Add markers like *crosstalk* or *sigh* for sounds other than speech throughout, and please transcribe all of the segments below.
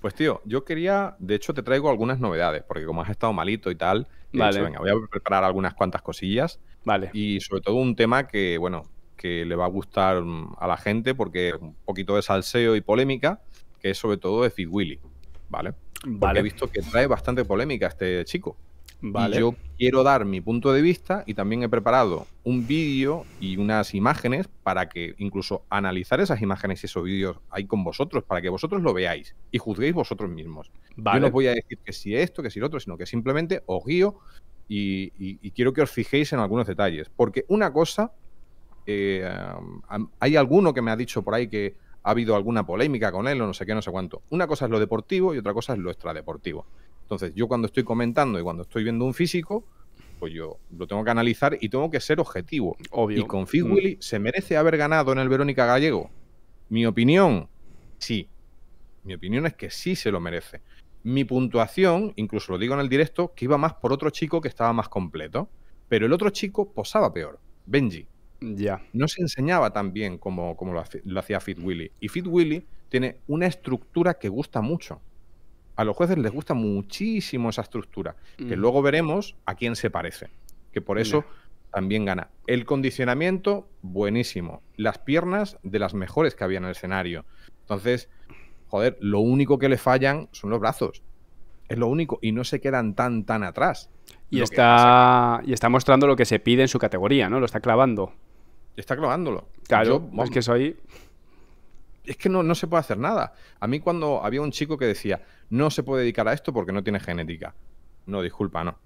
Pues tío, yo quería, de hecho te traigo algunas novedades, porque como has estado malito y tal, voy a preparar algunas cuantas cosillas. Vale. Y sobre todo un tema que, bueno, que le va a gustar mm, a la gente porque un poquito de salseo y polémica, que es sobre todo de Fig Willy, ¿vale? vale. he visto que trae bastante polémica este chico yo quiero dar mi punto de vista y también he preparado un vídeo y unas imágenes para que incluso analizar esas imágenes y esos vídeos hay con vosotros, para que vosotros lo veáis y juzguéis vosotros mismos. Yo no os voy a decir que si esto, que si lo otro, sino que simplemente os guío y, quiero que os fijéis en algunos detalles. Porque una cosa, eh, hay alguno que me ha dicho por ahí que ha habido alguna polémica con él o no sé qué, no sé cuánto. Una cosa es lo deportivo y otra cosa es lo extradeportivo. Entonces, yo cuando estoy comentando y cuando estoy viendo un físico, pues yo lo tengo que analizar y tengo que ser objetivo. Obvio. Y con Fig Willy mm. se merece haber ganado en el Verónica Gallego. Mi opinión, sí. Mi opinión es que sí se lo merece. Mi puntuación, incluso lo digo en el directo, que iba más por otro chico que estaba más completo. Pero el otro chico posaba peor, Benji. No se enseñaba tan bien como, lo, hacía hacía Willy, Y Willy tiene una estructura que gusta mucho. A los jueces les gusta muchísimo esa estructura, que mm. luego veremos a quién se parece. Que por eso también gana. El condicionamiento, buenísimo. Las piernas, de las mejores que había en el escenario. Entonces, joder, lo único que le fallan son los brazos. Es lo único. Y no se quedan tan, tan atrás. Y está, y está mostrando lo que se pide en su categoría, ¿no? Lo está clavando está clavándolo. Claro, es que ahí... Es que no, no se puede hacer nada. A mí cuando había un chico que decía, no se puede dedicar a esto porque no tiene genética. No, disculpa, no.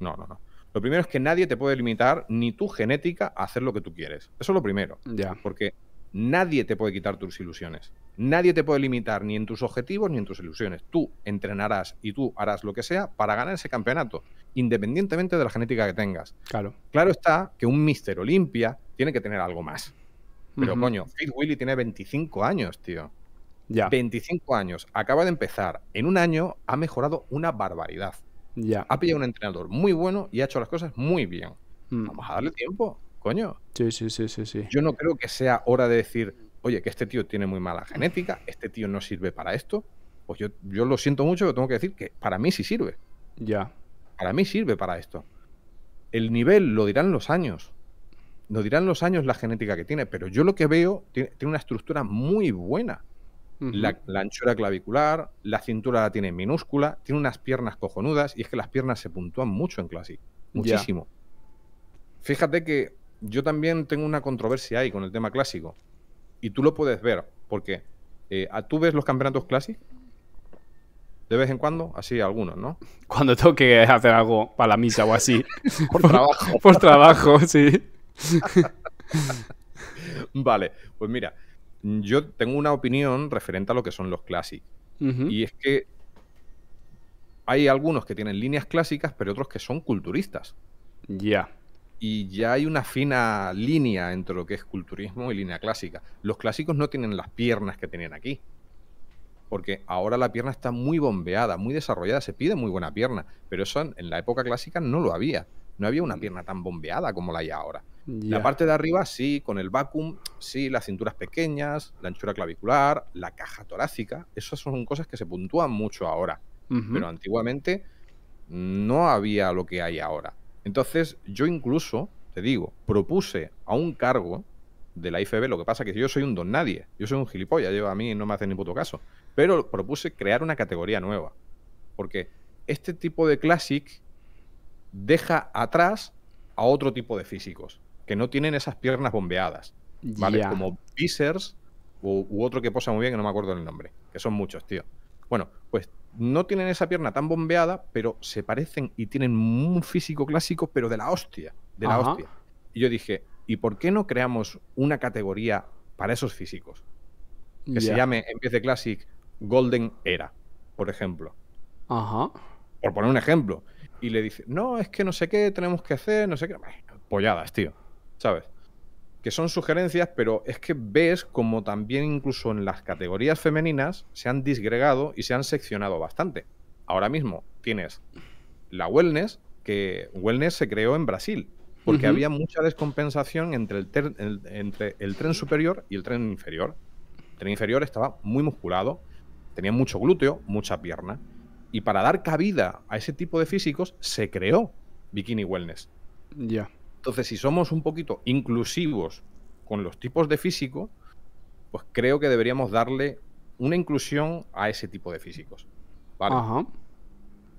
No, no, no. Lo primero es que nadie te puede limitar ni tu genética a hacer lo que tú quieres. Eso es lo primero. Ya. Porque nadie te puede quitar tus ilusiones. Nadie te puede limitar ni en tus objetivos ni en tus ilusiones. Tú entrenarás y tú harás lo que sea para ganar ese campeonato, independientemente de la genética que tengas. Claro. Claro está que un Mister Olimpia, tiene que tener algo más. Pero coño, Fit Willy tiene 25 años, tío. Ya. 25 años, acaba de empezar. En un año ha mejorado una barbaridad. Ya. Ha pillado un entrenador muy bueno y ha hecho las cosas muy bien. Mm. Vamos a darle tiempo, coño. Sí, sí, sí, sí, sí. Yo no creo que sea hora de decir, oye, que este tío tiene muy mala genética, este tío no sirve para esto. Pues yo, yo lo siento mucho, pero tengo que decir que para mí sí sirve. Ya. Para mí sirve para esto. El nivel lo dirán los años nos dirán los años la genética que tiene, pero yo lo que veo tiene, una estructura muy buena. la, anchura clavicular, la cintura la tiene minúscula, tiene unas piernas cojonudas y es que las piernas se puntúan mucho en Clásico muchísimo. Fíjate que yo también tengo una controversia ahí con el tema clásico y tú lo puedes ver porque eh, tú ves los campeonatos clásicos de vez en cuando, así algunos, ¿no? Cuando tengo que hacer algo para la misa o así. *laughs* por trabajo. *laughs* por trabajo, sí. *laughs* vale, pues mira, yo tengo una opinión referente a lo que son los clásicos. Y es que hay algunos que tienen líneas clásicas, pero otros que son culturistas. Ya. Y ya hay una fina línea entre lo que es culturismo y línea clásica. Los clásicos no tienen las piernas que tenían aquí. Porque ahora la pierna está muy bombeada, muy desarrollada, se pide muy buena pierna. Pero eso en la época clásica no lo había no había una pierna tan bombeada como la hay ahora. La parte de arriba sí, con el vacuum, sí, las cinturas pequeñas, la anchura clavicular, la caja torácica, esas son cosas que se puntúan mucho ahora. Pero antiguamente no había lo que hay ahora. Entonces, yo incluso, te digo, propuse a un cargo de la IFB, lo que pasa que yo soy un don nadie, yo soy un gilipollas, yo, a mí no me hacen ni puto caso, pero propuse crear una categoría nueva, porque este tipo de classic deja atrás a otro tipo de físicos, que no tienen esas piernas bombeadas, ¿vale? Como Visers u, otro que posa muy bien, que no me acuerdo el nombre, que son muchos, tío. Bueno, pues no tienen esa pierna tan bombeada, pero se parecen y tienen un físico clásico, pero de la hostia, de la hostia. Y yo dije, ¿y por qué no creamos una categoría para esos físicos? Que se llame, en vez de Classic, Golden Era, por ejemplo. Ajá. Por poner un ejemplo y le dice, no, es que no sé qué tenemos que hacer, no sé qué. Polladas, tío. ¿Sabes? Que son sugerencias, pero es que ves como también incluso en las categorías femeninas se han disgregado y se han seccionado bastante. Ahora mismo tienes la wellness, que wellness se creó en Brasil, porque había mucha descompensación entre el, entre el tren superior y el tren inferior. El tren inferior estaba muy musculado, tenía mucho glúteo, mucha pierna y para dar cabida a ese tipo de físicos se creó Bikini Wellness. Ya. Entonces, si somos un poquito inclusivos con los tipos de físico, pues creo que deberíamos darle una inclusión a ese tipo de físicos. Vale. Ajá.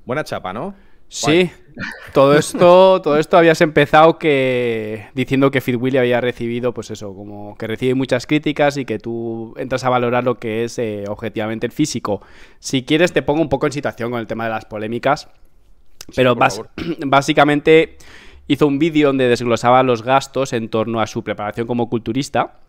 Buena chapa, ¿no? Sí, *laughs* todo esto, todo esto habías empezado que diciendo que Willy había recibido, pues eso, como que recibe muchas críticas y que tú entras a valorar lo que es eh, objetivamente el físico. Si quieres, te pongo un poco en situación con el tema de las polémicas. Pero *clears throat* básicamente hizo un vídeo donde desglosaba los gastos en torno a su preparación como culturista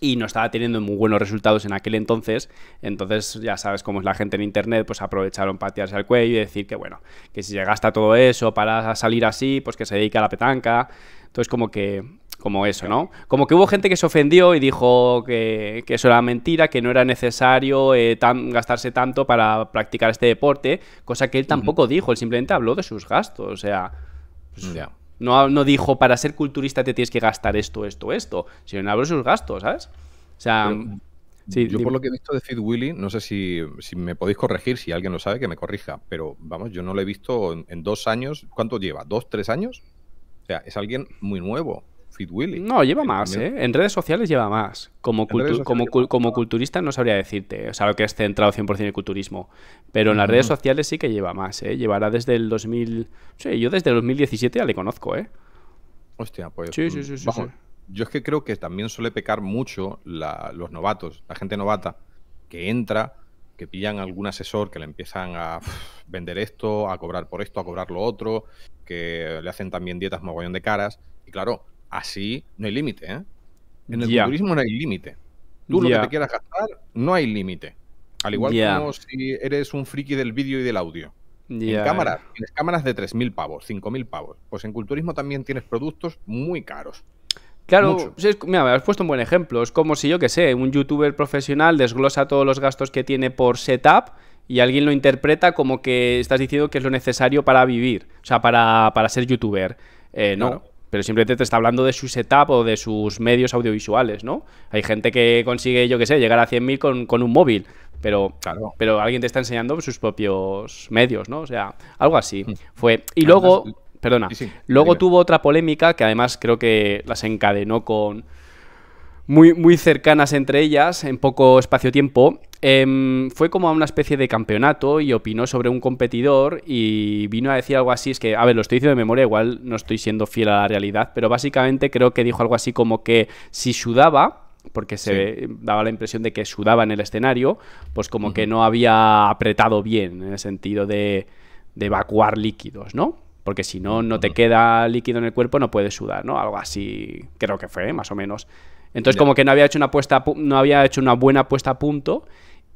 y no estaba teniendo muy buenos resultados en aquel entonces. Entonces, ya sabes cómo es la gente en internet, pues aprovecharon para tirarse al cuello y decir que, bueno, que si se gasta todo eso para salir así, pues que se dedica a la petanca. Entonces, como que como eso, ¿no? Como que hubo gente que se ofendió y dijo que, eso era mentira, que no era necesario eh, gastarse tanto para practicar este deporte, cosa que él tampoco dijo, él simplemente habló de sus gastos, o sea... Pues no, dijo, para ser culturista te tienes que gastar esto, esto, esto, sino de sus gastos, ¿sabes? O sea... Mm, mm, sí, yo por lo que he visto de Sid Willy, no sé si, me podéis corregir, si alguien lo sabe, que me corrija, pero vamos, yo no lo he visto en, en dos años. ¿Cuánto lleva? ¿Dos, tres años? O sea, es alguien muy nuevo. No, lleva más, ¿eh? En redes sociales lleva más. Como, como, como culturista no sabría decirte, o sea, que es centrado 100% en el culturismo. Pero en las redes sociales sí que lleva más, ¿eh? Llevará desde el 2000... yo desde el 2017 ya le conozco, ¿eh? Hostia, pues... Sí, sí, sí, sí, Yo es que creo que también suele pecar mucho los novatos, la gente novata, que entra que pillan algún asesor que le empiezan a vender esto, a cobrar por esto, a cobrar lo otro, que le hacen también dietas mogollón de caras. Y claro, así no hay límite. ¿eh? En el culturismo no hay límite. Tú lo que te quieras gastar, no hay límite. Al igual que si eres un friki del vídeo y del audio. En cámaras, tienes cámaras de 3.000 pavos, 5.000 pavos. Pues en culturismo también tienes productos muy caros. Claro, me has puesto un buen ejemplo. Es como si yo que sé, un youtuber profesional desglosa todos los gastos que tiene por setup y alguien lo interpreta como que estás diciendo que es lo necesario para vivir, o sea, para, ser youtuber. Eh, no, pero simplemente te está hablando de su setup o de sus medios audiovisuales, ¿no? Hay gente que consigue, yo qué sé, llegar a 100.000 con, con un móvil, pero, claro. pero alguien te está enseñando sus propios medios, ¿no? O sea, algo así. Mm. Fue. Y luego, perdona, luego tuvo otra polémica que además creo que las encadenó con muy, cercanas entre ellas en poco espacio-tiempo, em, fue como a una especie de campeonato y opinó sobre un competidor y vino a decir algo así, es que, a ver, lo estoy diciendo de memoria, igual no estoy siendo fiel a la realidad, pero básicamente creo que dijo algo así como que si sudaba, porque se daba la impresión de que sudaba en el escenario, pues como que no había apretado bien, en el sentido de, de evacuar líquidos, ¿no? porque si no, no te queda líquido en el cuerpo, no puedes sudar, ¿no? Algo así, creo que fue, más o menos. Entonces, como que no había hecho una apuesta, no había hecho una buena apuesta a punto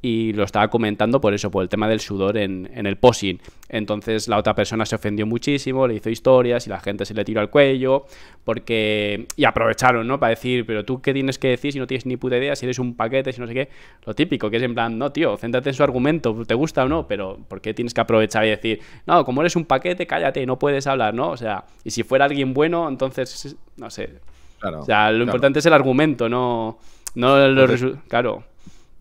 y lo estaba comentando por eso, por el tema del sudor en, el posing. Entonces la otra persona se ofendió muchísimo, le hizo historias y la gente se le tiró al cuello, porque... Y aprovecharon, ¿no? Para decir, pero tú qué tienes que decir si no tienes ni puta idea, si eres un paquete, si no sé qué. Lo típico, que es en plan, no, tío, céntrate en su argumento, te gusta o no, pero ¿por qué tienes que aprovechar y decir, no, como eres un paquete, cállate, no puedes hablar, ¿no? O sea, y si fuera alguien bueno, entonces, no sé. Claro, o sea, lo importante es el argumento, no... No, lo claro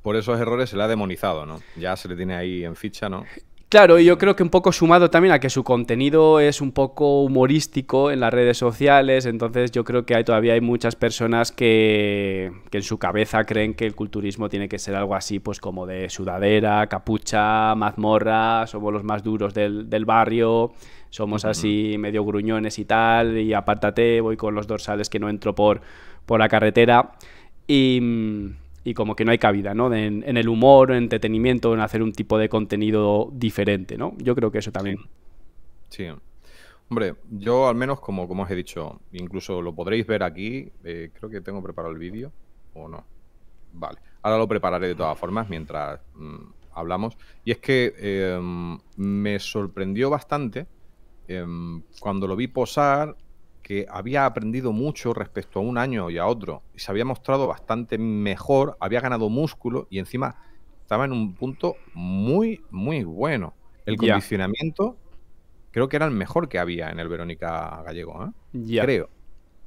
por esos errores se le ha demonizado, ¿no? Ya se le tiene ahí en ficha, ¿no? Claro, y yo creo que un poco sumado también a que su contenido es un poco humorístico en las redes sociales, entonces yo creo que todavía hay muchas personas que, en su cabeza creen que el culturismo tiene que ser algo así, pues como de sudadera, capucha, mazmorra, somos los más duros del, barrio, somos así medio gruñones y tal, y apártate, voy con los dorsales que no entro por, por la carretera. Y mm, y como que no hay cabida, ¿no? En, el humor, en entretenimiento, en hacer un tipo de contenido diferente, ¿no? Yo creo que eso también. Sí. Hombre, yo al menos, como, como os he dicho, incluso lo podréis ver aquí, eh, creo que tengo preparado el vídeo, ¿o no? Vale, ahora lo prepararé de todas formas mientras mm, hablamos. Y es que em, me sorprendió bastante em, cuando lo vi posar que había aprendido mucho respecto a un año y a otro, y se había mostrado bastante mejor, había ganado músculo y encima estaba en un punto muy, muy bueno. El condicionamiento creo que era el mejor que había en el Verónica Gallego, ¿eh? creo.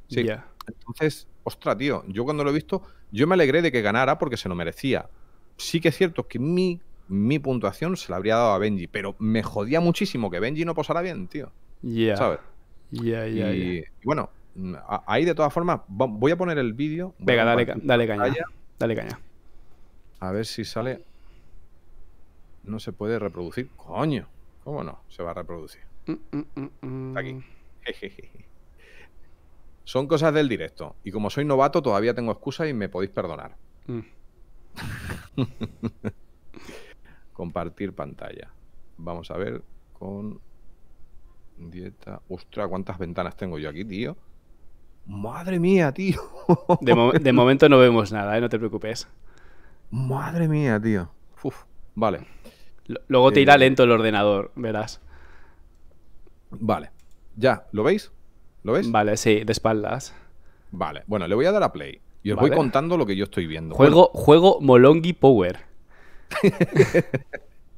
Sí. Entonces, ostra, tío, yo cuando lo he visto, yo me alegré de que ganara porque se lo merecía. Sí que es cierto que mi, mi puntuación se la habría dado a Benji, pero me jodía muchísimo que Benji no posara bien, tío. ¿Sabes? y, bueno, mm, ahí de todas formas, voy a poner el vídeo. Venga, dale, caña. Dale caña. A ver si sale. No se puede reproducir. Coño, ¿cómo no? Se va a reproducir. Mm, mm, Está aquí. *laughs* Son cosas del directo. Y como soy novato, todavía tengo excusas y me podéis perdonar. *laughs* Compartir pantalla. Vamos a ver con Dieta. Ostras, ¿cuántas ventanas tengo yo aquí, tío? Madre mía, tío. De, momento no vemos nada, ¿eh? no te preocupes. Madre mía, tío. vale. luego te irá eh, lento el ordenador, verás. Vale. Ya, ¿lo veis? ¿Lo ves? Vale, sí, de espaldas. Vale, bueno, le voy a dar a play. Y os voy contando lo que yo estoy viendo. Juego, juego Molongi Power. *laughs*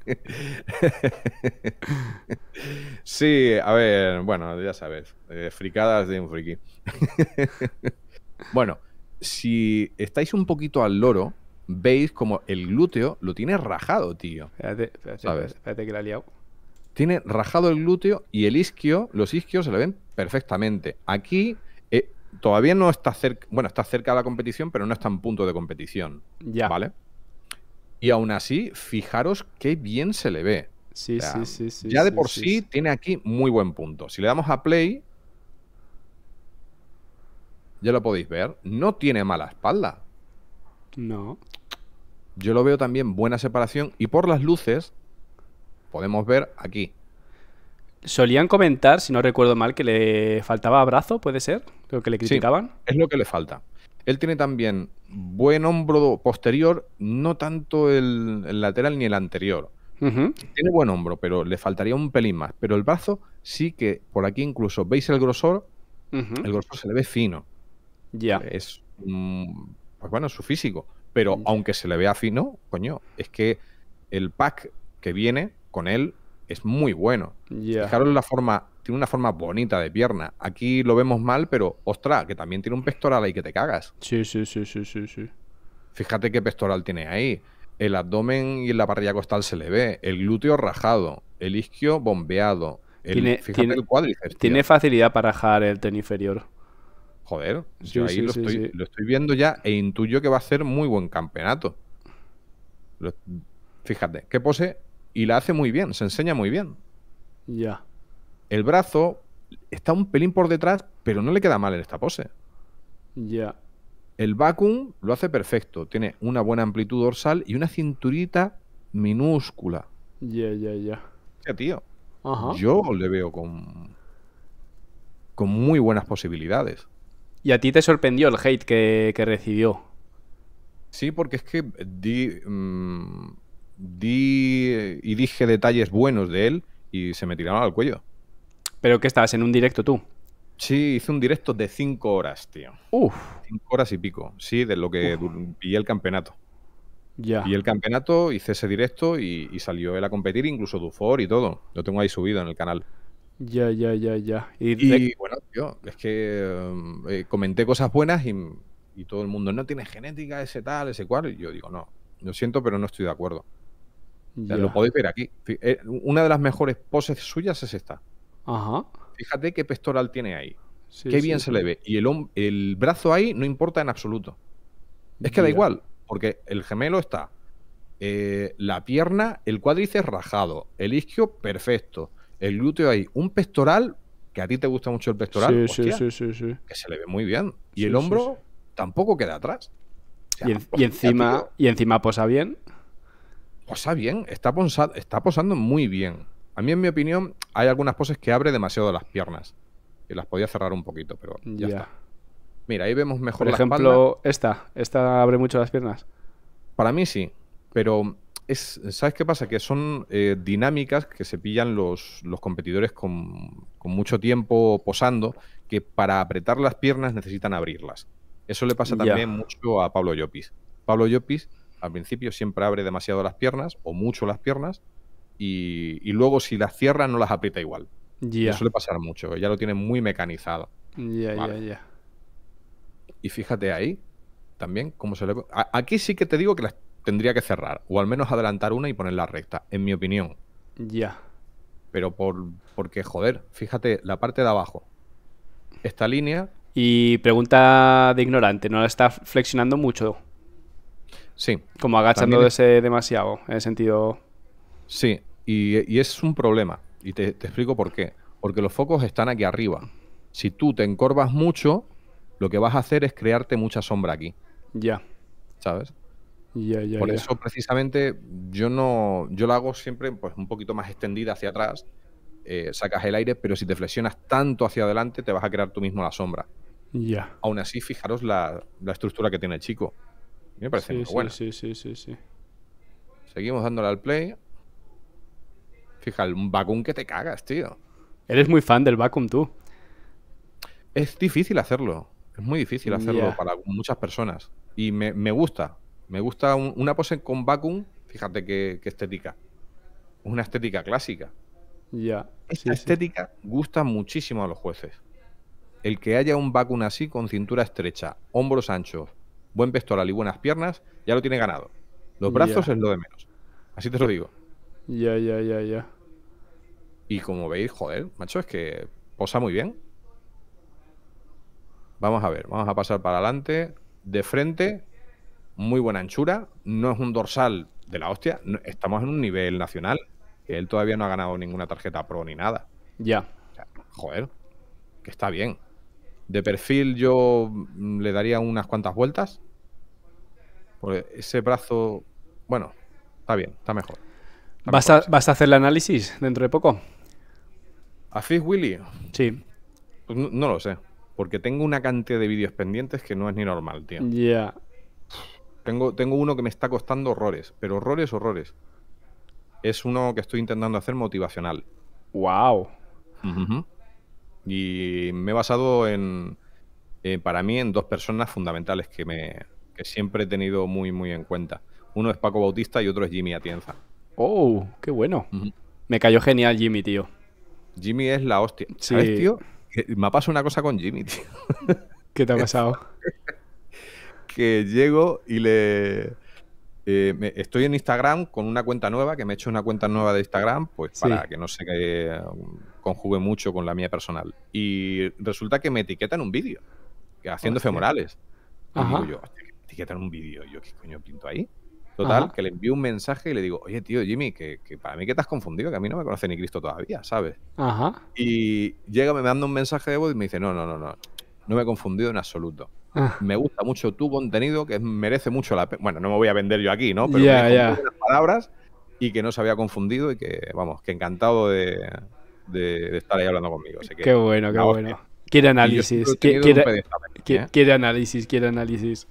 *laughs* sí, a ver, bueno, ya sabes, eh, fricadas de un friki. *laughs* bueno, si estáis un poquito al loro, veis como el glúteo lo tiene rajado, tío. Espérate, que la liado. Tiene rajado el glúteo y el isquio, los isquios se le ven perfectamente. Aquí eh, todavía no está cerca, bueno, está cerca de la competición, pero no está en punto de competición. Ya. ¿Vale? Y aún así, fijaros qué bien se le ve. Sí, sí, sí, sí. Ya de por sí, tiene aquí muy buen punto. Si le damos a play, ya lo podéis ver, no tiene mala espalda. No. Yo lo veo también buena separación y por las luces podemos ver aquí. Solían comentar, si no recuerdo mal, que le faltaba abrazo, puede ser, creo que le criticaban. Sí, es lo que le falta. Él tiene también buen hombro posterior, no tanto el, lateral ni el anterior. Tiene buen hombro, pero le faltaría un pelín más. Pero el brazo sí que por aquí incluso veis el grosor, el grosor se le ve fino. Ya. Es, pues bueno, su físico. Pero mm. aunque se le vea fino, coño, es que el pack que viene con él es muy bueno. ya Fijaros la forma tiene una forma bonita de pierna. Aquí lo vemos mal, pero ostra que también tiene un pectoral ahí que te cagas. Sí, sí, sí, sí, sí, sí. Fíjate qué pectoral tiene ahí. El abdomen y la parrilla costal se le ve. El glúteo rajado. El isquio bombeado. tiene, Tiene facilidad para rajar el ten inferior. Joder, yo ahí lo, estoy, viendo ya e intuyo que va a ser muy buen campeonato. fíjate, Que pose y la hace muy bien, se enseña muy bien. Ya el brazo está un pelín por detrás, pero no le queda mal en esta pose. Ya. El vacuum lo hace perfecto. Tiene una buena amplitud dorsal y una cinturita minúscula. Ya, ya, ya. tío. Ajá. Yo le veo con. con muy buenas posibilidades. ¿Y a ti te sorprendió el hate que, que recibió? Sí, porque es que di. Mm, di. y dije detalles buenos de él y se me tiraron al cuello. ¿Pero qué estabas en un directo tú? Sí, hice un directo de cinco horas, tío. Uf. Cinco horas y pico, sí, de lo que pillé el campeonato. Ya. Y el campeonato, hice ese directo y, salió él a competir, incluso Dufor y todo. Lo tengo ahí subido en el canal. Ya, ya, ya, ya. Y, bueno, tío, es que mm, eh, comenté cosas buenas y, todo el mundo, no tiene genética, ese tal, ese cual. Y yo digo, no, lo siento, pero no estoy de acuerdo. Ya. lo podéis ver aquí. Eh, una de las mejores poses suyas es esta. Fíjate qué pectoral tiene ahí. qué bien se le ve. Y el, el, brazo ahí no importa en absoluto. Es que da igual, porque el gemelo está. Eh, la pierna, el cuádriceps rajado, el isquio perfecto, el glúteo ahí, un pectoral, que a ti te gusta mucho el pectoral, que se le ve muy bien. Y el hombro tampoco queda atrás. y, encima, y encima posa bien. Posa bien, está, está posando muy bien. A mí, en mi opinión, hay algunas poses que abre demasiado las piernas. Y las podía cerrar un poquito, pero ya, está. Mira, ahí vemos mejor Por ejemplo, esta. ¿Esta abre mucho las piernas? Para mí sí, pero es, ¿sabes qué pasa? Que son eh, dinámicas que se pillan los, competidores con, mucho tiempo posando, que para apretar las piernas necesitan abrirlas. Eso le pasa también mucho a Pablo Llopis. Pablo Llopis al principio siempre abre demasiado las piernas o mucho las piernas y, luego si las cierra no las aprieta igual. Eso suele pasar mucho, ya lo tiene muy mecanizado. Ya, ya, ya. Y fíjate ahí también cómo se le... aquí sí que te digo que las tendría que cerrar, o al menos adelantar una y ponerla recta, en mi opinión. Ya. Pero por porque, joder, fíjate, la parte de abajo, esta línea... Y pregunta de ignorante, ¿no la está flexionando mucho? Sí. Como agachándose ese demasiado, en el sentido... Sí, y, es un problema. Y te, explico por qué. Porque los focos están aquí arriba. Si tú te encorvas mucho, lo que vas a hacer es crearte mucha sombra aquí. Ya. ¿Sabes? Ya, ya, por eso, precisamente, yo no. Yo la hago siempre pues, un poquito más extendida hacia atrás. Eh, sacas el aire, pero si te flexionas tanto hacia adelante, te vas a crear tú mismo la sombra. Ya. Aún así, fijaros la, estructura que tiene el chico. me parece muy sí, Sí, sí, sí, sí. Seguimos dándole al play. Fija, un vacuum que te cagas, tío. Eres muy fan del vacuum, tú. Es difícil hacerlo. Es muy difícil hacerlo para muchas personas. Y me, gusta. Me gusta una pose con vacuum. Fíjate qué, estética. una estética clásica. Ya. Esta estética gusta muchísimo a los jueces. El que haya un vacuum así con cintura estrecha, hombros anchos, buen pestolal y buenas piernas, ya lo tiene ganado. Los brazos es lo de menos. Así te lo digo. Ya, ya, ya, ya. Y como veis, joder, macho, es que posa muy bien. Vamos a ver, vamos a pasar para adelante. De frente, muy buena anchura. No es un dorsal de la hostia. estamos en un nivel nacional. él todavía no ha ganado ninguna tarjeta pro ni nada. Ya. joder, que está bien. De perfil yo le daría unas cuantas vueltas. Porque ese brazo, bueno, está bien, está mejor. ¿Vas, a, hacer el análisis dentro de poco? ¿A Willy? Sí. Pues no, lo sé. Porque tengo una cantidad de vídeos pendientes que no es ni normal, tío. Ya. Tengo, tengo uno que me está costando horrores. Pero horrores, horrores. Es uno que estoy intentando hacer motivacional. ¡Wow! Y me he basado en. Eh, para mí, en dos personas fundamentales que, me, que siempre he tenido muy, muy en cuenta. Uno es Paco Bautista y otro es Jimmy Atienza. ¡Oh! ¡Qué bueno! Me cayó genial Jimmy, tío. Jimmy es la hostia. tío? Me ha pasado una cosa con Jimmy, tío. ¿Qué te ha pasado? *laughs* que llego y le... Eh, estoy en Instagram con una cuenta nueva, que me he hecho una cuenta nueva de Instagram, pues para que no se conjugue mucho con la mía personal. Y resulta que me etiquetan un vídeo, haciendo femorales. Y digo yo, etiquetan un vídeo, yo qué coño pinto ahí. Total, que le envío un mensaje y le digo, oye, tío, Jimmy, que, para mí que te has confundido, que a mí no me conoce ni Cristo todavía, ¿sabes? Y llega, me manda un mensaje de voz y me dice, no, no, no, no, no me he confundido en absoluto. Ah. Me gusta mucho tu contenido, que merece mucho la pena. Bueno, no me voy a vender yo aquí, ¿no? Pero me las palabras y que no se había confundido y que, vamos, que encantado de, estar ahí hablando conmigo. qué bueno, qué bueno. Quiere análisis. Quiere, ¿eh? quiere, análisis, quiere análisis.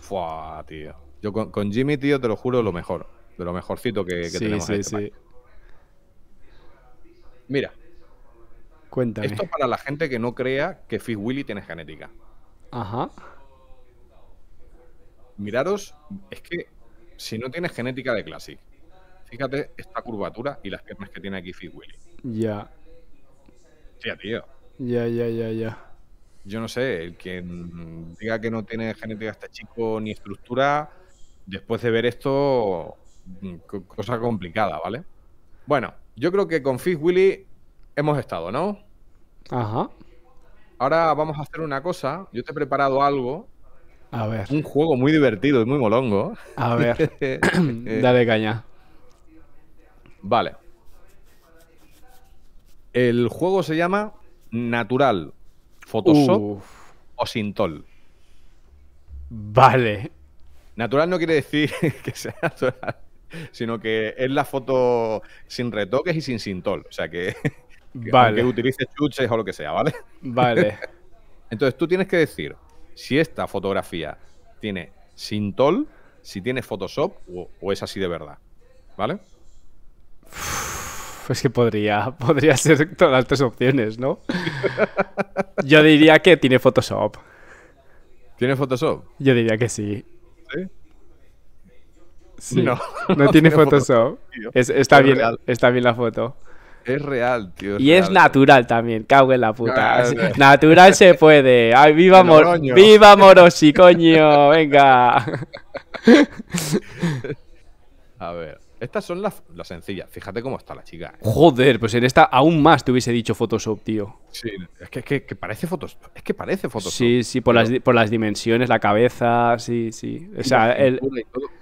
Fua, tío. Yo con, Jimmy, tío, te lo juro, lo mejor. De lo mejorcito que, que sí, tenemos. Sí, este sí. Mira. Cuéntame. Esto para la gente que no crea que Fish Willy tiene genética. Ajá. Miraros, es que si no tienes genética de Classic, fíjate esta curvatura y las piernas que tiene aquí Fish Ya. tío. Ya, ya, ya, ya. Yo no sé, el que diga que no tiene genética este chico ni estructura, después de ver esto, mm, cosa complicada, ¿vale? Bueno, yo creo que con Fish Willy hemos estado, ¿no? Ajá. Ahora vamos a hacer una cosa. Yo te he preparado algo. A ver. Un juego muy divertido y muy molongo. A ver. *laughs* *clears throat* Dale caña. Vale. El juego se llama Natural, Photoshop o Sintol. Vale. Natural no quiere decir *laughs* que sea natural, sino que es la foto sin retoques y sin sintol. O sea que, *laughs* que chuches o lo que sea, ¿vale? Vale. *laughs* Entonces tú tienes que decir si esta fotografía tiene sintol, si tiene Photoshop o, es así de verdad. ¿Vale? Pues que podría, podría ser todas las tres opciones, ¿no? Yo diría que tiene Photoshop. ¿Tiene Photoshop? Yo diría que sí. Sí. No, *laughs* no tiene Photoshop. está, bien, está bien la foto. Es real, tío. y es natural también, cago en la puta. natural se puede. Ay, viva, Mor viva Morosi, coño. Venga. *laughs* A ver. Estas son las, sencillas. Fíjate cómo está la chica. ¿eh? Joder, pues en esta aún más te hubiese dicho Photoshop, tío. Sí, es que, parece Photoshop. Es que parece Photoshop. Sí, sí, por, las, dimensiones, la cabeza, sí, sí. O sea, el...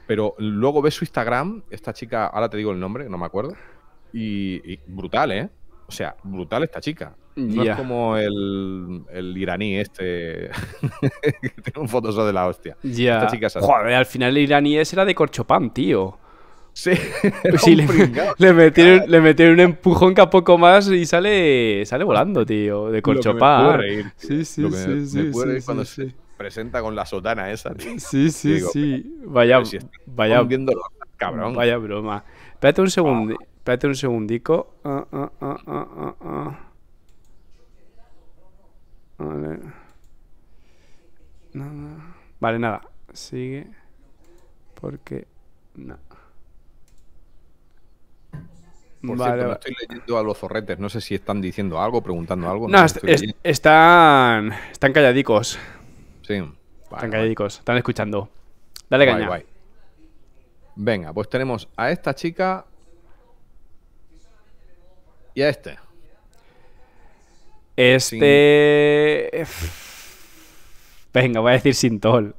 Pero luego ves su Instagram, esta chica, ahora te digo el nombre, no me acuerdo. Y, brutal, ¿eh? O sea, brutal esta chica. No es como el, iraní este *laughs* que tiene un Photoshop de la hostia. Ya. Joder, al final el iraní es era de Corchopan tío. Sí, *laughs* le, le, metieron, un empujón que a poco más y sale, sale volando, tío, de corchopá. Sí, sí, sí, sí. cuando se presenta con la sotana esa, tío. Sí, sí, sí. Vaya, vaya, viéndolo, cabrón. vaya broma. Espérate un segundo. Ah. un segundico. Ah, ah, ah, vale. Nada. Vale, nada. Sigue. Porque. No. Por estoy leyendo a los zorretes. No sé si están diciendo algo, preguntando algo. No, están, están calladicos. Sí. están calladicos, están escuchando. Dale caña. Venga, pues tenemos a esta chica y a este. Este. Venga, voy a decir Sintol.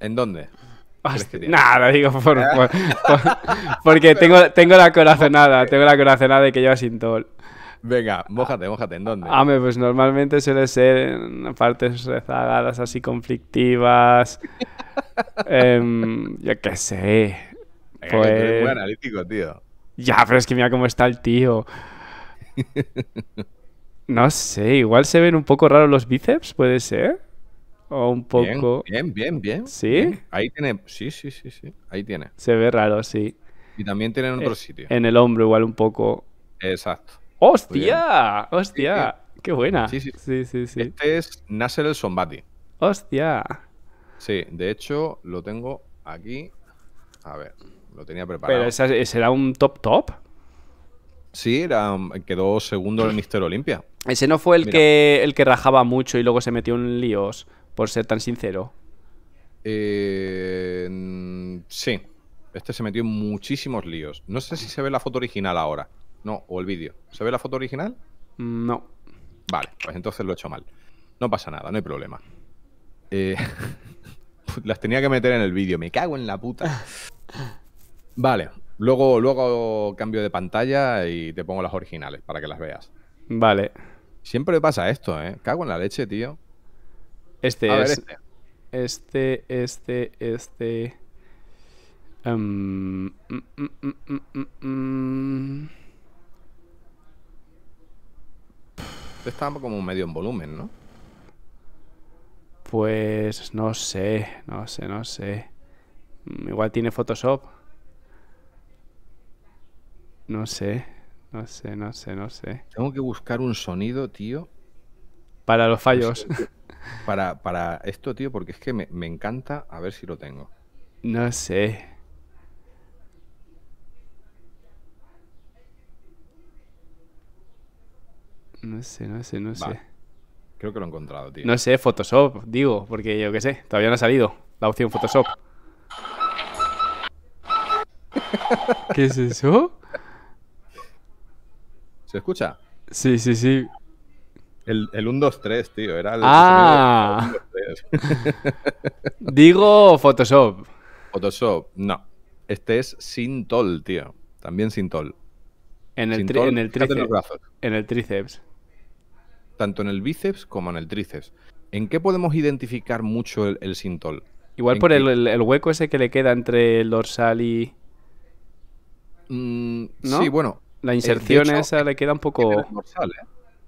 ¿En dónde? nada, digo, *laughs* porque tengo, tengo la corazonada, tengo la corazonada de que lleva toll. Venga, mójate, mójate, ¿en dónde? Ah, pues normalmente suele ser en partes rezagadas, así conflictivas. *laughs* Em, yo qué sé. muy pues analítico, tío. Ya, pero es que mira cómo está el tío. *laughs* No sé, igual se ven un poco raros los bíceps, puede ser un poco. Bien, bien, bien. ¿Sí? Ahí tiene. Sí, sí, sí, sí. Ahí tiene. Se ve raro, sí. Y también tiene en otro eh, sitio. En el hombro, igual un poco. Exacto. ¡Hostia! ¡Hostia! ¡Qué buena! Sí sí. sí, Este es Nasser el Sombati. ¡Hostia! Sí, de hecho, lo tengo aquí. A ver, lo tenía preparado. ¿Pero un top top? Sí, era, um, quedó segundo en el Mister Olimpia. ¿Ese no fue el que, el que rajaba mucho y luego se metió en líos? por ser tan sincero. Eh, sí, este se metió en muchísimos líos. No sé si se ve la foto original ahora. No, o el vídeo. ¿Se ve la foto original? Mm, no. Vale, pues entonces lo he hecho mal. No pasa nada, no hay problema. Eh, *laughs* las tenía que meter en el vídeo, me cago en la puta. Vale, luego, luego cambio de pantalla y te pongo las originales para que las veas. Vale. Siempre pasa esto, ¿eh? Cago en la leche, tío. Este es. este. Este, este, este. Em, mm, mm, mm, como medio en volumen, ¿no? Pues no sé, no sé, no sé. Igual tiene Photoshop. No sé, no sé, no sé, no sé. Tengo que buscar un sonido, tío. Para los pues fallos para, para esto, tío, porque es que me, encanta. A ver si lo tengo. No sé. No sé, no sé, no sé. Creo que lo he encontrado, tío. No sé, Photoshop, digo, porque yo qué sé, todavía no ha salido la opción Photoshop. ¿Qué es eso? ¿Se escucha? Sí, sí, sí. El, 1-2-3, tío, era el. 1, 2, 3. Digo Photoshop. Photoshop, no. Este es Sintol, tío. También Sintol. En el, en el tríceps. En, el tríceps. Tanto en el bíceps como en el tríceps. ¿En qué podemos identificar mucho el, el Sintol? Igual por el, hueco ese que le queda entre el dorsal y. Mm, ¿no? Sí, bueno. La eh, inserción esa le queda un poco. Dorsal, ¿eh?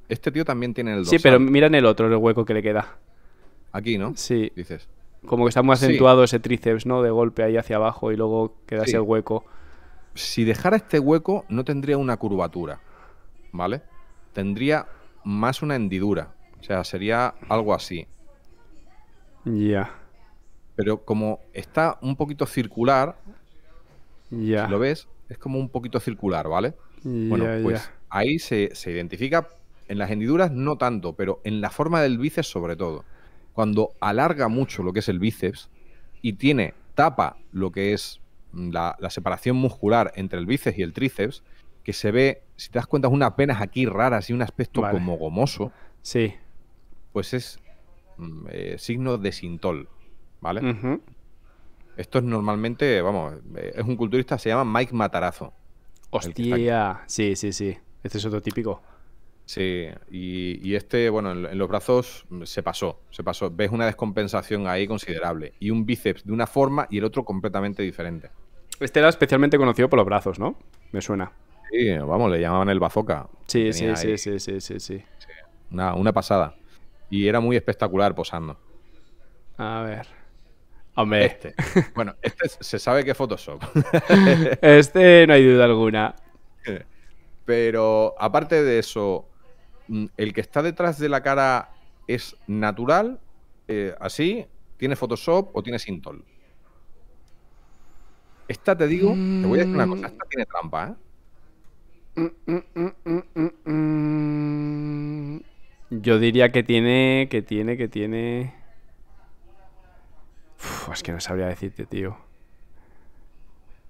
Este tío también tiene el dorsal. Sí, pero mira en el otro, el hueco que le queda. Aquí, ¿no? Sí. Dices. Como que está muy acentuado ese tríceps, ¿no? De golpe ahí hacia abajo y luego queda ese hueco. Si dejara este hueco, no tendría una curvatura, ¿vale? Tendría más una hendidura. O sea, sería algo así. Ya. Pero como está un poquito circular, ya. Si lo ves, es como un poquito circular, ¿vale? bueno, pues ahí se, se identifica en las hendiduras no tanto, pero en la forma del bíceps sobre todo. Cuando alarga mucho lo que es el bíceps y tiene tapa lo que es mm, la, separación muscular entre el bíceps y el tríceps, que se ve, si te das cuenta, unas penas aquí raras y un aspecto como gomoso. Sí. Pues es mm, eh, signo de sintol, ¿vale? Esto es normalmente, vamos, eh, es un culturista, se llama Mike Matarazo. Hostia, sí, sí, sí. Este es otro típico. Sí, y, este, bueno, en, los brazos se pasó, se pasó. Ves una descompensación ahí considerable. Y un bíceps de una forma y el otro completamente diferente. Este era especialmente conocido por los brazos, ¿no? Me suena. Sí, vamos, le llamaban el bazoca Sí, sí sí, sí, sí, sí, una, pasada. Y era muy espectacular posando. A ver. Hombre. Este. Bueno, este se sabe qué fotos son este no hay duda alguna. *laughs* Pero aparte de eso, Mm, el que está detrás de la cara es natural, eh, así, tiene Photoshop o tiene Sintol. Esta te digo, te voy a decir una cosa, esta tiene trampa, ¿eh? Yo diría que tiene, que tiene, que tiene... es que no sabría decirte, tío.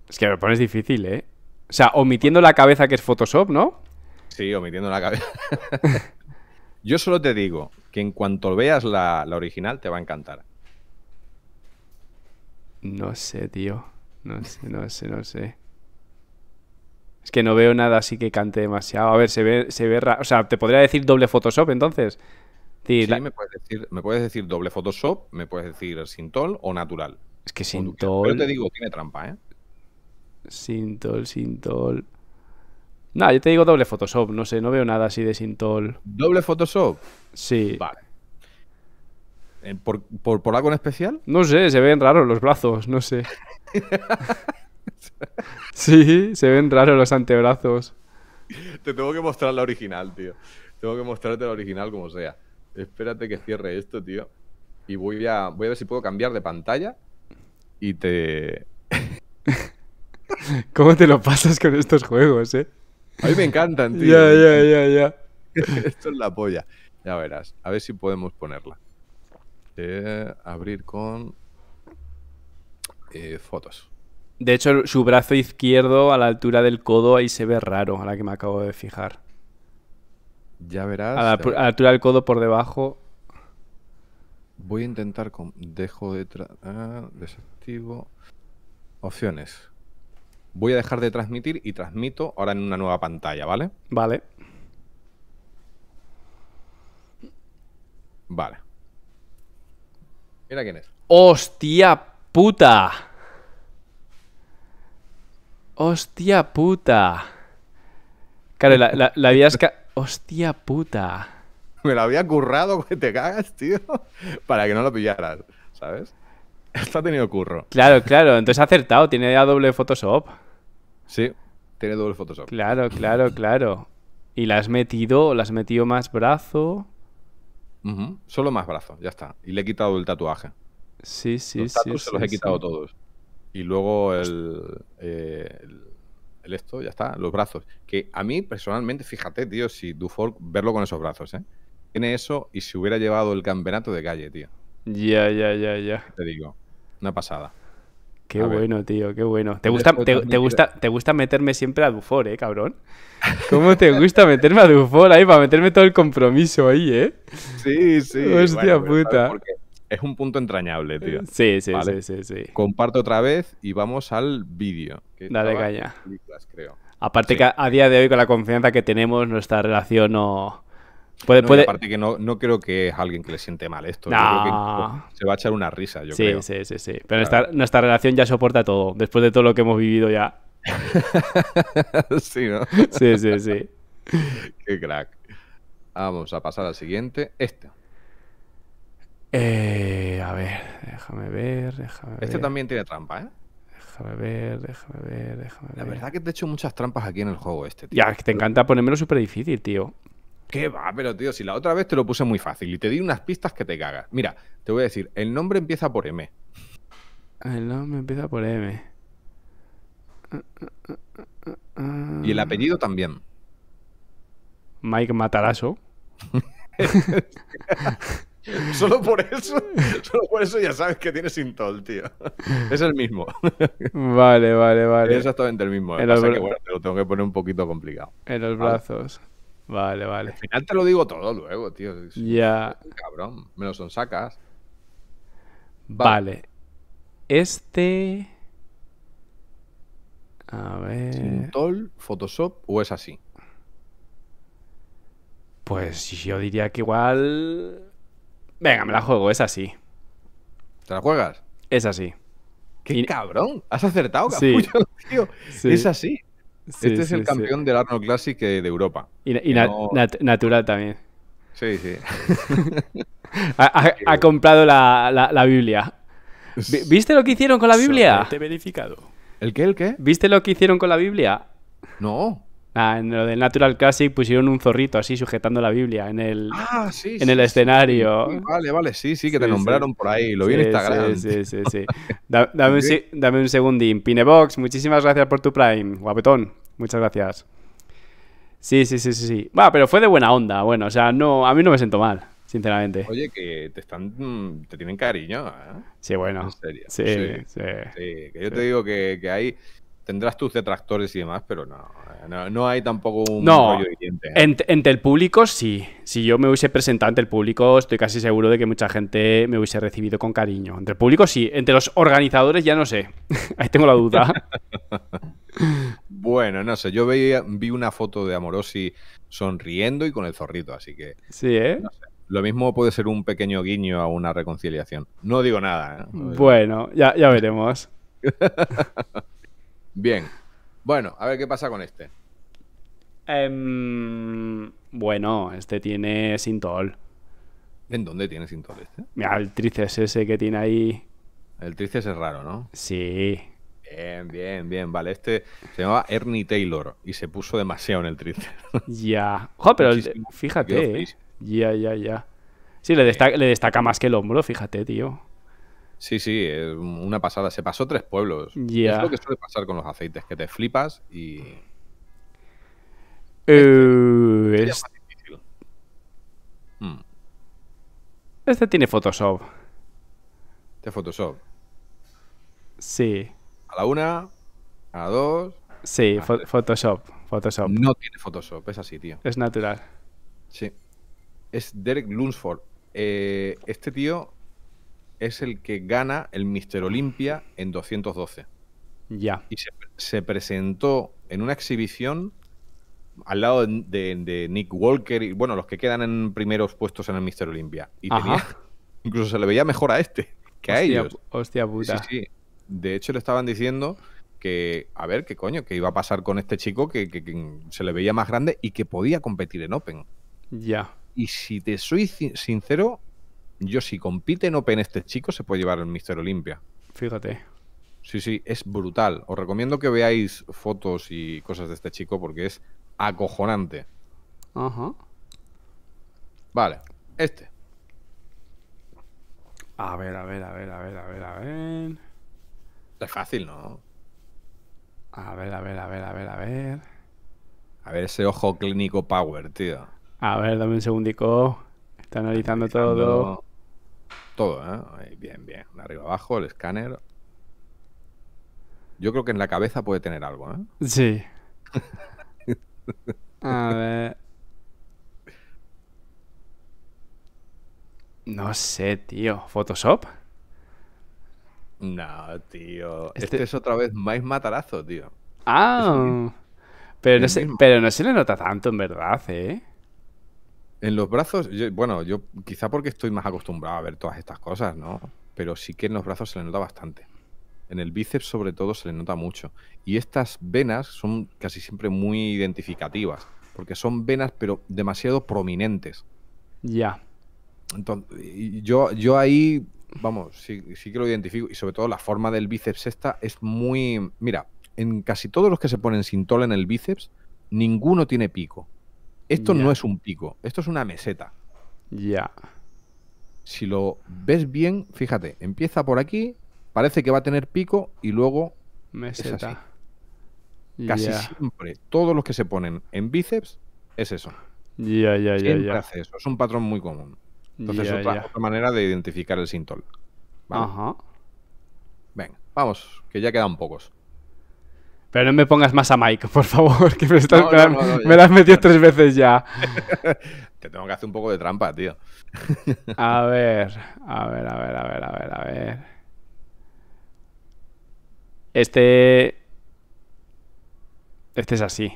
Es que me pones difícil, ¿eh? O sea, omitiendo la cabeza que es Photoshop, ¿no? Sí, omitiendo la cabeza. *laughs* Yo solo te digo que en cuanto veas la, original te va a encantar. No sé, tío. No sé, no sé, no sé. Es que no veo nada así que cante demasiado. A ver, se ve, se ve O sea, ¿te podría decir doble Photoshop entonces? Sí, me, puedes decir, me decir doble Photoshop, me puedes decir sin sintol o natural. Es que sintol. Pero te digo, tiene trampa, ¿eh? sin sintol. Nah, yo te digo doble Photoshop, no sé, no veo nada así de Sintol. ¿Doble Photoshop? Sí. Vale. ¿Por, por, por algo en especial? No sé, se ven raros los brazos, no sé. *laughs* sí, se ven raros los antebrazos. Te tengo que mostrar la original, tío. Tengo que mostrarte la original como sea. Espérate que cierre esto, tío. Y voy a, voy a ver si puedo cambiar de pantalla y te... *laughs* ¿Cómo te lo pasas con estos juegos, eh? A mí me encantan, *laughs* tío. Ya, ya, ya, ya. *laughs* Esto es la polla. Ya verás. A ver si podemos ponerla. Eh, abrir con eh, fotos. De hecho, su brazo izquierdo a la altura del codo ahí se ve raro, a la que me acabo de fijar. Ya verás. A la, altura del codo por debajo. Voy a intentar con... Dejo de... Ah, desactivo. Opciones voy a dejar de transmitir y transmito ahora en una nueva pantalla, ¿vale? Vale. Vale. Mira quién es. ¡Hostia puta! ¡Hostia puta! Claro, la, la, ¡Hostia puta! Me la había currado que te cagas, tío, para que no lo pillaras, ¿sabes? *laughs* Esto ha tenido curro. Claro, claro. Entonces ha acertado. Tiene ya doble Photoshop. Sí, tiene doble Photoshop. Claro, claro, claro. Y la has metido, la has metido más brazo. Solo más brazo, ya está. Y le he quitado el tatuaje. Sí, sí, sí. se los he quitado todos. Y luego eh, el, el, esto, ya está, los brazos. Que a mí, personalmente, fíjate, tío, si Dufour, verlo con esos brazos, ¿eh? Tiene eso y si hubiera llevado el campeonato de calle, tío. Ya, ya, ya, ya. Te digo. Una pasada. Qué bueno, tío, qué bueno. ¿Te gusta, te, gusta, te gusta meterme siempre a Dufor, eh, cabrón? *laughs* ¿Cómo te gusta meterme a Dufor ahí para meterme todo el compromiso ahí, eh? Sí, sí. *laughs* Hostia puta. es un punto entrañable, tío. Sí, sí, sí, sí, Comparto otra vez y vamos al vídeo. Dale caña. Aparte que a día de hoy, con la confianza que tenemos, nuestra relación no Aparte que no, no, creo que es alguien que le siente mal esto. se va a echar una risa, yo sí, creo. Sí, sí, sí. Pero nuestra, relación ya soporta todo. Después de todo lo que hemos vivido ya. *laughs* sí, ¿no? Sí, sí, sí. *laughs* Qué crack. Vamos a pasar al siguiente. Este. Eh, a ver, déjame ver, déjame Este también tiene trampa, ¿eh? Déjame ver, déjame ver, déjame ver. La verdad que te he hecho muchas trampas aquí en el juego este, tío. Ya, que te encanta ponérmelo súper difícil, tío. ¿Qué va? Pero tío, si la otra vez te lo puse muy fácil y te di unas pistas que te cagas. Mira, te voy a decir, el nombre empieza por M. Ah, el nombre empieza por M. Y el apellido también. Mike Matarazo. *laughs* solo por eso, solo por eso ya sabes que tienes intol, tío. Es el mismo. vale, vale, vale. Es exactamente el mismo. bueno, te lo tengo que poner un poquito complicado. En los brazos. Vale, vale. Al final te lo digo todo luego, tío. Ya. Cabrón, me lo son sacas. Vale. Este. A ver. Photoshop o es así? Pues yo diría que igual. Venga, me la juego, es así. ¿Te la juegas? Es así. ¡Qué cabrón! ¿Has acertado, capullo, *laughs* tío? Es así este es el campeón del Arnold Classic eh, de Europa. Y, natural también. Sí, sí. *laughs* ha, comprado la, Biblia. ¿Viste lo que hicieron con la Biblia? Te he verificado. ¿El qué? ¿El qué? ¿Viste lo que hicieron con la Biblia? No. Ah, en lo del Natural Classic pusieron un zorrito así sujetando la Biblia en el, ah, en el escenario. vale, vale, sí, sí, que te nombraron por ahí, lo vi en Instagram. Sí, sí, sí. *laughs* dame, un, dame, un, segundín. Pinebox, muchísimas gracias por tu Prime. Guapetón, muchas gracias. Sí, sí, sí, sí, sí. Va, pero fue de buena onda, bueno, o sea, no, a mí no me siento mal, sinceramente. Oye, que te están, mm, te tienen cariño, ¿eh? Sí, bueno. En serio. Sí, sí. que yo te digo que, que hay tendrás tus detractores y demás, pero no, eh, no, hay tampoco un rollo evidente. ¿eh? entre el público sí. Si yo me hubiese presentado ante el público, estoy casi seguro de que mucha gente me hubiese recibido con cariño. Entre el público sí. Entre los organizadores ya no sé. *laughs* Ahí tengo la duda. *laughs* bueno, no sé. Yo vi una foto de Amorosi sonriendo y con el zorrito, así que... Sí, ¿eh? Lo mismo puede ser un pequeño guiño a una reconciliación. No digo nada. ¿eh? bueno, ya, ya veremos. *laughs* Bien. Bueno, a ver qué pasa con este. Em, bueno, este tiene Sintol. ¿En dónde tiene Sintol este? Mira, el tríceps ese que tiene ahí. El tríceps es raro, ¿no? Sí. Bien, bien, bien. Vale, este se llamaba Ernie Taylor y se puso demasiado en el tríceps. *laughs* Ya. Joder, pero fíjate. ¿eh? Ya, ya, ya. Sí, le, le destaca más que el hombro, fíjate, tío. Sí, sí, es una pasada. Se pasó tres pueblos. Es lo que suele pasar con los aceites, que te flipas y. Eh, este, es... Hmm. este tiene Photoshop. Este Photoshop. Sí. A la una, a la dos. Sí, ah. Photoshop. Photoshop. No tiene Photoshop, es así, tío. Es natural. Sí. Es Derek Lunsford. Eh, este tío es el que gana el Mister Olimpia en 212. Ya. Y se, presentó en una exhibición al lado de, Nick Walker y bueno, los que quedan en primeros puestos en el Mister Olimpia. Y *laughs* incluso se le veía mejor a este que a ellos. Hostia puta. Sí, sí. De hecho, le estaban diciendo que, a ver, qué coño, qué iba a pasar con este chico que, que se le veía más grande y que podía competir en Open. Ya. Y si te soy sincero, yo, si compite en Open este chico, se puede llevar el Mister Olimpia. Fíjate. Sí, sí, es brutal. Os recomiendo que veáis fotos y cosas de este chico porque es acojonante. Ajá. Vale, este. A ver, a ver, a ver, a ver, a ver, a ver. Es fácil, ¿no? A ver, a ver, a ver, a ver, a ver. A ver ese ojo clínico power, tío. A ver, dame un segundico. Está analizando... todo. Todo, ¿eh? Bien, bien. Arriba abajo, el escáner. Yo creo que en la cabeza puede tener algo, ¿eh? Sí. *laughs* A ver. No sé, tío. ¿Photoshop? No, tío. Este, este es otra vez más matarazo, tío. Ah. Pero, no se, pero no se le nota tanto, en verdad, ¿eh? En los brazos, bueno, yo quizá porque estoy más acostumbrado a ver todas estas cosas, ¿no? Pero sí que en los brazos se le nota bastante. En el bíceps sobre todo se le nota mucho. Y estas venas son casi siempre muy identificativas, porque son venas pero demasiado prominentes. Ya. Entonces, yo, yo ahí, vamos, sí, sí que lo identifico. Y sobre todo la forma del bíceps esta es muy... Mira, en casi todos los que se ponen sin tol en el bíceps, ninguno tiene pico. Esto no es un pico, esto es una meseta. Ya. Si lo ves bien, fíjate, empieza por aquí, parece que va a tener pico y luego meseta. Casi siempre, todos los que se ponen en bíceps es eso. Ya, ya, ya. hace eso, es un patrón muy común. Entonces, es otra, manera de identificar el sintol. Ajá. Venga, vamos, que ya quedan pocos. Pero no me pongas más a Mike, por favor, *laughs* que me, estás, la has metido tres veces ya. *laughs* Te tengo que hacer un poco de trampa, tío. *laughs* a ver, a ver, a ver, a ver, a ver, a ver. Este. Este es así.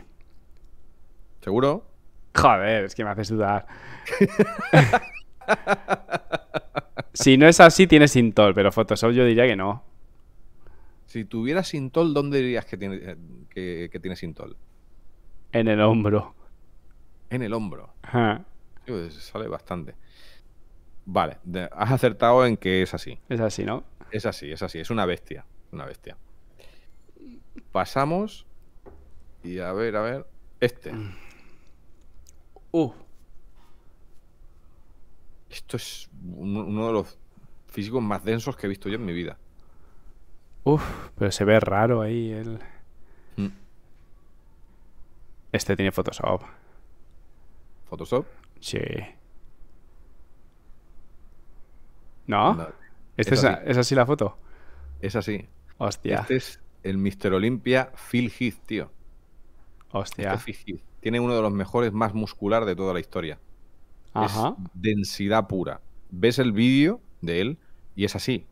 ¿Seguro? Joder, es que me haces dudar. si no es así, tiene Sintol, pero Photoshop yo diría que no. Si tuvieras Sintol, ¿dónde dirías que tiene, eh, que, Sintol? En el hombro. En el hombro. Pues, sale bastante. Vale, has acertado en que es así. Es así, ¿no? Es así, es así. Es una bestia. Una bestia. Pasamos. Y a ver, a ver. Este. Mm. Uh. Esto es uno de los físicos más densos que he visto yo en mi vida. Uf, pero se ve raro ahí él. Mm. Este tiene Photoshop. ¿Photoshop? Sí. ¿No? ¿Este es, así. la foto? Es así. Hostia. Este es el Mr. Olympia Phil Heath, tío. Hostia. Este Phil Heath. Tiene uno de los mejores más muscular de toda la historia. Ajá. densidad pura. Ves el vídeo de él y es así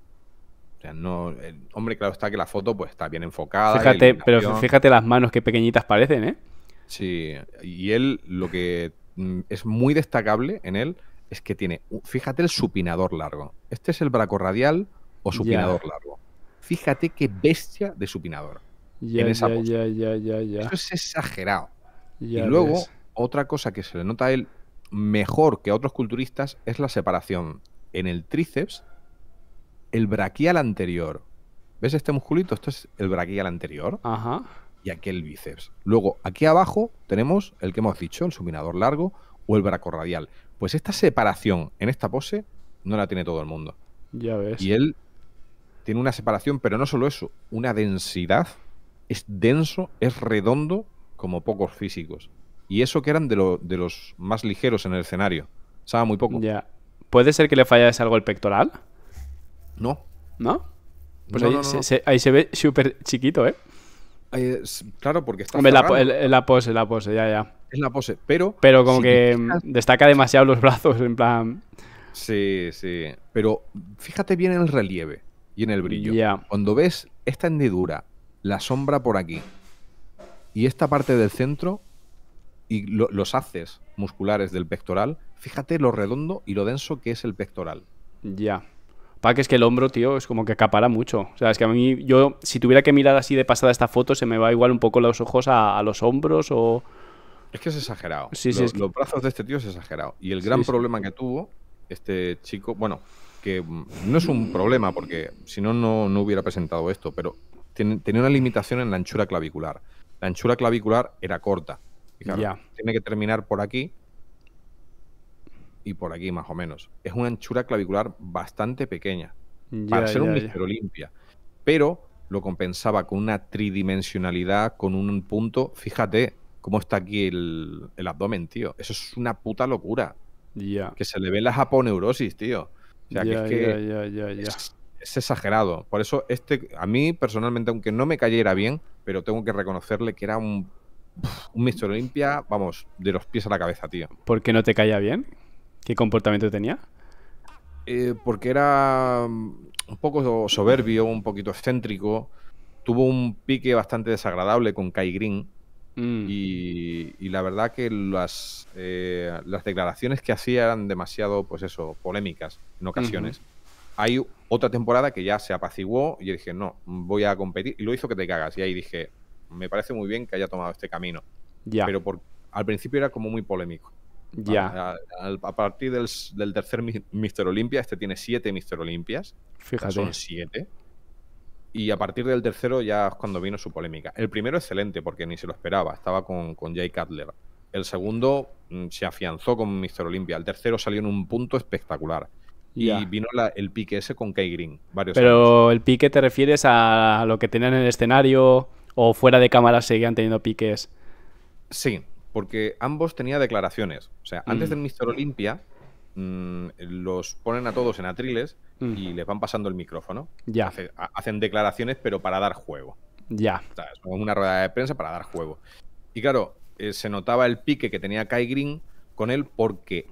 no, el hombre, claro está que la foto pues está bien enfocada. pero fíjate las manos que pequeñitas parecen, ¿eh? Sí, y él lo que mm, es muy destacable en él es que tiene, fíjate el supinador largo. Este es el braco radial o supinador largo. Fíjate qué bestia de supinador. en esa ya Eso es exagerado. y luego, otra cosa que se le nota a él mejor que a otros culturistas es la separación en el tríceps el braquial anterior. ¿Ves este musculito? Esto es el braquial anterior. Ajá. Y aquí el bíceps. Luego, aquí abajo tenemos el que hemos dicho, el subinador largo o el radial. Pues esta separación en esta pose no la tiene todo el mundo. Ya ves. Y él tiene una separación, pero no solo eso, una densidad. Es denso, es redondo, como pocos físicos. Y eso que eran de, los más ligeros en el escenario. Sabe muy poco. Ya. ¿Puede ser que le fallase algo el pectoral? No. ¿No? Pues ahí, se, ve súper chiquito, ¿eh? claro, porque está. Hombre, la, pose, la pose, ya, ya. Es la pose, pero. Pero como que mm, destaca demasiado los brazos, en plan. Sí, sí. Pero fíjate bien en el relieve y en el brillo. Cuando ves esta hendidura, la sombra por aquí y esta parte del centro y los haces musculares del pectoral, fíjate lo redondo y lo denso que es el pectoral. Ya que es que el hombro, tío, es como que acapara mucho. O sea, es que a mí, yo, si tuviera que mirar así de pasada esta foto, se me va igual un poco los ojos a, los hombros o. Es que es exagerado. Sí, los, brazos de este tío es exagerado. Y el gran problema que tuvo este chico, bueno, que mm, no es un problema porque si no, no hubiera presentado esto, pero tenía una limitación en la anchura clavicular. La anchura clavicular era corta. Y tiene que terminar por aquí y por aquí más o menos. Es una anchura clavicular bastante pequeña para ser un misterio limpia. Pero lo compensaba con una tridimensionalidad, con un punto. Fíjate cómo está aquí el, abdomen, tío. Eso es una puta locura. Ya. Que se le ve la japoneurosis, tío. O sea, que es que es, exagerado. Por eso, este, a mí personalmente, aunque no me cayera bien, pero tengo que reconocerle que era un un limpia vamos, de los pies a la cabeza, tío. ¿Por qué no te caía bien? ¿Qué comportamiento tenía? Eh, porque era mm, un poco soberbio, un poquito excéntrico. Tuvo un pique bastante desagradable con Kai Green. Mm. Y, la verdad que eh, las, declaraciones que hacía eran demasiado, pues eso, polémicas en ocasiones. Hay otra temporada que ya se apaciguó y dije, no, voy a competir. Y lo hizo que te cagas. Y ahí dije, me parece muy bien que haya tomado este camino. Ya. Pero al principio era como muy polémico. Ya. A, partir del, tercer Mr. Olympia este tiene siete Mr. Olympias Fíjate. Son siete. Y a partir del tercero ya es cuando vino su polémica. El primero excelente, porque ni se lo esperaba. Estaba con, con Jay Cutler. El segundo mm, se afianzó con Mr. Olympia El tercero salió en un punto espectacular. Y vino el pique ese con Kay Green. Pero el pique te refieres a lo que tenían en el escenario o fuera de cámara seguían teniendo piques. Sí, porque ambos tenían declaraciones. O sea, antes del mm. Mister Olimpia, mm, los ponen a todos en atriles mm. y les van pasando el micrófono. Ya. hacen declaraciones, pero para dar juego. Ya. O sea, es una rueda de prensa para dar juego. Y claro, eh, se notaba el pique que tenía Kai Green con él porque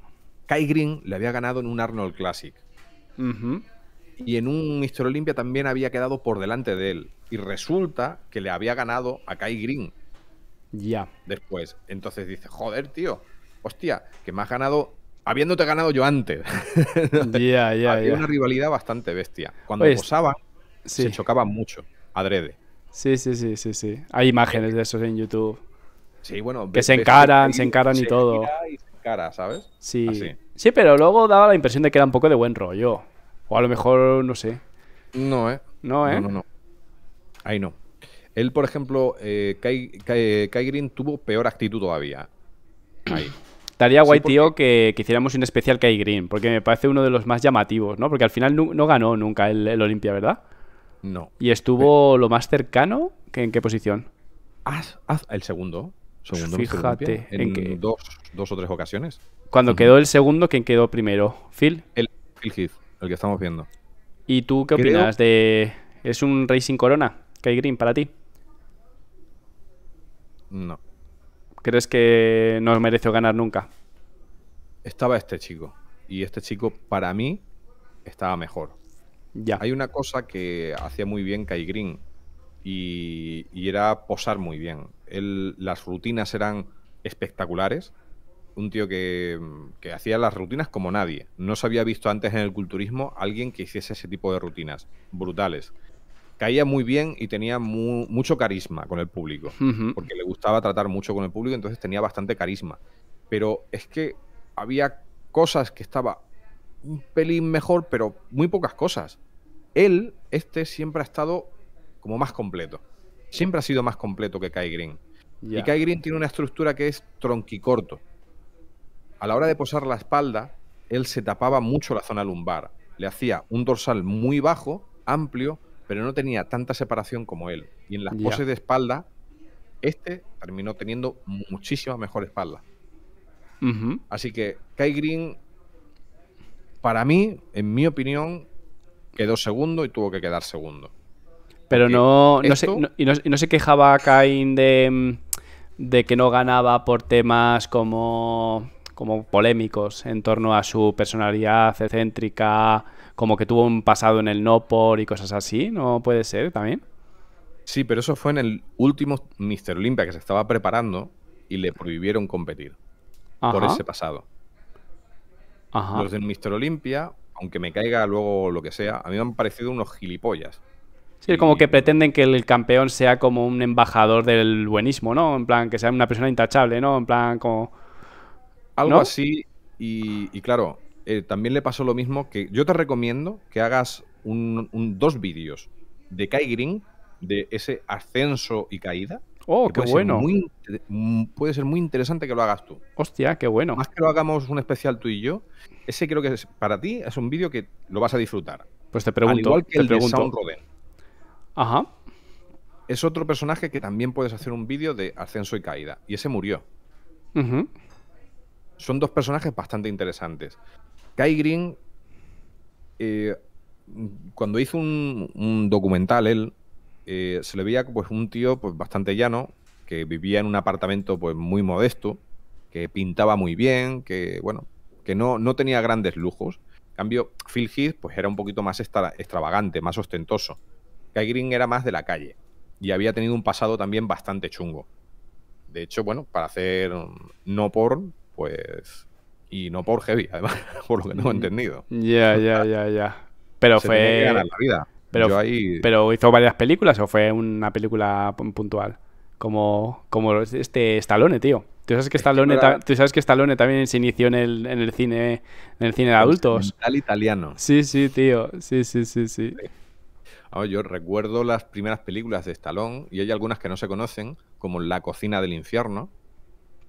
Kai Green le había ganado en un Arnold Classic. Y en un Mister Olimpia también había quedado por delante de él. Y resulta que le había ganado a Kai Green ya. Después. Entonces dices, joder, tío. Hostia, que me has ganado habiéndote ganado yo antes. Ya, *laughs* ya, ya. Había una rivalidad bastante bestia. Cuando pues, posaban, se chocaban mucho, adrede. Sí, sí, sí, sí, sí. Hay imágenes de esos en YouTube. Sí, bueno. Que se encaran, se encaran y, todo. Y se encaran, ¿sabes? Sí. Sí, pero luego daba la impresión de que era un poco de buen rollo. O a lo mejor, no sé. No, ¿eh? No, ¿eh? No, no, no. Ahí no. Él, por ejemplo, eh, Kai, Green tuvo peor actitud todavía. *clears throat* Ahí. Estaría guay, tío, que, hiciéramos un especial Kai Green, porque me parece uno de los más llamativos, ¿no? Porque al final no, ganó nunca el, Olimpia, ¿verdad? No. ¿Y estuvo lo más cercano? ¿En qué posición? el segundo. segundo Fíjate. En, qué? Dos, o tres ocasiones. Cuando quedó el segundo, ¿quién quedó primero? ¿Phil? El, Phil Heath, el que estamos viendo. ¿Y tú qué opinas de... ¿Es un Racing Corona? ¿Kai Green para ti? No. ¿Crees que no mereció ganar nunca? Estaba este chico. Y este chico, para mí, estaba mejor. Ya. Hay una cosa que hacía muy bien Kai Green. Y, era posar muy bien. las rutinas eran espectaculares. Un tío que hacía las rutinas como nadie. No se había visto antes en el culturismo alguien que hiciese ese tipo de rutinas brutales caía muy bien y tenía mucho carisma con el público, porque le gustaba tratar mucho con el público, entonces tenía bastante carisma. Pero es que había cosas que estaba un pelín mejor, pero muy pocas cosas. Él, este, siempre ha estado como más completo. Siempre ha sido más completo que Kai Green. Y Kai Green tiene una estructura que es tronquicorto. A la hora de posar la espalda, él se tapaba mucho la zona lumbar. Le hacía un dorsal muy bajo, amplio, pero no tenía tanta separación como él. Y en las poses de espalda, este terminó teniendo muchísima mejor espalda. Así que Kai Green, para mí, en mi opinión, quedó segundo y tuvo que quedar segundo. Pero no, no, se, se quejaba Cain de, mm, de, que no ganaba por temas como, como polémicos en torno a su personalidad excéntrica, como que tuvo un pasado en el no por y cosas así, ¿no puede ser también? Sí, pero eso fue en el último Mr. Olympia que se estaba preparando y le prohibieron competir por ese pasado. Los del Mr. Olympia, aunque me caiga luego lo que sea, a mí me han parecido unos gilipollas. Sí, es como que pretenden que el campeón sea como un embajador del buenismo, ¿no? En plan, que sea una persona intachable, ¿no? En plan, como. Algo así. y, claro, eh, también le pasó lo mismo que yo te recomiendo que hagas un, dos vídeos de Kai de ese ascenso y caída. Oh, qué bueno. Mm, puede ser muy interesante que lo hagas tú. Hostia, qué bueno. Más que lo hagamos un especial tú y yo, ese creo que para ti es un vídeo que lo vas a disfrutar. Pues te pregunto. Al igual que el de Ajá. Es otro personaje que también puedes hacer un vídeo de ascenso y caída. Y ese murió son dos personajes bastante interesantes. Kai Green, eh, cuando hizo un, documental, él eh, se le veía pues, un tío pues, bastante llano, que vivía en un apartamento pues, muy modesto, que pintaba muy bien, que, bueno, que no, no tenía grandes lujos. En cambio, Phil Heath pues, era un poquito más extravagante, más ostentoso. Kai Green era más de la calle y había tenido un pasado también bastante chungo. De hecho, bueno, para hacer no porn, pues... Y no por heavy, además, *laughs* por lo que he mm. entendido. Ya, ya, ya, ya. Pero fue... Pero, hizo varias películas o fue una película puntual. Como, como este Stallone, tío. ¿Tú sabes que, Stallone, ¿tú sabes que Stallone también se inició en el, en el cine en el cine de pues adultos? Al italiano. Sí, sí, tío. Sí, sí, sí, sí. yo recuerdo las primeras películas de Stallone y hay algunas que no se conocen, como La cocina del infierno,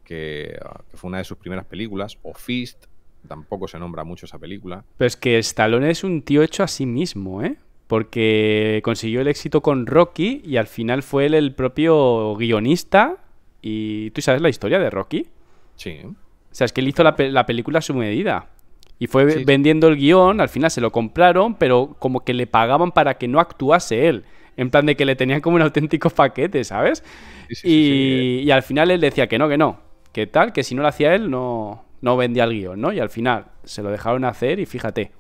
Ah, que, fue una de sus primeras películas, o Fist, tampoco se nombra mucho esa película. Pero es que Stallone es un tío hecho a sí mismo, ¿eh? Porque consiguió el éxito con Rocky y al final fue él el propio guionista. ¿Y tú sabes la historia de Rocky? Sí. O sea, es que él hizo la, película a su medida. Y fue vendiendo el guión, al final se lo compraron, pero como que le pagaban para que no actuase él. En plan de que le tenían como un auténtico paquete, ¿sabes? y al final él decía que no, que no, que tal, que si no lo hacía él no, no vendía el guión, ¿no? Y al final se lo dejaron hacer y fíjate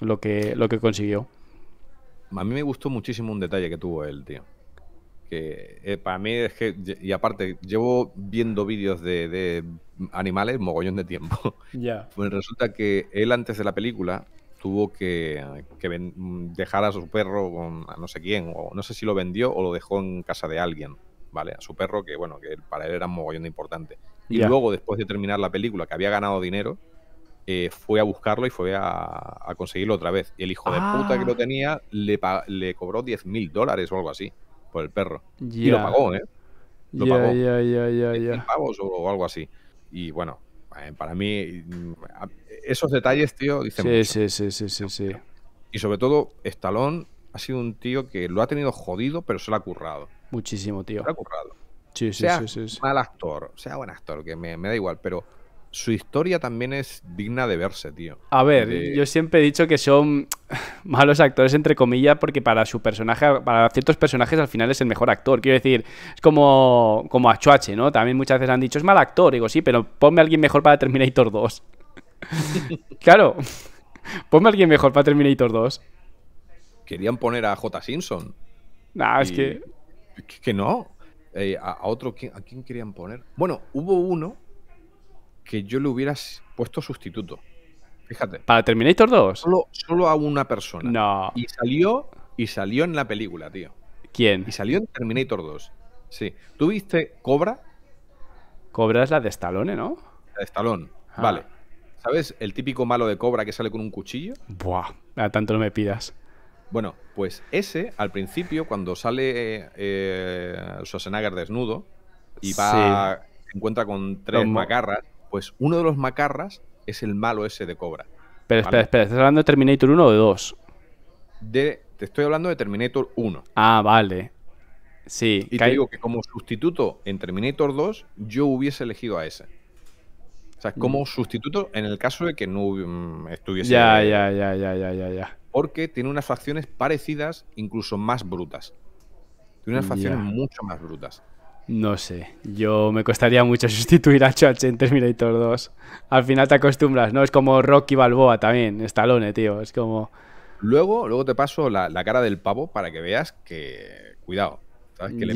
lo que, lo que consiguió. A mí me gustó muchísimo un detalle que tuvo él, tío. Que eh, para mí es que, y aparte, llevo viendo vídeos de, de animales mogollón de tiempo. *laughs* Ya. Pues resulta que él antes de la película tuvo que, dejar a su perro con a no sé quién, o no sé si lo vendió o lo dejó en casa de alguien, ¿vale? A su perro, que bueno, que para él era un mogollón de importante. Y luego, después de terminar la película, que había ganado dinero, eh, fue a buscarlo y fue a, conseguirlo otra vez. Y el hijo de puta que lo ah. tenía le, cobró 10 mil dólares o algo así por el perro. Y lo pagó, ¿eh? Lo pagó. pavos o algo así. Y bueno, eh, para mí, esos detalles, tío, dicen. Sí, sí, sí, sí, sí, sí. Y sobre todo, Estalón ha sido un tío que lo ha tenido jodido, pero se lo ha currado. Muchísimo, tío. Se lo ha currado. Sí, sí, sea sí, mal actor, sea buen actor, que me, da igual, pero su historia también es digna de verse, tío. A ver, yo siempre he dicho que son *laughs* malos actores, entre comillas, porque para su personaje, para ciertos personajes, al final es el mejor actor. Quiero decir, es como, como a ¿no? También muchas veces han dicho, es mal actor. Digo, sí, pero ponme a alguien mejor para Terminator 2. *laughs* claro, ponme a alguien mejor para Terminator 2. Querían poner a J. Simpson. Nah, es que. Que no. Eh, a, otro, ¿a quién querían poner? Bueno, hubo uno que yo le hubiera puesto sustituto. Fíjate. ¿Para Terminator 2? Solo, solo a una persona. No. Y salió, y salió en la película, tío. ¿Quién? Y salió en Terminator 2. Sí. ¿Tuviste Cobra? Cobra es la de Stallone, ¿no? La de Stallone. Ah. Vale. ¿Sabes el típico malo de Cobra que sale con un cuchillo? Buah, a tanto no me pidas. Bueno, pues ese, al principio, cuando sale eh, Schwarzenegger desnudo y va, encuentra con tres macarras, pues uno de los macarras es el malo ese de Cobra. Pero espera, espera, ¿estás hablando de Terminator 1 o de 2? De, te estoy hablando de Terminator 1. Ah, vale. Sí. Y te digo que como sustituto en Terminator 2, yo hubiese elegido a ese. O sea, como mm. sustituto en el caso de que no mm, estuviese. Ya, ya, ya, ya, ya, ya, ya porque tiene unas facciones parecidas, incluso más brutas. Tiene unas facciones mucho más brutas. No sé, yo me costaría mucho *laughs* sustituir a Choach en Terminator 2. Al final te acostumbras, ¿no? Es como Rocky Balboa también, Stallone, tío. Es como. Luego, luego te paso la, cara del pavo para que veas que. Cuidado, ¿sabes? Que le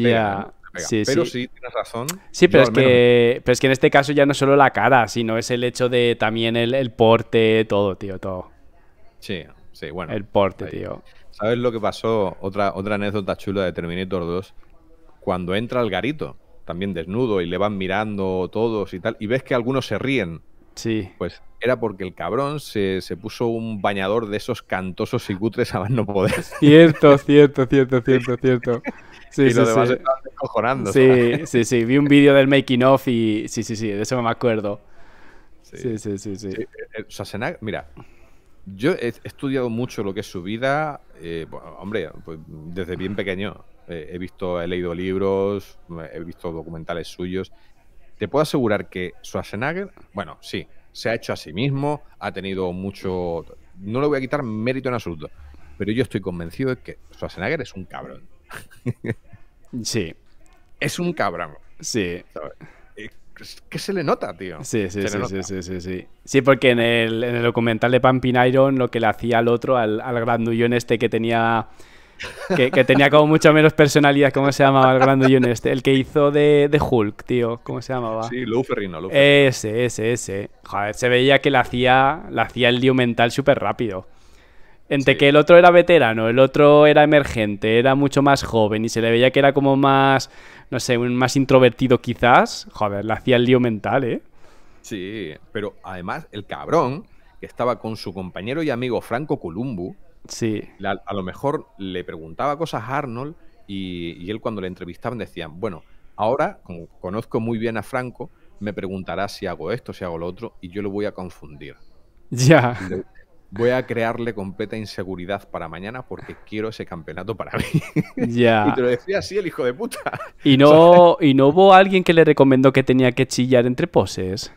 Sí, pero sí. tienes razón. Sí, pero es, que, pero es que en este caso ya no solo la cara, sino es el hecho de también el, el porte, todo, tío, todo. Sí, Sí, bueno. El porte, tío. ¿Sabes lo que pasó? Otra, otra anécdota chula de Terminator 2. Cuando entra el garito, también desnudo, y le van mirando todos y tal, y ves que algunos se ríen. Sí. Pues era porque el cabrón se, puso un bañador de esos cantosos y cutres a más no poder. *laughs* Cierto, cierto, cierto, cierto, cierto. *laughs* Sí, y sí, sí. Sí, sí, sí. Vi un vídeo del making of y sí, sí, sí, de eso me acuerdo. Sí, sí, sí, sí. Eh, eh, o sea, mira, yo he estudiado mucho lo que es su vida, eh, hombre, pues, desde bien pequeño. Eh, he visto, he leído libros, eh, he visto documentales suyos. Te puedo asegurar que Schwarzenegger, bueno, sí, se ha hecho a sí mismo, ha tenido mucho. No le voy a quitar mérito en absoluto, pero yo estoy convencido de que Schwarzenegger es un cabrón. Sí. es un cabrón. Sí que se le nota, tío. Sí, sí, sí, sí, sí, sí, porque en el, documental de Pumping Iron lo que le hacía al otro, al, al grandullón este que tenía... Que, tenía como mucho menos personalidad, ¿cómo se llamaba el grandullón este? El que hizo de, Hulk, tío, ¿cómo se llamaba? Sí, Lou Ese, ese, ese. Joder, se veía que le hacía, le hacía el diumental mental súper rápido. Entre que el otro era veterano, el otro era emergente, era mucho más joven y se le veía que era como más, no sé, más introvertido quizás. Joder, le hacía el lío mental, ¿eh? Sí, pero además el cabrón que estaba con su compañero y amigo Franco Columbu, sí. a lo mejor le preguntaba cosas a Arnold y, él cuando le entrevistaban decían, bueno, ahora como conozco muy bien a Franco, me preguntará si hago esto, si hago lo otro y yo lo voy a confundir. *laughs* Ya voy a crearle completa inseguridad para mañana porque quiero ese campeonato para mí. Ya. *laughs* y te lo decía así el hijo de puta. ¿Y no, *laughs* ¿Y no hubo alguien que le recomendó que tenía que chillar entre poses?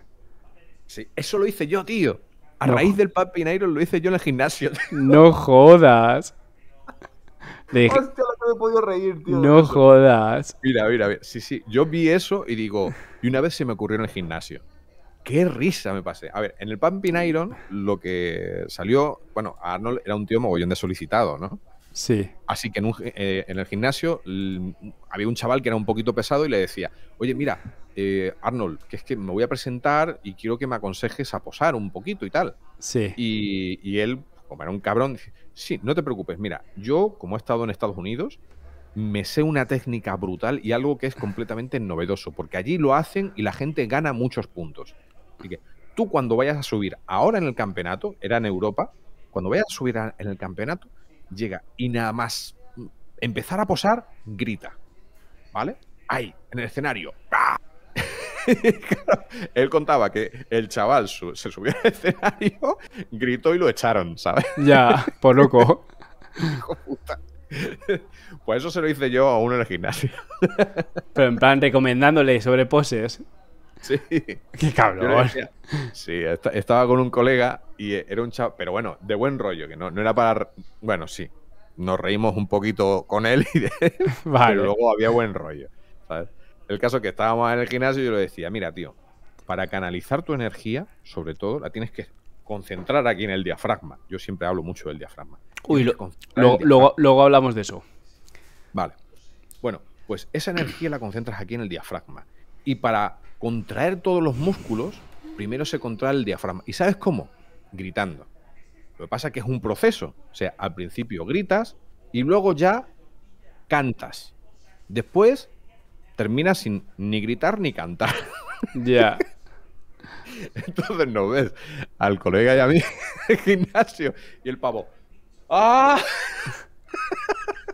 Sí, eso lo hice yo, tío. A raíz del Papi Nairo lo hice yo en el gimnasio. *laughs* No jodas. No jodas. Mira, mira, mira. Sí, sí. Yo vi eso y digo, y una vez se me ocurrió en el gimnasio qué risa me pasé. A ver, en el Pumping Iron lo que salió, bueno, Arnold era un tío mogollón de solicitado, ¿no? Sí. Así que en, eh, el gimnasio había un chaval que era un poquito pesado y le decía, oye, mira, eh, Arnold, que es que me voy a presentar y quiero que me aconsejes a posar un poquito y tal. Sí. Y, y él, como era un cabrón, dice, sí, no te preocupes, mira, yo como he estado en Estados Unidos, me sé una técnica brutal y algo que es completamente novedoso, porque allí lo hacen y la gente gana muchos puntos tú cuando vayas a subir ahora en el campeonato, era en Europa, cuando vayas a subir en el campeonato, llega y nada más empezar a posar, grita. ¿Vale? Ahí, en el escenario. *laughs* él contaba que el chaval se subió al escenario, gritó y lo echaron, ¿sabes? Ya, por loco. *laughs* Pues eso se lo hice yo a uno en el gimnasio. Pero en plan recomendándole sobre poses. Sí. Qué cabrón. sí, estaba con un colega y era un chavo, pero bueno, de buen rollo, que no, no era para. Bueno, sí, nos reímos un poquito con él y *laughs* luego había buen rollo. ¿sabes? El caso que estábamos en el gimnasio y yo le decía, mira, tío, para canalizar tu energía, sobre todo, la tienes que concentrar aquí en el diafragma. Yo siempre hablo mucho del diafragma. Uy, luego, luego hablamos de eso. Vale. Bueno, pues esa energía la concentras aquí en el diafragma. Y para contraer todos los músculos, primero se contrae el diafragma. ¿Y sabes cómo? Gritando. Lo que pasa es que es un proceso. O sea, al principio gritas y luego ya cantas. Después terminas sin ni gritar ni cantar. *laughs* Ya. Entonces no ves al colega y a mí *laughs* en el gimnasio y el pavo. ¡Ah!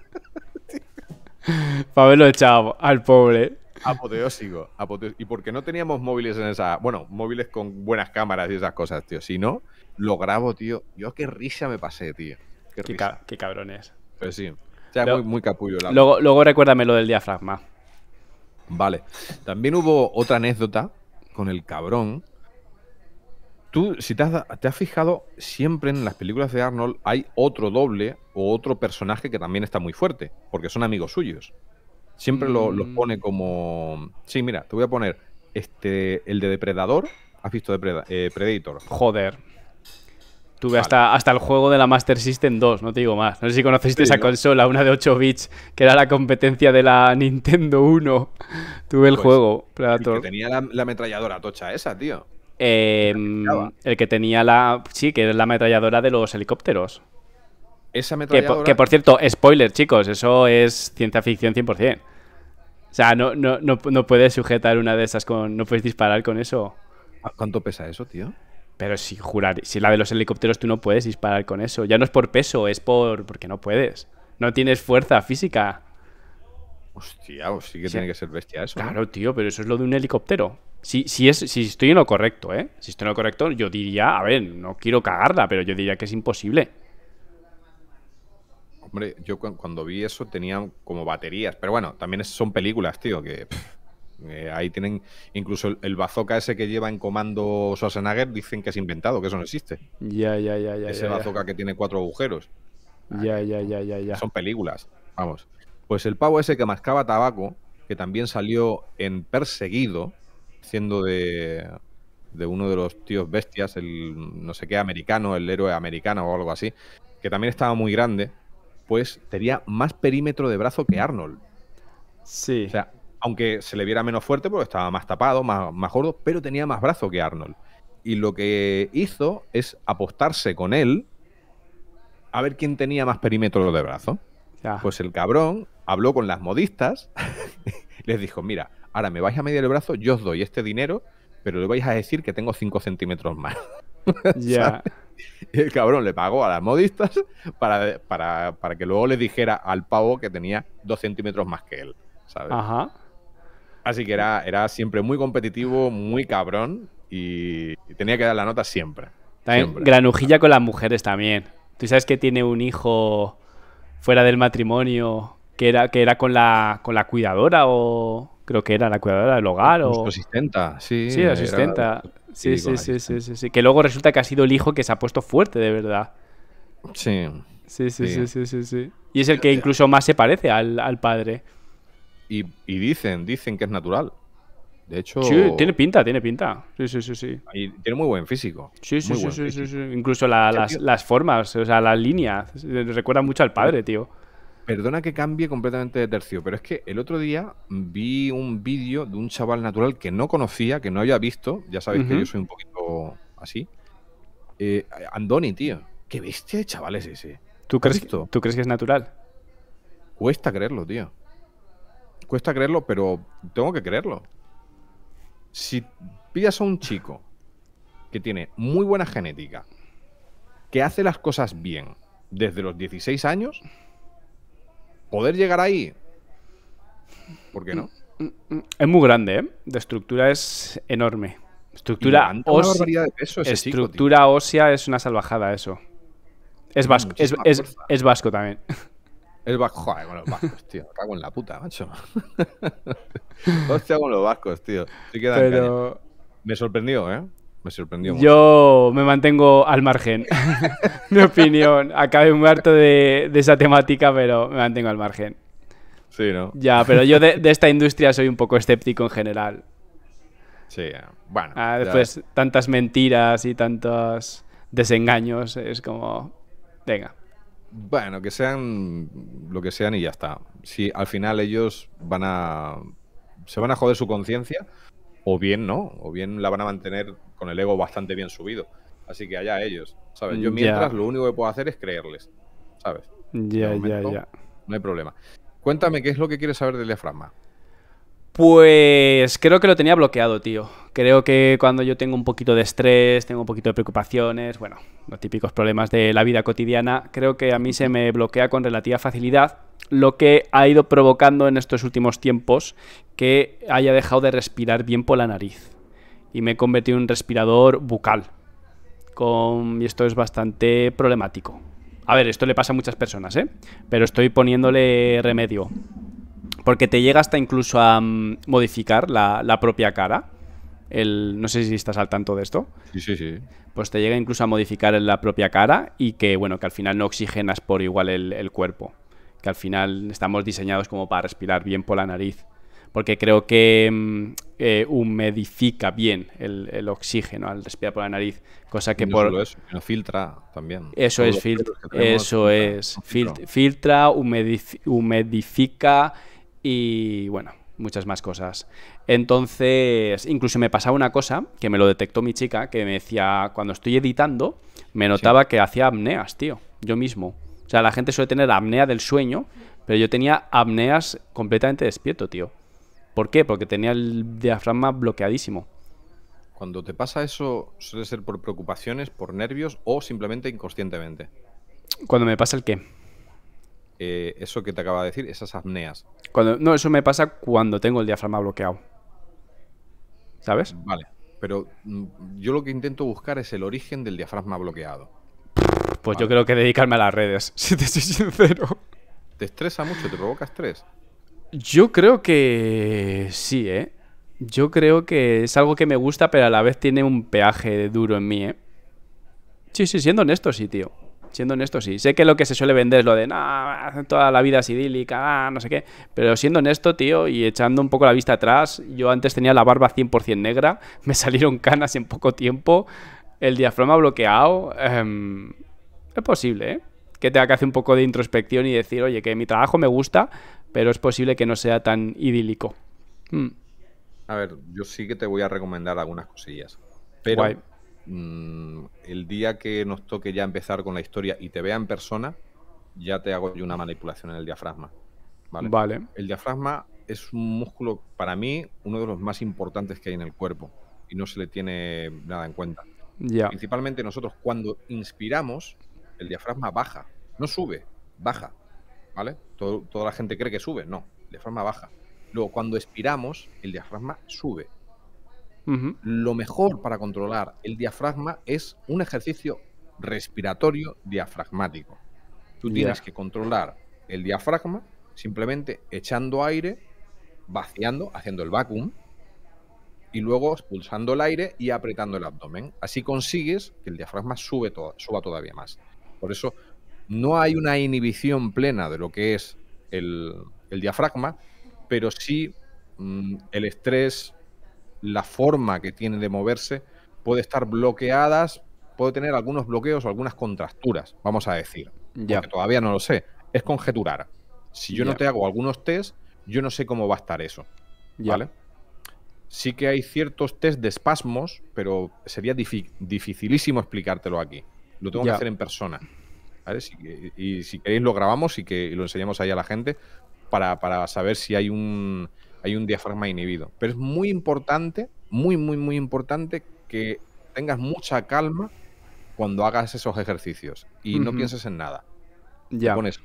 *laughs* Pablo echado al pobre apoteósico, apoteósico. Y porque no teníamos móviles en esa. Bueno, móviles con buenas cámaras y esas cosas, tío. Si no, lo grabo, tío. Yo qué risa me pasé, tío. Qué, qué, es. cabrones. Pues sí. O muy, capullo. luego, recuérdame lo del diafragma. Vale. También hubo otra anécdota con el cabrón. Tú, si te has, te has, fijado, siempre en las películas de Arnold hay otro doble o otro personaje que también está muy fuerte, porque son amigos suyos. Siempre los lo mm. pone como. Sí, mira, te voy a poner este, el de Depredador. ¿Has visto eh, Predator? Joder. Tuve hasta, hasta el juego de la Master System 2, no te digo más. No sé si conociste esa consola, una de 8 bits, que era la competencia de la Nintendo 1. Tuve el pues, juego, El que tenía la, ametralladora tocha esa, tío. Em, el que tenía la. Sí, que era la ametralladora de los helicópteros. Esa ametralladora. Que, que, por cierto, spoiler, chicos, eso es ciencia ficción 100%. O sea, no, no, no, puedes sujetar una de esas con. No puedes disparar con eso. Ah, ¿Cuánto pesa eso, tío? Pero si jurar, si la de los helicópteros tú no puedes disparar con eso. Ya no es por peso, es por. porque no puedes. No tienes fuerza física. Hostia, pues sí que tiene que ser bestia eso. Claro, tío, pero eso es lo de un helicóptero. Si, si, es, si estoy en lo correcto, ¿eh? Si estoy en lo correcto, yo diría, a ver, no quiero cagarla, pero yo diría que es imposible. Hombre, yo cuando vi eso tenían como baterías, pero bueno, también son películas, tío, que eh, ahí tienen incluso el, bazooka ese que lleva en comando Schwarzenegger, dicen que es inventado, que eso no existe. Ya, ya, ya, ya. Ese bazooka que tiene cuatro agujeros. Ya, ya, ya, ya, ya. Son películas, vamos. Pues el pavo ese que mascaba tabaco, que también salió en Perseguido, siendo de, de uno de los tíos bestias, el no sé qué americano, el héroe americano o algo así, que también estaba muy grande, pues tenía más perímetro de brazo que Arnold. Sí. O sea, aunque se le viera menos fuerte porque estaba más tapado, más, más gordo, pero tenía más brazo que Arnold. Y lo que hizo es apostarse con él a ver quién tenía más perímetro de brazo. Pues el cabrón habló con las modistas, *laughs* les dijo, mira, ahora me vais a medir el brazo, yo os doy este dinero, pero le vais a decir que tengo 5 centímetros más. *laughs* Ya. *laughs* el cabrón le pagó a las modistas para, para, que luego le dijera al pavo que tenía dos centímetros más que él, ¿sabes? Ajá. Así que era, era siempre muy competitivo, muy cabrón y, tenía que dar la nota siempre. granujilla con las mujeres también. Tú sabes que tiene un hijo fuera del matrimonio que era, que era con, la, con la cuidadora o creo que era la cuidadora del hogar o... Asistenta, sí. Sí, asistenta. Sí, sí, sí, sí, Que luego resulta que ha sido el hijo que se ha puesto fuerte, de verdad. Sí. Sí, sí, sí, sí, sí, Y es el que incluso más se parece al, padre. Y, dicen, dicen que es natural. De hecho... Sí, tiene pinta, tiene pinta. Sí, sí, sí, sí. Y tiene muy buen físico. Sí, sí, sí, sí, Incluso las, formas, o sea, las líneas. Eh, recuerda mucho al padre, tío. Perdona que cambie completamente de tercio, pero es que el otro día vi un vídeo de un chaval natural que no conocía, que no había visto. Ya sabéis que yo soy un poquito así. Eh, Andoni, tío. Qué bestia de chaval es ese. ¿Tú crees, ¿Tú crees que es natural? Cuesta creerlo, tío. Cuesta creerlo, pero tengo que creerlo. Si pidas a un chico que tiene muy buena genética, que hace las cosas bien desde los 16 años, poder llegar ahí, ¿por qué no? Es muy grande, ¿eh? De estructura es enorme. Estructura ósea. estructura ósea es una salvajada, eso. Es vasco, es, vasco también. Es vasco, joder, con los vascos, tío. Cago en la puta, macho. *laughs* Hostia, con los vascos, tío. Pero... Me sorprendió, ¿eh? Me sorprendió mucho. Yo me mantengo al margen. Mi *laughs* opinión. acabe muy harto de, de, esa temática, pero me mantengo al margen. Sí, ¿no? Ya, pero yo de, de esta industria soy un poco escéptico en general. Sí, eh, bueno. Ah, después tantas mentiras y tantos desengaños, es como. Venga. Bueno, que sean lo que sean y ya está. Si al final ellos van a. Se van a joder su conciencia o bien no, o bien la van a mantener con el ego bastante bien subido. Así que allá ellos, ¿sabes? Yo mientras lo único que puedo hacer es creerles, ¿sabes? Ya, ya, ya. No hay problema. Cuéntame qué es lo que quieres saber del diafragma. Pues creo que lo tenía bloqueado, tío. Creo que cuando yo tengo un poquito de estrés, tengo un poquito de preocupaciones, bueno, los típicos problemas de la vida cotidiana, creo que a mí se me bloquea con relativa facilidad, lo que ha ido provocando en estos últimos tiempos que haya dejado de respirar bien por la nariz y me he convertido en un respirador bucal. Con... Y esto es bastante problemático. A ver, esto le pasa a muchas personas, ¿eh? Pero estoy poniéndole remedio. Porque te llega hasta incluso a mm, modificar la, propia cara. no sé si estás al tanto de esto. Sí, sí, sí. Pues te llega incluso a modificar la propia cara y que, bueno, que al final no oxigenas por igual el, cuerpo. Que al final estamos diseñados como para respirar bien por la nariz. Porque creo que mm, eh, humedifica bien el, oxígeno al respirar por la nariz. Cosa que no eso, filtra también. Eso es, filtra. Eso es. Filtra, humedifica y bueno, muchas más cosas. Entonces, incluso me pasaba una cosa que me lo detectó mi chica, que me decía, cuando estoy editando, me notaba que hacía apneas, tío, yo mismo. O sea, la gente suele tener apnea del sueño, pero yo tenía apneas completamente despierto, tío. ¿Por qué? Porque tenía el diafragma bloqueadísimo. Cuando te pasa eso, suele ser por preocupaciones, por nervios o simplemente inconscientemente. ¿Cuando me pasa el qué? Eh, eso que te acaba de decir, esas apneas no, eso me pasa cuando tengo el diafragma bloqueado. ¿Sabes? Vale. Pero mm, yo lo que intento buscar es el origen del diafragma bloqueado. Pues yo creo que dedicarme a las redes, *laughs* si te soy sincero. ¿Te estresa mucho? ¿Te provoca estrés? Yo creo que sí, ¿eh? Yo creo que es algo que me gusta, pero a la vez tiene un peaje duro en mí, ¿eh? Sí, sí, siendo honesto, sí, tío. Siendo honesto, sí. Sé que lo que se suele vender es lo de, nah, toda la vida es idílica, ah, no sé qué. Pero siendo honesto, tío, y echando un poco la vista atrás, yo antes tenía la barba 100% negra, *laughs* me salieron canas en poco tiempo, el diafragma bloqueado. Em, es posible, ¿eh? Que tenga que hacer un poco de introspección y decir, oye, que mi trabajo me gusta, pero es posible que no sea tan idílico. Hmm. A ver, yo sí que te voy a recomendar algunas cosillas. Pero Mm, el día que nos toque ya empezar con la historia y te vea en persona, ya te hago yo una manipulación en el diafragma. Vale. El diafragma es un músculo, para mí, uno de los más importantes que hay en el cuerpo y no se le tiene nada en cuenta. Ya. Principalmente nosotros cuando inspiramos, el diafragma baja, no sube, baja. ¿Vale? toda la gente cree que sube, no, el diafragma baja. Luego, cuando expiramos, el diafragma sube lo mejor para controlar el diafragma es un ejercicio respiratorio diafragmático. Tú tienes que controlar el diafragma simplemente echando aire, vaciando, haciendo el vacuum y luego expulsando el aire y apretando el abdomen. Así consigues que el diafragma sube suba todavía más. Por eso no hay una inhibición plena de lo que es el, diafragma, pero sí mm, el estrés, la forma que tiene de moverse puede estar bloqueadas, puede tener algunos bloqueos o algunas contracturas, vamos a decir. Ya. Todavía no lo sé. Es conjeturar. Si yo no te hago algunos test, yo no sé cómo va a estar eso. ¿Vale? Sí que hay ciertos test de espasmos, pero sería dificilísimo explicártelo aquí. Lo tengo que hacer en persona. y si queréis lo grabamos y que lo enseñamos ahí a la gente para, para saber si hay un hay un diafragma inhibido. Pero es muy importante, muy, muy, muy importante que tengas mucha calma cuando hagas esos ejercicios y no pienses en nada. Ya. pones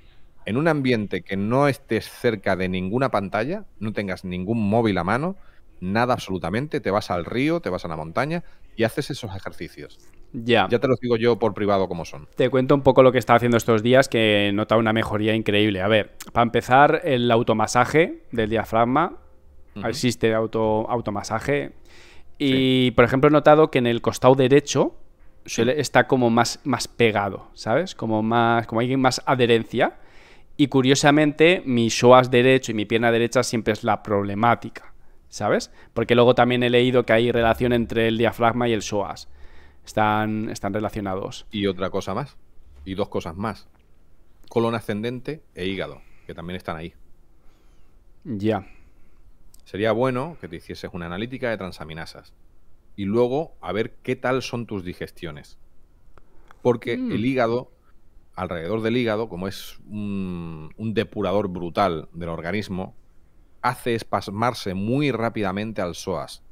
en un ambiente que no estés cerca de ninguna pantalla, no tengas ningún móvil a mano, nada absolutamente, te vas al río, te vas a la montaña y haces esos ejercicios. Ya. Ya te los digo yo por privado como son. Te cuento un poco lo que está haciendo estos días, que nota una mejoría increíble. A ver, para empezar, el automasaje del diafragma Existe auto, automasaje. Y, por ejemplo, he notado que en el costado derecho está como más, más pegado, ¿sabes? Como, más, como hay más adherencia. Y curiosamente, mi psoas derecho y mi pierna derecha siempre es la problemática, ¿sabes? Porque luego también he leído que hay relación entre el diafragma y el psoas. Están, están relacionados. Y otra cosa más. Y dos cosas más. Colon ascendente e hígado, que también están ahí. Ya. Sería bueno que te hicieses una analítica de transaminasas y luego a ver qué tal son tus digestiones. Porque mm. el hígado, alrededor del hígado, como es un, depurador brutal del organismo, hace espasmarse muy rápidamente al psoas.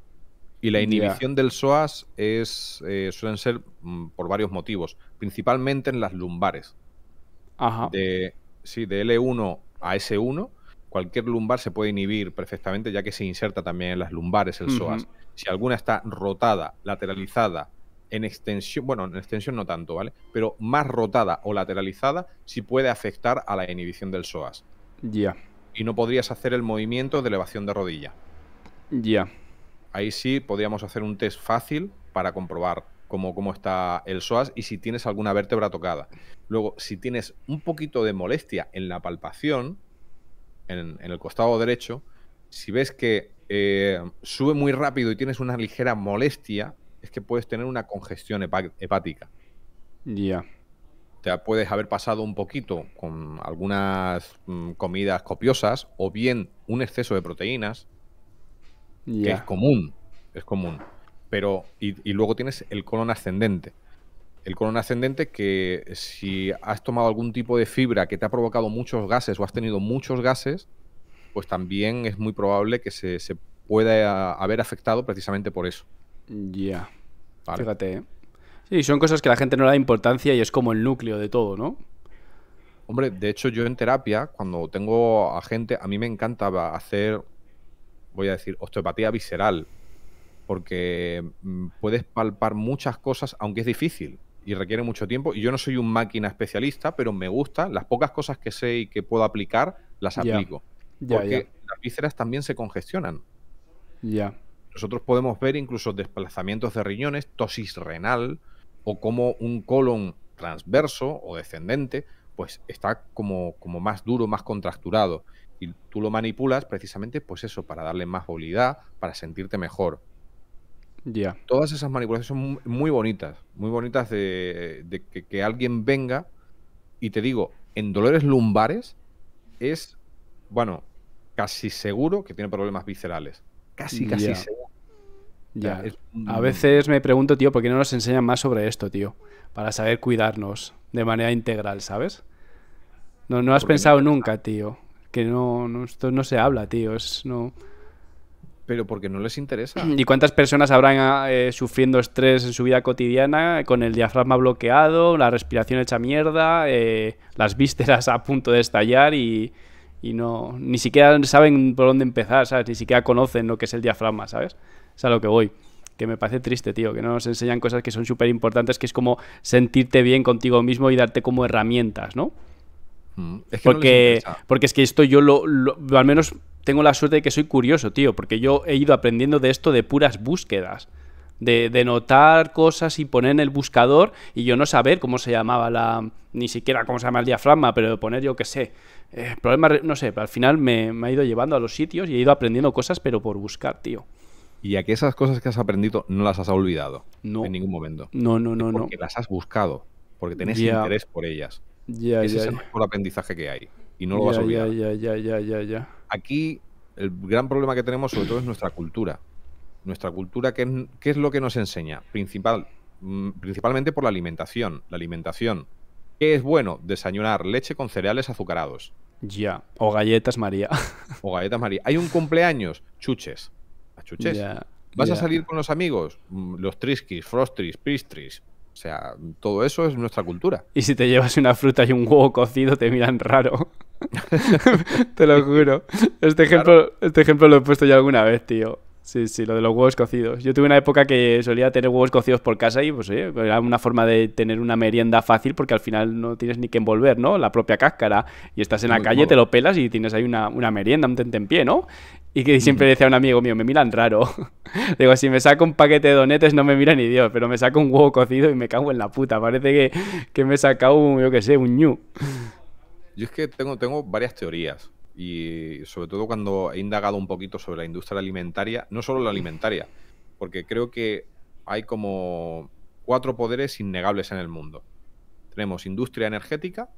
Y la inhibición del psoas es, eh, suelen ser mm, por varios motivos, principalmente en las lumbares. Ajá. De, de L1 a S1 cualquier lumbar se puede inhibir perfectamente, ya que se inserta también en las lumbares el psoas. Si alguna está rotada, lateralizada, en extensión, bueno, en extensión no tanto, ¿vale? Pero más rotada o lateralizada, sí puede afectar a la inhibición del psoas. Ya. Y no podrías hacer el movimiento de elevación de rodilla. Ya. Ahí sí podríamos hacer un test fácil para comprobar cómo, cómo está el psoas y si tienes alguna vértebra tocada. Luego, si tienes un poquito de molestia en la palpación, en, el costado derecho, si ves que eh, sube muy rápido y tienes una ligera molestia, es que puedes tener una congestión hepática. Ya. Te puedes haber pasado un poquito con algunas mm, comidas copiosas o bien un exceso de proteínas, que es común, es común. Pero, y luego tienes el colon ascendente, el colon ascendente, que si has tomado algún tipo de fibra que te ha provocado muchos gases o has tenido muchos gases, pues también es muy probable que se, pueda haber afectado precisamente por eso. Ya. Fíjate. ¿eh? Sí, son cosas que la gente no le da importancia y es como el núcleo de todo, ¿no? Hombre, de hecho yo en terapia, cuando tengo a gente, a mí me encanta hacer, voy a decir, osteopatía visceral, porque mm, puedes palpar muchas cosas, aunque es difícil y requiere mucho tiempo. Y yo no soy un máquina especialista, pero me gusta. Las pocas cosas que sé y que puedo aplicar, las aplico. porque las vísceras también se congestionan. Ya. Nosotros podemos ver incluso desplazamientos de riñones, tosis renal, o como un colon transverso o descendente, pues está como, como más duro, más contracturado. Y tú lo manipulas precisamente, pues eso, para darle más movilidad, para sentirte mejor. Todas esas manipulaciones son muy bonitas, muy bonitas de, que, alguien venga y te digo, en dolores lumbares es, bueno, casi seguro que tiene problemas viscerales. Casi, casi seguro. Ya. A veces me pregunto, tío, ¿por qué no nos enseñan más sobre esto, tío? Para saber cuidarnos de manera integral, ¿sabes? No, no has pensado nunca, tío. Que no, no, esto no se habla, tío. Es, no pero porque no les interesa. *clears throat* ¿Y cuántas personas habrán ah, eh, sufriendo estrés en su vida cotidiana con el diafragma bloqueado, la respiración hecha mierda, eh, las vísceras *laughs* a punto de estallar y, y, no ni siquiera saben por dónde empezar, ¿sabes? Ni siquiera conocen lo que es el diafragma, ¿sabes? Es a lo que voy. Que me parece triste, tío, que no nos enseñan cosas que son súper importantes, que es como sentirte bien contigo mismo y darte como herramientas, ¿no? Mm. porque, porque es que esto yo lo, al menos tengo la suerte de que soy curioso, tío, porque yo he ido aprendiendo de esto de puras búsquedas. De, notar cosas y poner en el buscador y yo no saber cómo se llamaba la. ni siquiera cómo se llama el diafragma, pero de poner, yo qué sé. Eh, no sé, al final me, me, ha ido llevando a los sitios y he ido aprendiendo cosas, pero por buscar, tío. Y a que esas cosas que has aprendido no las has olvidado. No. En ningún momento. No, no, no, no. Porque las has buscado. Porque tenés interés por ellas. Ese es el mejor aprendizaje que hay. Y no lo vas a olvidar. Aquí el gran problema que tenemos sobre todo es nuestra cultura. Nuestra cultura, ¿qué, es lo que nos enseña? Principal, mm, principalmente por la alimentación. La alimentación. ¿Qué es bueno? Desayunar leche con cereales azucarados. Ya. O galletas María. O galletas María. Hay un cumpleaños. Chuches. ¿Vas a salir con los amigos? Mm, los triskis, frostris, Pristris. O sea, todo eso es nuestra cultura. Y si te llevas una fruta y un huevo cocido, te miran raro. *laughs* te lo juro. Este ejemplo, este ejemplo lo he puesto ya alguna vez, tío. Sí, sí, lo de los huevos cocidos. Yo tuve una época que solía tener huevos cocidos por casa y pues era una forma de tener una merienda fácil porque al final no tienes ni que envolver, ¿no? La propia cáscara y estás en la calle, te lo pelas y tienes ahí una, merienda, un pie, ¿no? Y que siempre decía un amigo mío, me miran raro. *laughs* Digo, si me saco un paquete de donetes no me mira ni Dios, pero me saco un huevo cocido y me cago en la puta. Parece que, me he sacado, un, yo qué sé, un ñu. Yo es que tengo, tengo varias teorías. Y sobre todo cuando he indagado un poquito sobre la industria alimentaria, no solo la alimentaria, porque creo que hay como cuatro poderes innegables en el mundo. Tenemos industria energética,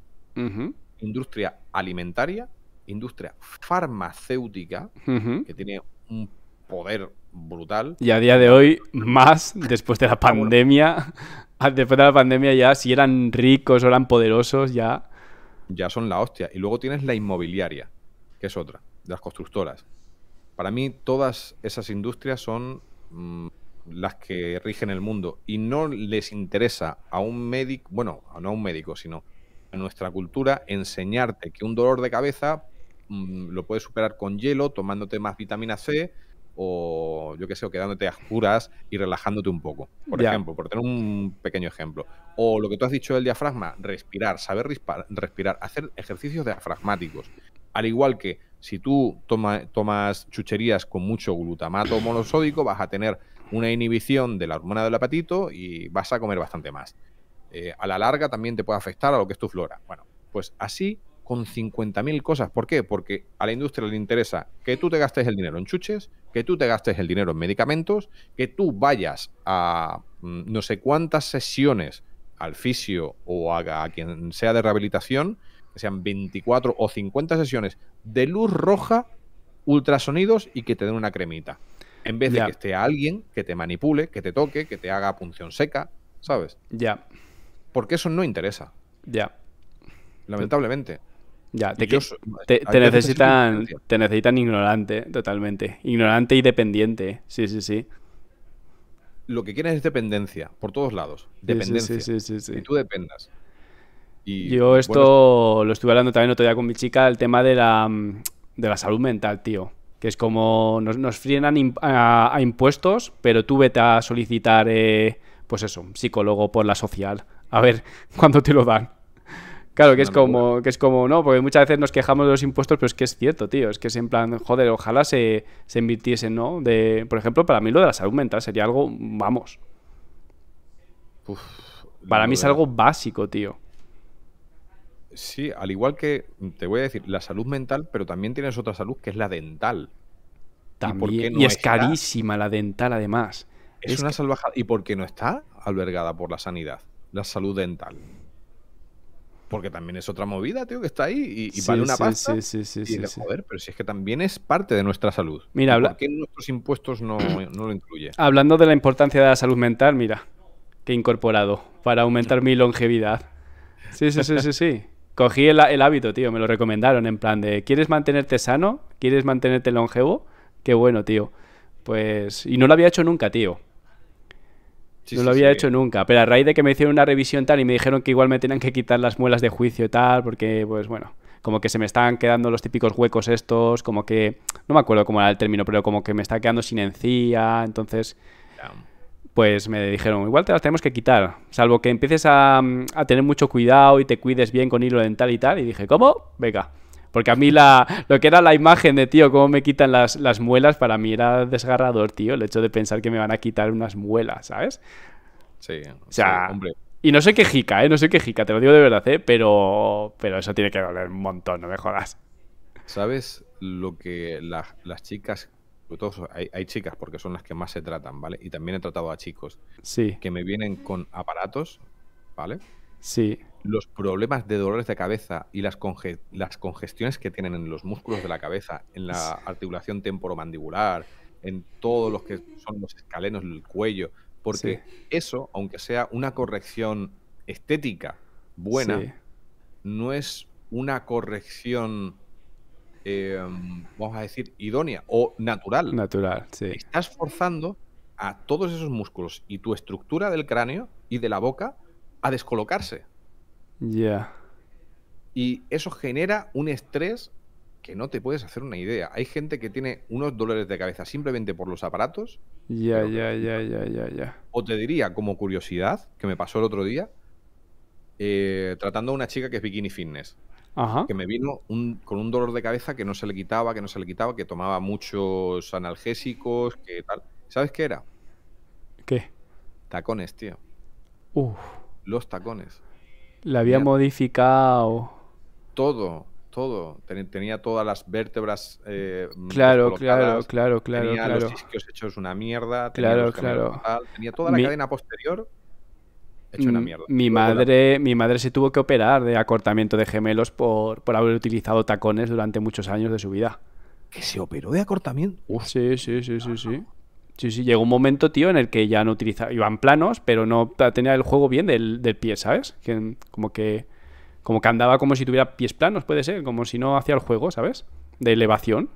industria alimentaria, industria farmacéutica, que tiene un poder brutal. Y a día de hoy, más después de la *laughs* pandemia, *laughs* después de la pandemia ya, si eran ricos o eran poderosos, ya... Ya son la hostia. Y luego tienes la inmobiliaria, que es otra, de las constructoras. Para mí, todas esas industrias son mm, las que rigen el mundo y no les interesa a un médico, bueno, no a un médico, sino a nuestra cultura enseñarte que un dolor de cabeza Mm, lo puedes superar con hielo, tomándote más vitamina C o yo qué sé, quedándote a oscuras y relajándote un poco, por ejemplo, por tener un pequeño ejemplo. O lo que tú has dicho del diafragma, respirar, saber respirar, hacer ejercicios diafragmáticos. Al igual que si tú tomas chucherías con mucho glutamato monosódico, vas a tener una inhibición de la hormona del apetito y vas a comer bastante más. Eh, a la larga también te puede afectar a lo que es tu flora. Bueno, pues así con 50.000 cosas. ¿Por qué? Porque a la industria le interesa que tú te gastes el dinero en chuches, que tú te gastes el dinero en medicamentos, que tú vayas a mm, no sé cuántas sesiones al fisio o a, a quien sea de rehabilitación, que sean 24 o 50 sesiones de luz roja, ultrasonidos y que te den una cremita. En vez de que esté alguien que te manipule, que te toque, que te haga punción seca, ¿sabes? Ya. Porque eso no interesa. Ya. Lamentablemente. Ya, te, necesitan, te necesitan ignorante, totalmente. Ignorante y dependiente. Sí, sí, sí. Lo que quieres es dependencia, por todos lados. Dependencia. y tú dependas. yo esto lo estuve hablando también otro día con mi chica, el tema de la, salud mental, tío. Que es como nos, nos a, impuestos, pero tú vete a solicitar, eh, pues eso, psicólogo por la social. A ver, *laughs* ¿cuándo te lo dan? Claro, que es, como, no. que es como, no, porque muchas veces nos quejamos de los impuestos, pero es que es cierto, tío. Es que es en plan, joder, ojalá se, se invirtiese, ¿no? De, por ejemplo, para mí lo de la salud mental sería algo, vamos. para mí es algo básico, tío. Sí, al igual que, te voy a decir, la salud mental, pero también tienes otra salud que es la dental. También. Y, es carísima la dental, además. Es, una salvajada. ¿Y por qué no está albergada por la sanidad? La salud dental porque también es otra movida, tío, que está ahí y, vale una sí, pasta. Sí, sí, joder, pero si es que también es parte de nuestra salud. Mira, habla... ¿Por qué nuestros impuestos no, lo incluye? Hablando de la importancia de la salud mental, mira, que he incorporado para aumentar mi longevidad. Sí, sí, sí, sí, sí. *laughs* Cogí el hábito, tío, me lo recomendaron en plan de, ¿quieres mantenerte sano? ¿Quieres mantenerte longevo? Qué bueno, tío. Pues, y no lo había hecho nunca, tío no lo había hecho nunca, pero a raíz de que me hicieron una revisión tal y me dijeron que igual me tenían que quitar las muelas de juicio y tal, porque pues bueno, como que se me estaban quedando los típicos huecos estos, como que, no me acuerdo cómo era el término, pero como que me está quedando sin encía, entonces pues me dijeron, igual te las tenemos que quitar, salvo que empieces mm, a tener mucho cuidado y te cuides bien con hilo dental y tal, y dije, ¿cómo? Venga. Porque a mí la, lo que era la imagen de, tío, cómo me quitan las, muelas, para mí era desgarrador, tío, el hecho de pensar que me van a quitar unas muelas, ¿sabes? Sí, o sea, Y no sé qué jica, ¿eh? No sé qué jica, te lo digo de verdad, ¿eh? Pero, pero eso tiene que doler un montón, no me jodas. ¿Sabes lo que las chicas, sobre hay, chicas porque son las que más se tratan, ¿vale? Y también he tratado a chicos. Sí. Que me vienen con aparatos, ¿vale? Sí los problemas de dolores de cabeza y las, las congestiones que tienen en los músculos de la cabeza, en la articulación temporomandibular, en todos los que son los escalenos, el cuello, porque eso, aunque sea una corrección estética buena, no es una corrección, em, vamos a decir, idónea o natural. Natural, sí. Estás forzando a todos esos músculos y tu estructura del cráneo y de la boca a descolocarse. Ya. Y eso genera un estrés que no te puedes hacer una idea. Hay gente que tiene unos dolores de cabeza simplemente por los aparatos. Ya, ya, ya, ya, ya, ya. O te diría, como curiosidad, que me pasó el otro día, eh, tratando a una chica que es bikini fitness. Ajá. Que me vino con un dolor de cabeza que no se le quitaba, que no se le quitaba, que tomaba muchos analgésicos, que tal. ¿Sabes qué era? ¿Qué? Tacones, tío. Uf. Los tacones. La había modificado. Todo, todo. Tenía todas las vértebras. Eh, mm, pues, claro, claro, claro, claro. Tenía los isquios hechos una mierda. Tenía claro, mm, toda la cadena posterior. Hecho una mierda. Mi madre, mi madre se tuvo que operar de acortamiento de gemelos por, por haber utilizado tacones durante muchos años de su vida. ¿Que se operó de acortamiento? Sí, sí, sí, sí, sí. Sí, sí, llegó un momento, tío, en el que ya no utilizaba, iban planos, pero no tenía el juego bien del, del pie, ¿sabes? como que como que andaba como si tuviera pies planos, puede ser, como si no hacía el juego, ¿sabes? De elevación,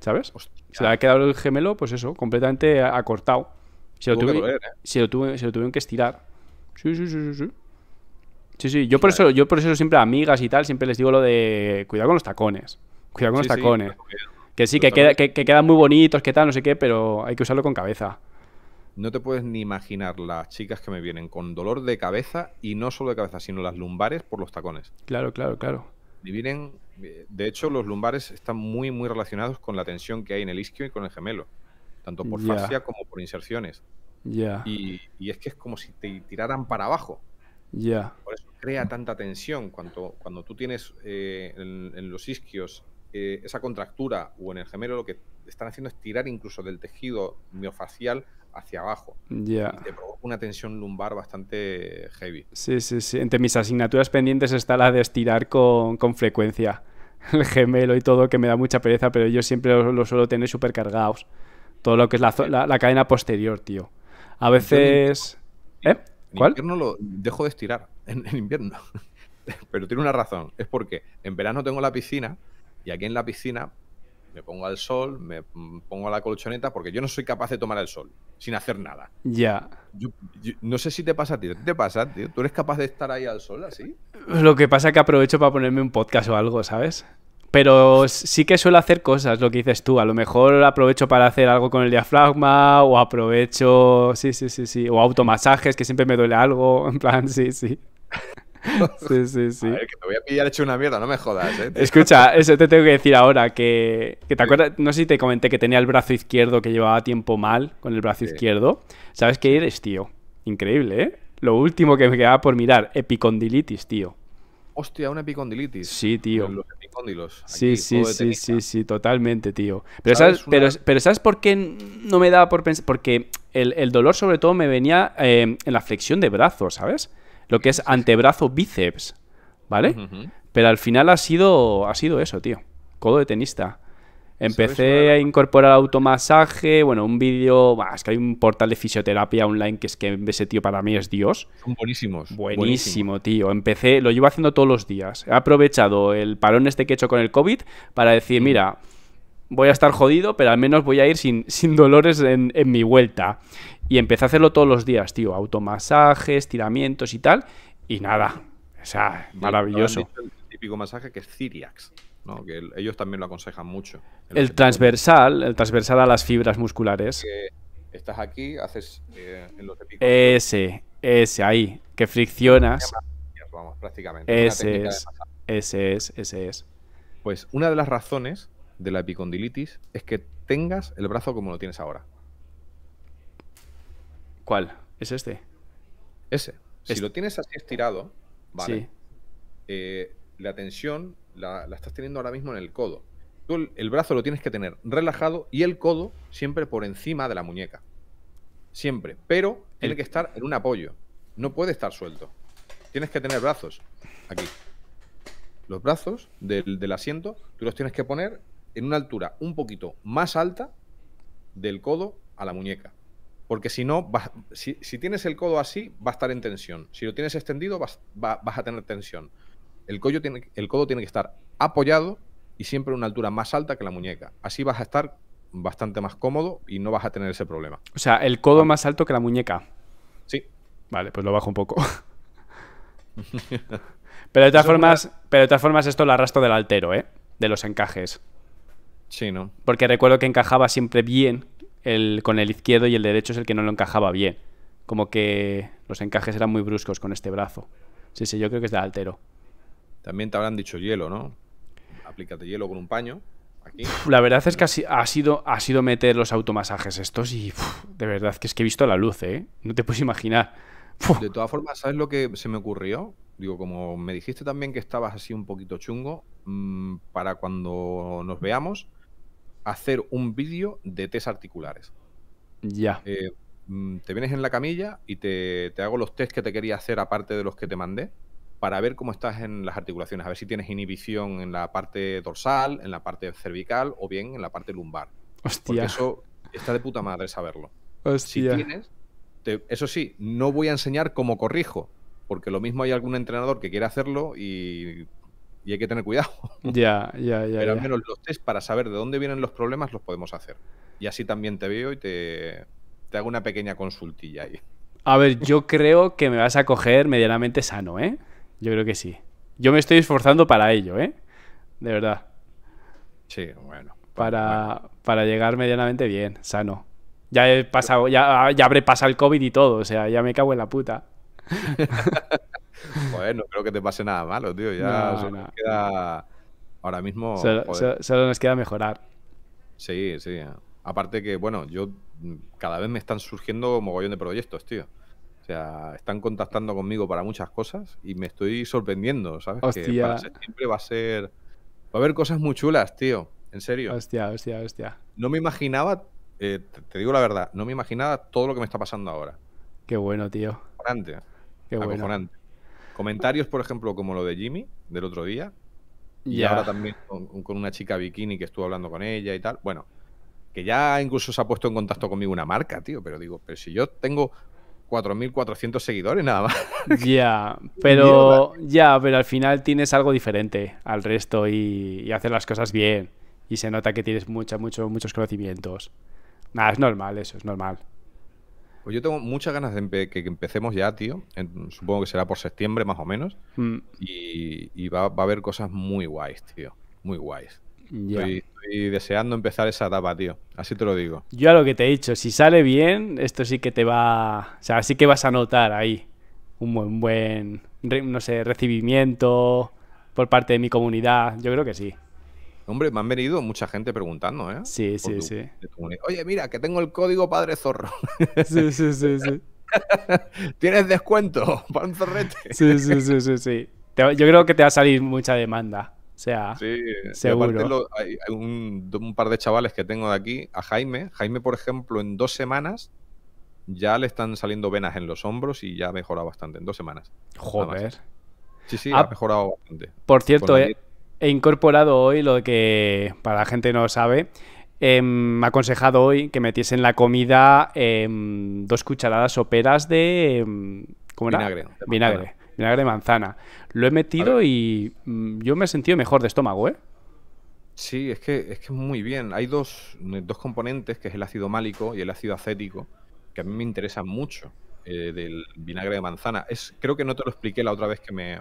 ¿sabes? Se le ha quedado el gemelo, pues eso, completamente acortado. Se lo, ¿eh? lo, tuvieron que estirar. Sí, sí, sí, sí. Sí, sí, Yo, por eso, yo por eso siempre a amigas y tal, siempre les digo lo de cuidado con los tacones. Cuidado con los tacones. Que sí, que, queda, que, quedan muy bonitos, que tal, no sé qué, pero hay que usarlo con cabeza. No te puedes ni imaginar las chicas que me vienen con dolor de cabeza y no solo de cabeza, sino las lumbares por los tacones. Claro, claro, claro. Y vienen, eh, de hecho, los lumbares están muy, muy relacionados con la tensión que hay en el isquio y con el gemelo, tanto por fascia como por inserciones. Ya. Y, es que es como si te tiraran para abajo. Ya. Por eso crea tanta tensión. Cuando, cuando tú tienes eh, en los isquios eh, esa contractura o en el gemelo lo que están haciendo es tirar incluso del tejido miofacial hacia abajo. Y te provoca una tensión lumbar bastante heavy. Sí, sí, sí. Entre mis asignaturas pendientes está la de estirar con, frecuencia *laughs* el gemelo y todo, que me da mucha pereza, pero yo siempre lo, suelo tener súper cargados. Todo lo que es la, cadena posterior, tío. A veces... ¿Eh? ¿Cuál? En lo dejo de estirar, en, en invierno. *laughs* pero tiene una razón. Es porque en verano tengo la piscina y aquí en la piscina me pongo al sol, me pongo a la colchoneta, porque yo no soy capaz de tomar el sol sin hacer nada. Ya. no sé si te pasa a ti, ¿te pasa, tío? ¿Tú eres capaz de estar ahí al sol así? Lo que pasa es que aprovecho para ponerme un podcast o algo, ¿sabes? Pero sí que suelo hacer cosas, lo que dices tú. A lo mejor aprovecho para hacer algo con el diafragma o aprovecho, sí, sí, sí, sí, o automasajes, que siempre me duele algo, *laughs* en plan, sí, sí. *laughs* Sí, sí, sí. te voy a pillar hecho una mierda, no me jodas, eh, Escucha, eso te tengo que decir ahora, que, te acuerdas, no sé si te comenté que tenía el brazo izquierdo que llevaba tiempo mal con el brazo izquierdo. ¿Sabes qué eres, tío? Increíble, ¿eh? Lo último que me quedaba por mirar, epicondilitis, tío. Hostia, una epicondilitis. Sí, tío. Los epicóndilos. sí, sí, sí, sí, sí, totalmente, tío. Pero ¿sabes, pero, ¿sabes por qué no me daba por pensar? Porque el, dolor sobre todo me venía eh, en la flexión de brazos, ¿sabes? lo que es antebrazo bíceps, ¿vale? Pero al final ha sido, ha sido eso, tío. Codo de tenista. Empecé a incorporar automasaje, bueno, un vídeo, es que hay un portal de fisioterapia online que es que ese tío para mí es Dios. Son buenísimos. Buenísimo, tío. Empecé, lo llevo haciendo todos los días. He aprovechado el parón este que he hecho con el COVID para decir, mira, voy a estar jodido, pero al menos voy a ir sin, *laughs* dolores en, en mi vuelta. Y empecé a hacerlo todos los días, tío. Automasajes, tiramientos y tal. Y nada. O sea, maravilloso. El típico masaje que es Ciriax. que ellos también lo aconsejan mucho. El, transversal, el transversal a las fibras musculares. estás aquí, haces eh, en los Ese, ese, ahí, que friccionas. Vamos, prácticamente. Ese es, ese es, ese es. Pues una de las razones de la epicondilitis es que tengas el brazo como lo tienes ahora. ¿Cuál? ¿Es este? Ese. Si este. lo tienes así estirado, vale. Eh, la tensión la, estás teniendo ahora mismo en el codo. Tú el, brazo lo tienes que tener relajado y el codo siempre por encima de la muñeca. Siempre. Pero tiene que estar en un apoyo. No puede estar suelto. Tienes que tener brazos aquí. Los brazos del asiento, tú los tienes que poner en una altura un poquito más alta del codo a la muñeca. Porque si no, si, tienes el codo así, va a estar en tensión. Si lo tienes extendido, vas, a tener tensión. El, codo tiene que estar apoyado y siempre a una altura más alta que la muñeca. Así vas a estar bastante más cómodo y no vas a tener ese problema. O sea, el codo más alto que la muñeca. Sí. Vale, pues lo bajo un poco. *laughs* pero, de todas formas, pero de todas formas, esto lo arrastro del altero, ¿eh? De los encajes. Sí, ¿no? Porque recuerdo que encajaba siempre bien el, con el izquierdo y el derecho es el que no lo encajaba bien. Como que los encajes eran muy bruscos con este brazo. Sí, sí, yo creo que es de altero. También te habrán dicho hielo, ¿no? Aplícate hielo con un paño. La verdad es que ha, sido, ha sido meter los automasajes estos y de verdad que es que he visto la luz, ¿eh? No te puedes imaginar. De todas formas, ¿sabes lo que se me ocurrió? Digo, como me dijiste también que estabas así un poquito chungo, mm, para cuando nos veamos, hacer un vídeo de test articulares. Ya. Eh, mm, te vienes en la camilla y te, te hago los test que te quería hacer aparte de los que te mandé para ver cómo estás en las articulaciones, a ver si tienes inhibición en la parte dorsal, en la parte cervical o bien en la parte lumbar. Hostia. eso está de puta madre saberlo. Si tienes, eso sí, no voy a enseñar cómo corrijo, porque lo mismo hay algún entrenador que quiere hacerlo y y hay que tener cuidado. *laughs* Ya, ya, ya. Pero al menos los test para saber de dónde vienen los problemas los podemos hacer. Y así también te veo y te, te hago una pequeña consultilla ahí. A ver, yo creo que me vas a coger medianamente sano, ¿eh? Yo creo que sí. Yo me estoy esforzando para ello, ¿eh? De verdad. Sí, bueno. Pues para, llegar medianamente bien, sano. Ya he pasado, ya, ya habré pasado el COVID y todo, o sea, ya me cago en la puta. *laughs* Joder, no creo que te pase nada malo, tío. Ya nos queda. Ahora mismo. Solo, nos queda mejorar. Sí, sí. Aparte que, bueno, yo. Mm, cada vez me están surgiendo mogollón de proyectos, tío. O sea, están contactando conmigo para muchas cosas y me estoy sorprendiendo, ¿sabes? Hostia. Que para va a ser. Va a haber cosas muy chulas, tío. En serio. Hostia, hostia, hostia. No me imaginaba, eh, te digo la verdad, no me imaginaba todo lo que me está pasando ahora. Qué bueno, tío. Acojonante. Qué bueno. Comentarios, por ejemplo, como lo de Jimmy del otro día. Y ahora también con, una chica bikini que estuvo hablando con ella y tal. Bueno, que ya incluso se ha puesto en contacto conmigo una marca, tío. Pero digo, pero si yo tengo 4.400 seguidores nada más. *laughs* Ya, pero ya, pero al final tienes algo diferente al resto y, haces las cosas bien. Y se nota que tienes mucha, mucho, muchos conocimientos. Nada, es normal eso, es normal. Pues yo tengo muchas ganas de que empecemos ya, tío. supongo que será por septiembre más o menos. Mm. Y, va, a haber cosas muy guays, tío. Muy guays. Estoy, deseando empezar esa etapa, tío. Así te lo digo. Yo a lo que te he dicho, si sale bien, esto sí que te va... O sea, sí que vas a notar ahí un buen, buen no sé, recibimiento por parte de mi comunidad. Yo creo que sí. Hombre, me han venido mucha gente preguntando, ¿eh? Sí, sí, sí. Oye, mira, que tengo el código padre zorro. *laughs* Sí, sí, sí, sí. *laughs* ¿Tienes descuento *laughs* para un zorrete? Sí, sí, sí, sí, sí. yo creo que te va a salir mucha demanda. O sea, sí, seguro. hay un, par de chavales que tengo de aquí, a Jaime. Jaime, por ejemplo, en dos semanas ya le están saliendo venas en los hombros y ya ha mejorado bastante. En dos semanas. Joder. Sí, sí, ah, ha mejorado bastante. Por cierto, eh, He incorporado hoy lo que para la gente no sabe. Em, me ha aconsejado hoy que metiese en la comida em, dos cucharadas soperas de. Em, ¿Cómo Vinagre. Vinagre. de manzana. Lo he metido y mm, yo me he sentido mejor de estómago, ¿eh? Sí, es que es muy bien. Hay eh, dos, componentes, que es el ácido málico y el ácido acético, que a mí me interesan mucho eh, del vinagre de manzana. Es, creo que no te lo expliqué la otra vez que me,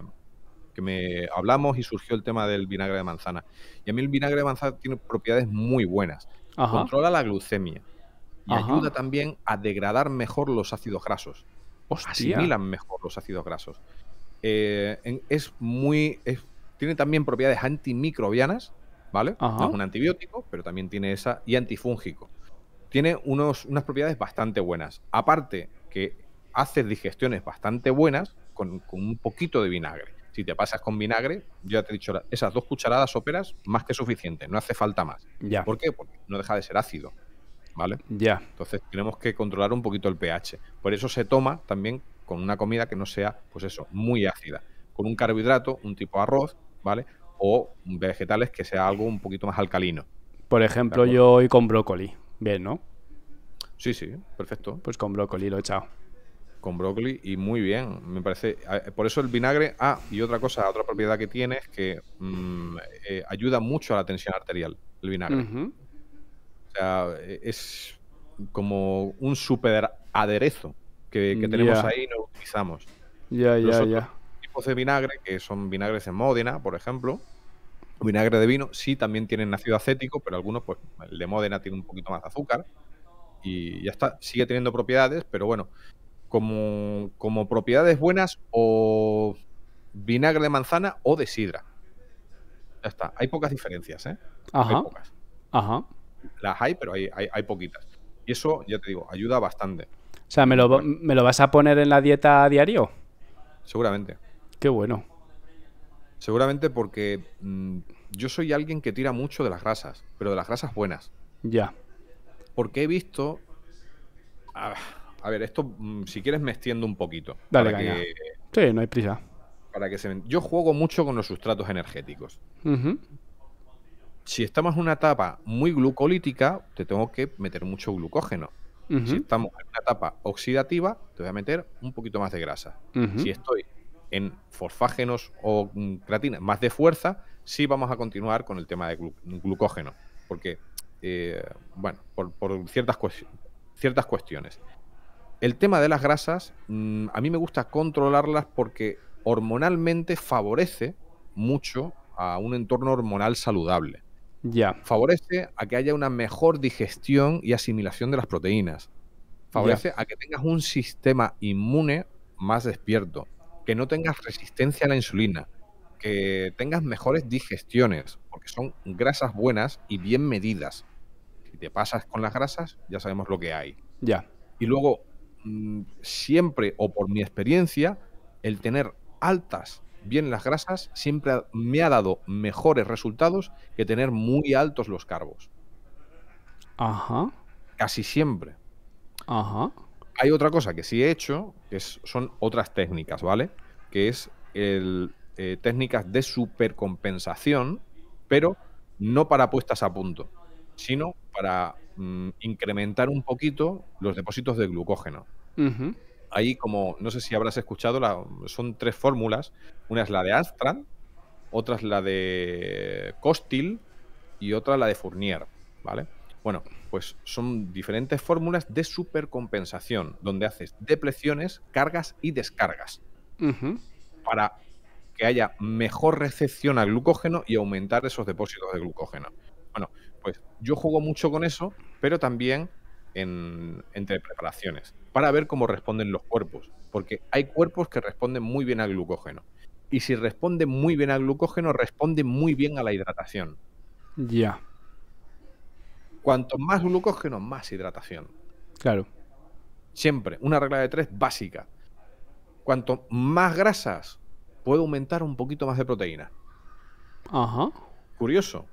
que me hablamos y surgió el tema del vinagre de manzana. Y a mí el vinagre de manzana tiene propiedades muy buenas. Controla la glucemia y ayuda también a degradar mejor los ácidos grasos. Hostia. Asimilan mejor los ácidos grasos. Eh, es muy. tiene también propiedades antimicrobianas, ¿vale? es un antibiótico, pero también tiene esa. Y antifúngico. Tiene unas propiedades bastante buenas. Aparte que hace digestiones bastante buenas con un poquito de vinagre. Si te pasas con vinagre, yo ya te he dicho, esas dos cucharadas óperas más que suficiente, no hace falta más. ¿Por qué? Porque no deja de ser ácido. ¿Vale? Ya. Entonces tenemos que controlar un poquito el pH. Por eso se toma también con una comida que no sea, pues eso, muy ácida. Con un carbohidrato, un tipo de arroz, ¿vale? O vegetales que sea algo un poquito más alcalino. Por ejemplo, yo hoy con brócoli. Bien, ¿no? Sí, sí, perfecto. Pues con brócoli lo he echado con brócoli y muy bien. Me parece. Por eso el vinagre. Ah, y otra cosa, otra propiedad que tiene es que mm, eh, ayuda mucho a la tensión arterial, el vinagre. O sea, e, es como un super aderezo que, tenemos ahí y no utilizamos. Ya, ya, ya. Tipos de vinagre, que son vinagres en Módena, por ejemplo. Vinagre de vino, sí, también tienen ácido acético, pero algunos, pues, el de Módena tiene un poquito más de azúcar. Y ya está, sigue teniendo propiedades, pero bueno, como, propiedades buenas o vinagre de manzana o de sidra. Ya está. Hay pocas diferencias, ¿eh? Ajá. Ajá. Las hay, pero hay, poquitas. Y eso, ya te digo, ayuda bastante. O sea, ¿me lo, ¿me lo vas a poner en la dieta a diario? Seguramente. Qué bueno. Seguramente porque mm, yo soy alguien que tira mucho de las grasas, pero de las grasas buenas. Ya. Porque he visto a ver, esto, mm, si quieres, me extiendo un poquito. Dale, para Sí, no hay prisa. Para que se Yo juego mucho con los sustratos energéticos. Si estamos en una etapa muy glucolítica, te tengo que meter mucho glucógeno. Si estamos en una etapa oxidativa, te voy a meter un poquito más de grasa. Si estoy en forfágenos o mm, creatina, más de fuerza, sí vamos a continuar con el tema de glucógeno. Porque, eh, bueno, por, ciertas cuestiones. El tema de las grasas, mm, a mí me gusta controlarlas porque hormonalmente favorece mucho a un entorno hormonal saludable. Ya. Favorece a que haya una mejor digestión y asimilación de las proteínas. Favorece a que tengas un sistema inmune más despierto, que no tengas resistencia a la insulina, que tengas mejores digestiones, porque son grasas buenas y bien medidas. Si te pasas con las grasas, ya sabemos lo que hay. Ya. Y luego, Mm, siempre, o por mi experiencia, el tener altas bien las grasas siempre me ha dado mejores resultados que tener muy altos los carbos. Ajá. Casi siempre. Ajá. Hay otra cosa que sí he hecho, que son otras técnicas, ¿vale? Que es el, eh, técnicas de supercompensación, pero no para puestas a punto, sino para Mm, incrementar un poquito los depósitos de glucógeno. Ahí, como no sé si habrás escuchado, la, son tres fórmulas. Una es la de Astran, otra es la de Costil y otra la de Fournier, ¿vale? Bueno, pues son diferentes fórmulas de supercompensación, donde haces ...depresiones... cargas y descargas. Para que haya mejor recepción al glucógeno y aumentar esos depósitos de glucógeno. Bueno, pues yo juego mucho con eso pero también entre preparaciones, para ver cómo responden los cuerpos, porque hay cuerpos que responden muy bien al glucógeno. Y si responde muy bien al glucógeno, responde muy bien a la hidratación. Ya. Cuanto más glucógeno, más hidratación. Claro. Siempre, una regla de tres básica. Cuanto más grasas, puedo aumentar un poquito más de proteína. Ajá. Curioso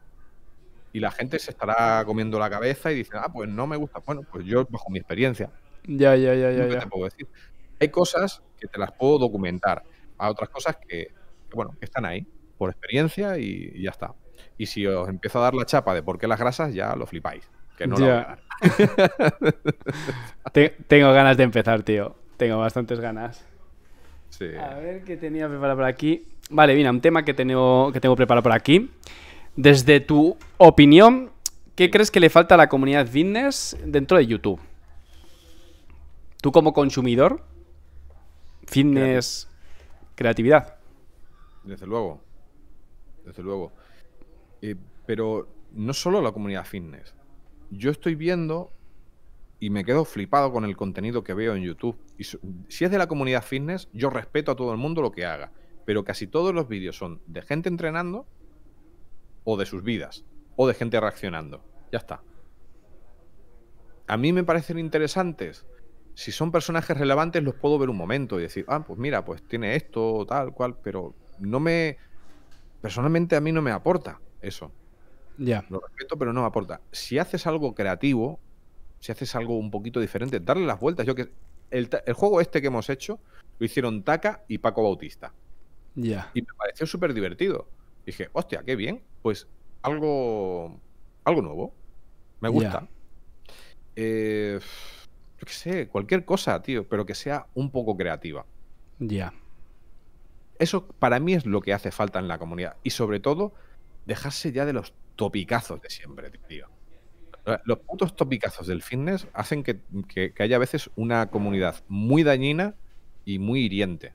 y la gente se estará comiendo la cabeza y dice, ah, pues no me gusta. Bueno, pues yo, bajo mi experiencia. Ya, ya, ya, ya. Hay cosas que te las puedo documentar, hay otras cosas que, bueno, están ahí, por experiencia y, ya está. Y si os empiezo a dar la chapa de por qué las grasas, ya lo flipáis. Que no *laughs* Tengo ganas de empezar, tío. Tengo bastantes ganas. A ver qué tenía preparado por aquí. Vale, mira, un tema que tengo, que tengo preparado por aquí. Desde tu opinión, ¿qué crees que le falta a la comunidad fitness dentro de YouTube? Tú como consumidor, fitness, creatividad. Desde luego, desde luego. Eh, pero no solo la comunidad fitness. Yo estoy viendo y me quedo flipado con el contenido que veo en YouTube. Y si es de la comunidad fitness, yo respeto a todo el mundo lo que haga, pero casi todos los vídeos son de gente entrenando o de sus vidas, o de gente reaccionando. Ya está. A mí me parecen interesantes. Si son personajes relevantes, los puedo ver un momento y decir, ah, pues mira, pues tiene esto, tal, cual, pero no me. Personalmente a mí no me aporta eso. Ya. Lo respeto, pero no me aporta. Si haces algo creativo, si haces algo un poquito diferente, darle las vueltas. Yo que. El, el juego este que hemos hecho lo hicieron Taca y Paco Bautista. Ya. Y me pareció súper divertido dije, hostia, qué bien, pues algo, algo nuevo, me gusta. Eh, yo qué sé, cualquier cosa, tío, pero que sea un poco creativa. Ya. Eso para mí es lo que hace falta en la comunidad. Y sobre todo, dejarse ya de los topicazos de siempre, tío. Eh, los putos topicazos del fitness hacen que haya a veces una comunidad muy dañina y muy hiriente.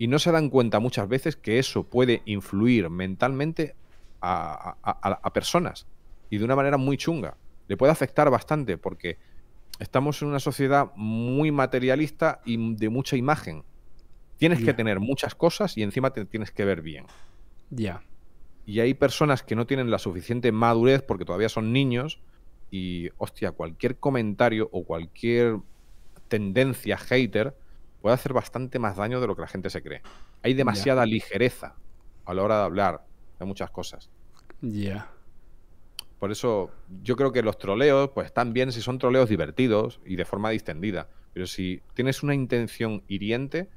Y no se dan cuenta muchas veces que eso puede influir mentalmente a, personas y de una manera muy chunga. Le puede afectar bastante porque estamos en una sociedad muy materialista y de mucha imagen. Tienes que tener muchas cosas y encima te tienes que ver bien. Ya. Y hay personas que no tienen la suficiente madurez porque todavía son niños y, hostia, cualquier comentario o cualquier tendencia hater puede hacer bastante más daño de lo que la gente se cree. Hay demasiada ligereza a la hora de hablar de muchas cosas. Ya. Por eso yo creo que los troleos, pues están bien si son troleos divertidos y de forma distendida. Pero si tienes una intención hiriente,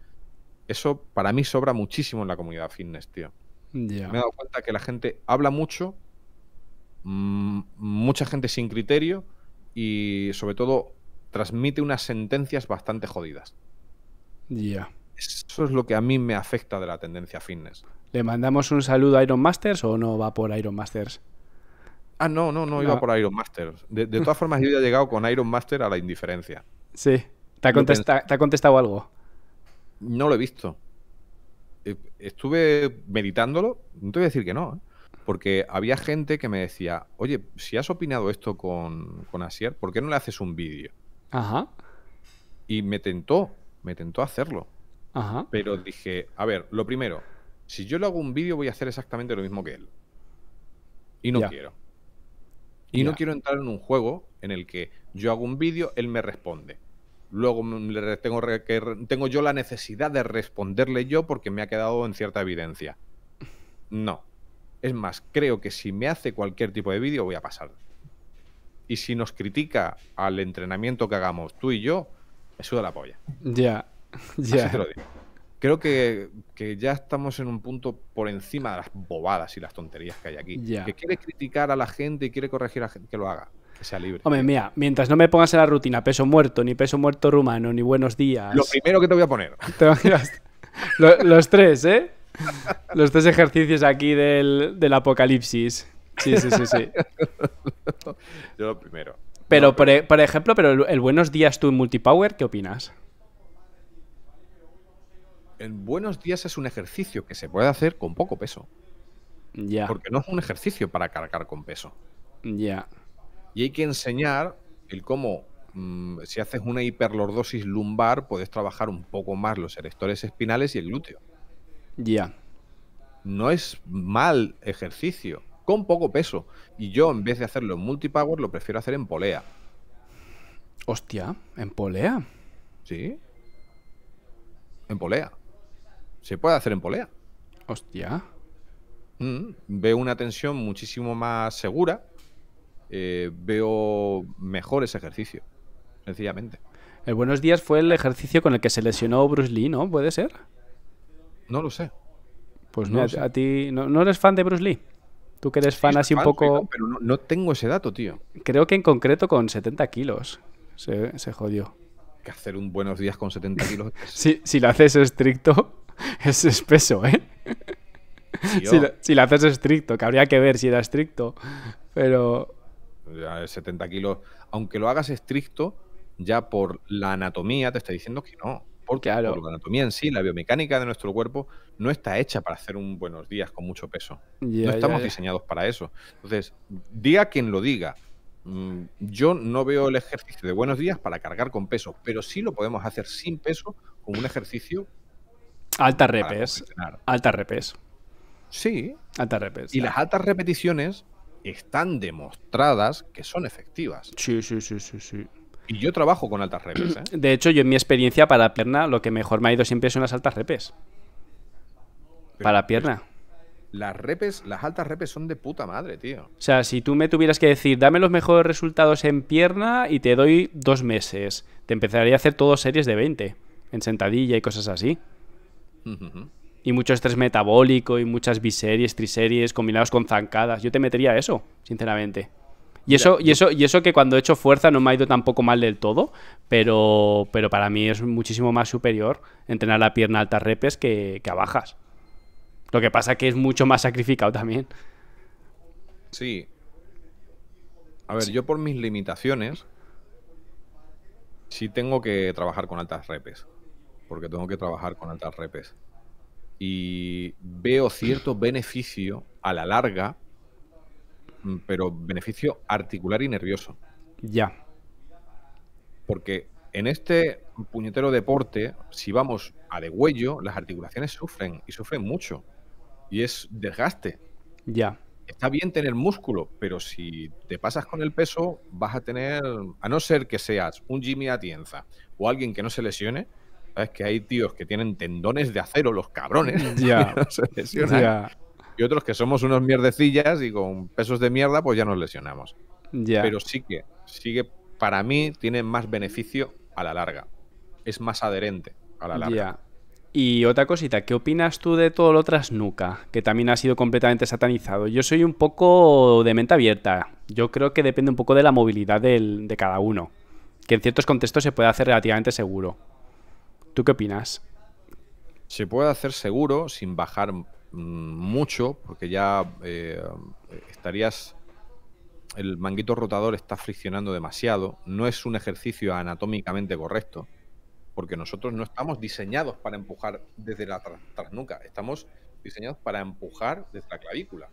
eso para mí sobra muchísimo en la comunidad fitness, tío. Me he dado cuenta que la gente habla mucho, mm, mucha gente sin criterio y sobre todo transmite unas sentencias bastante jodidas. Ya. Eso es lo que a mí me afecta de la tendencia fitness. ¿Le mandamos un saludo a Iron Masters o no va por Iron Masters? Ah, no, no, no iba por Iron Masters. De, todas formas, yo ya he llegado con Iron Master a la indiferencia. Sí. ¿Te ha, contesta ¿Te ha contestado algo? No lo he visto. Eh, estuve meditándolo, no te voy a decir que no, ¿eh? porque había gente que me decía, oye, si has opinado esto con, con Asier, ¿por qué no le haces un vídeo? Ajá. Y me tentó me tentó hacerlo. Pero dije, a ver, lo primero, si yo le hago un vídeo voy a hacer exactamente lo mismo que él. Y no quiero. Y no quiero entrar en un juego en el que yo hago un vídeo, él me responde. Luego tengo, tengo yo la necesidad de responderle yo porque me ha quedado en cierta evidencia. No. Es más, creo que si me hace cualquier tipo de vídeo voy a pasar. Y si nos critica al entrenamiento que hagamos tú y yo, me suda la polla. Ya, ya. Creo que, ya estamos en un punto por encima de las bobadas y las tonterías que hay aquí. Que quiere criticar a la gente y quiere corregir a la gente, que lo haga. Que sea libre. Hombre, mía mientras no me pongas en la rutina peso muerto, ni peso muerto rumano, ni buenos días. Lo primero que te voy a poner. *laughs* los, tres, ¿eh? Los tres ejercicios aquí del, del apocalipsis. Sí, sí, sí, sí. *laughs* Yo lo primero. Pero, Por, ejemplo, pero el, Buenos Días tú en Multipower, ¿qué opinas? El Buenos Días es un ejercicio que se puede hacer con poco peso. Ya. Porque no es un ejercicio para cargar con peso. Ya. Y hay que enseñar el cómo, mm, si haces una hiperlordosis lumbar, puedes trabajar un poco más los erectores espinales y el glúteo. Ya. No es mal ejercicio con poco peso. Y yo, en vez de hacerlo en multipower, lo prefiero hacer en polea. Hostia, ¿en polea? Sí. En polea. Se puede hacer en polea. Hostia. Mm, veo una tensión muchísimo más segura. Eh, veo mejor ese ejercicio, sencillamente. El Buenos Días fue el ejercicio con el que se lesionó Bruce Lee, ¿no? ¿Puede ser? No lo sé. Pues no, a, ti. ¿no, ¿No eres fan de Bruce Lee? Tú que eres fan así un poco... Pero no, tengo ese dato, tío. Creo que en concreto con 70 kilos se, jodió. Que hacer un buenos días con 70 kilos. si, *laughs* si lo haces estricto, *laughs* es espeso, ¿eh? Si lo, haces estricto, que habría que ver si era estricto, pero... 70 kilos, aunque lo hagas estricto, ya por la anatomía te está diciendo que no. Porque claro. la anatomía en sí, la biomecánica de nuestro cuerpo, no está hecha para hacer un buenos días con mucho peso. no estamos diseñados para eso. Entonces, diga quien lo diga. Mm, yo no veo el ejercicio de buenos días para cargar con peso, pero sí lo podemos hacer sin peso con un ejercicio. alta repes. alta repes. Sí. Alta repes. Y las altas repeticiones están demostradas que son efectivas. Sí, sí, sí, sí, Y yo trabajo con altas repes. *clears throat* ¿eh? De hecho, yo en mi experiencia para la perna, lo que mejor me ha ido siempre son las altas repes para la pierna. Las repes, las altas repes son de puta madre, tío. O sea, si tú me tuvieras que decir, dame los mejores resultados en pierna y te doy dos meses, te empezaría a hacer todo series de 20, en sentadilla y cosas así. Y mucho estrés metabólico y muchas biseries, triseries combinados con zancadas. Yo te metería eso, sinceramente. Y eso, y eso, y eso que cuando he hecho fuerza no me ha ido tampoco mal del todo, pero, pero para mí es muchísimo más superior entrenar la pierna a altas repes que, que a bajas. Lo que pasa es que es mucho más sacrificado también. Sí. A ver, yo por mis limitaciones sí tengo que trabajar con altas repes. Porque tengo que trabajar con altas repes. Y veo cierto *sighs* beneficio a la larga, mm, pero beneficio articular y nervioso. Ya. Porque en este puñetero deporte, si vamos a de huello, las articulaciones sufren y sufren mucho y es desgaste. Ya. Está bien tener músculo, pero si te pasas con el peso, vas a tener, a no ser que seas un Jimmy Atienza o alguien que no se lesione, sabes que hay tíos que tienen tendones de acero, los cabrones, *laughs* ya. Y otros que somos unos mierdecillas y con pesos de mierda, pues ya nos lesionamos. Ya. Pero sí que, sí que para mí tiene más beneficio a la larga. Es más adherente a la larga. Y otra cosita, ¿qué opinas tú de todo lo trasnuca? Que también ha sido completamente satanizado. Yo soy un poco de mente abierta. Yo creo que depende un poco de la movilidad de cada uno. Que en ciertos contextos se puede hacer relativamente seguro. ¿Tú qué opinas? Se puede hacer seguro sin bajar mm, mucho, porque ya eh, estarías. El manguito rotador está friccionando demasiado. No es un ejercicio anatómicamente correcto porque nosotros no estamos diseñados para empujar desde la tras trasnuca, estamos diseñados para empujar desde la clavícula.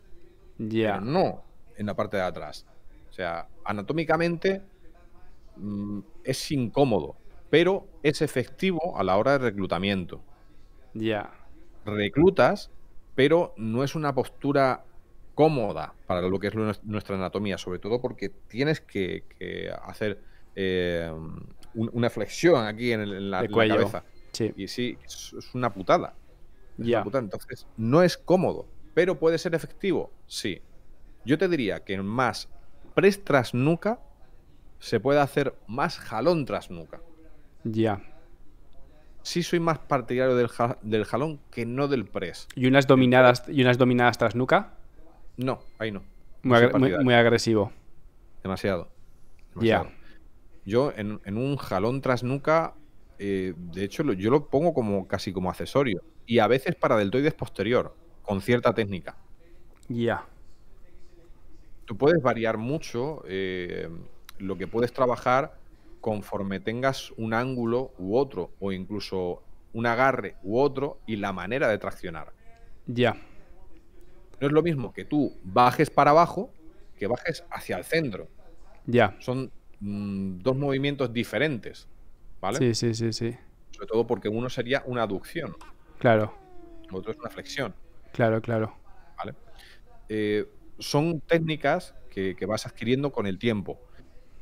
Ya. No en la parte de atrás. O sea, anatómicamente mm, es incómodo, pero es efectivo a la hora de reclutamiento. Ya. Reclutas, pero no es una postura cómoda para lo que es nuestra anatomía, sobre todo porque tienes que, hacer eh, una flexión aquí en, la, cabeza. Y sí, es, una putada. Entonces, no es cómodo, pero puede ser efectivo. Sí. Yo te diría que más press tras nuca se puede hacer más jalón tras nuca. Ya. Sí soy más partidario del, jalón que no del press. ¿Y unas dominadas, y unas dominadas tras nuca? No, ahí no. muy, muy, agresivo. Demasiado. ya yo en, un jalón tras nuca, eh, de hecho, yo lo pongo como casi como accesorio. Y a veces para deltoides posterior, con cierta técnica. Ya. Tú puedes variar mucho eh, lo que puedes trabajar conforme tengas un ángulo u otro, o incluso un agarre u otro, y la manera de traccionar. Ya. No es lo mismo que tú bajes para abajo que bajes hacia el centro. Ya. Son Mm, dos movimientos diferentes, ¿vale? Sí, sí, sí, sí. Sobre todo porque uno sería una aducción. Claro. otro es una flexión. Claro, claro. ¿Vale? Eh, son técnicas que vas adquiriendo con el tiempo.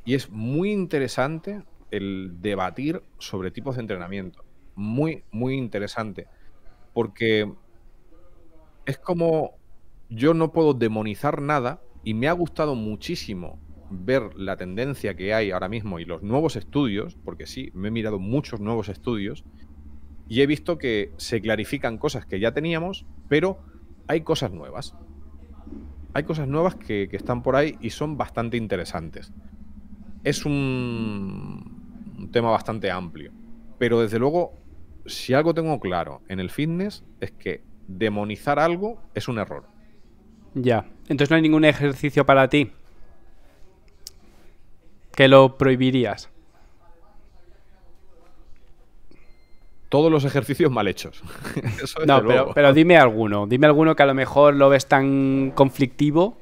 Y es muy interesante el debatir sobre tipos de entrenamiento. Muy, muy interesante. Porque es como yo no puedo demonizar nada y me ha gustado muchísimo ver la tendencia que hay ahora mismo y los nuevos estudios, porque sí, me he mirado muchos nuevos estudios y he visto que se clarifican cosas que ya teníamos, pero hay cosas nuevas. Hay cosas nuevas que, están por ahí y son bastante interesantes. Es un tema bastante amplio, pero desde luego, si algo tengo claro en el fitness es que demonizar algo es un error. Ya, entonces no hay ningún ejercicio para ti que lo prohibirías? Todos los ejercicios mal hechos. *laughs* no, pero, dime alguno. Dime alguno que a lo mejor lo ves tan conflictivo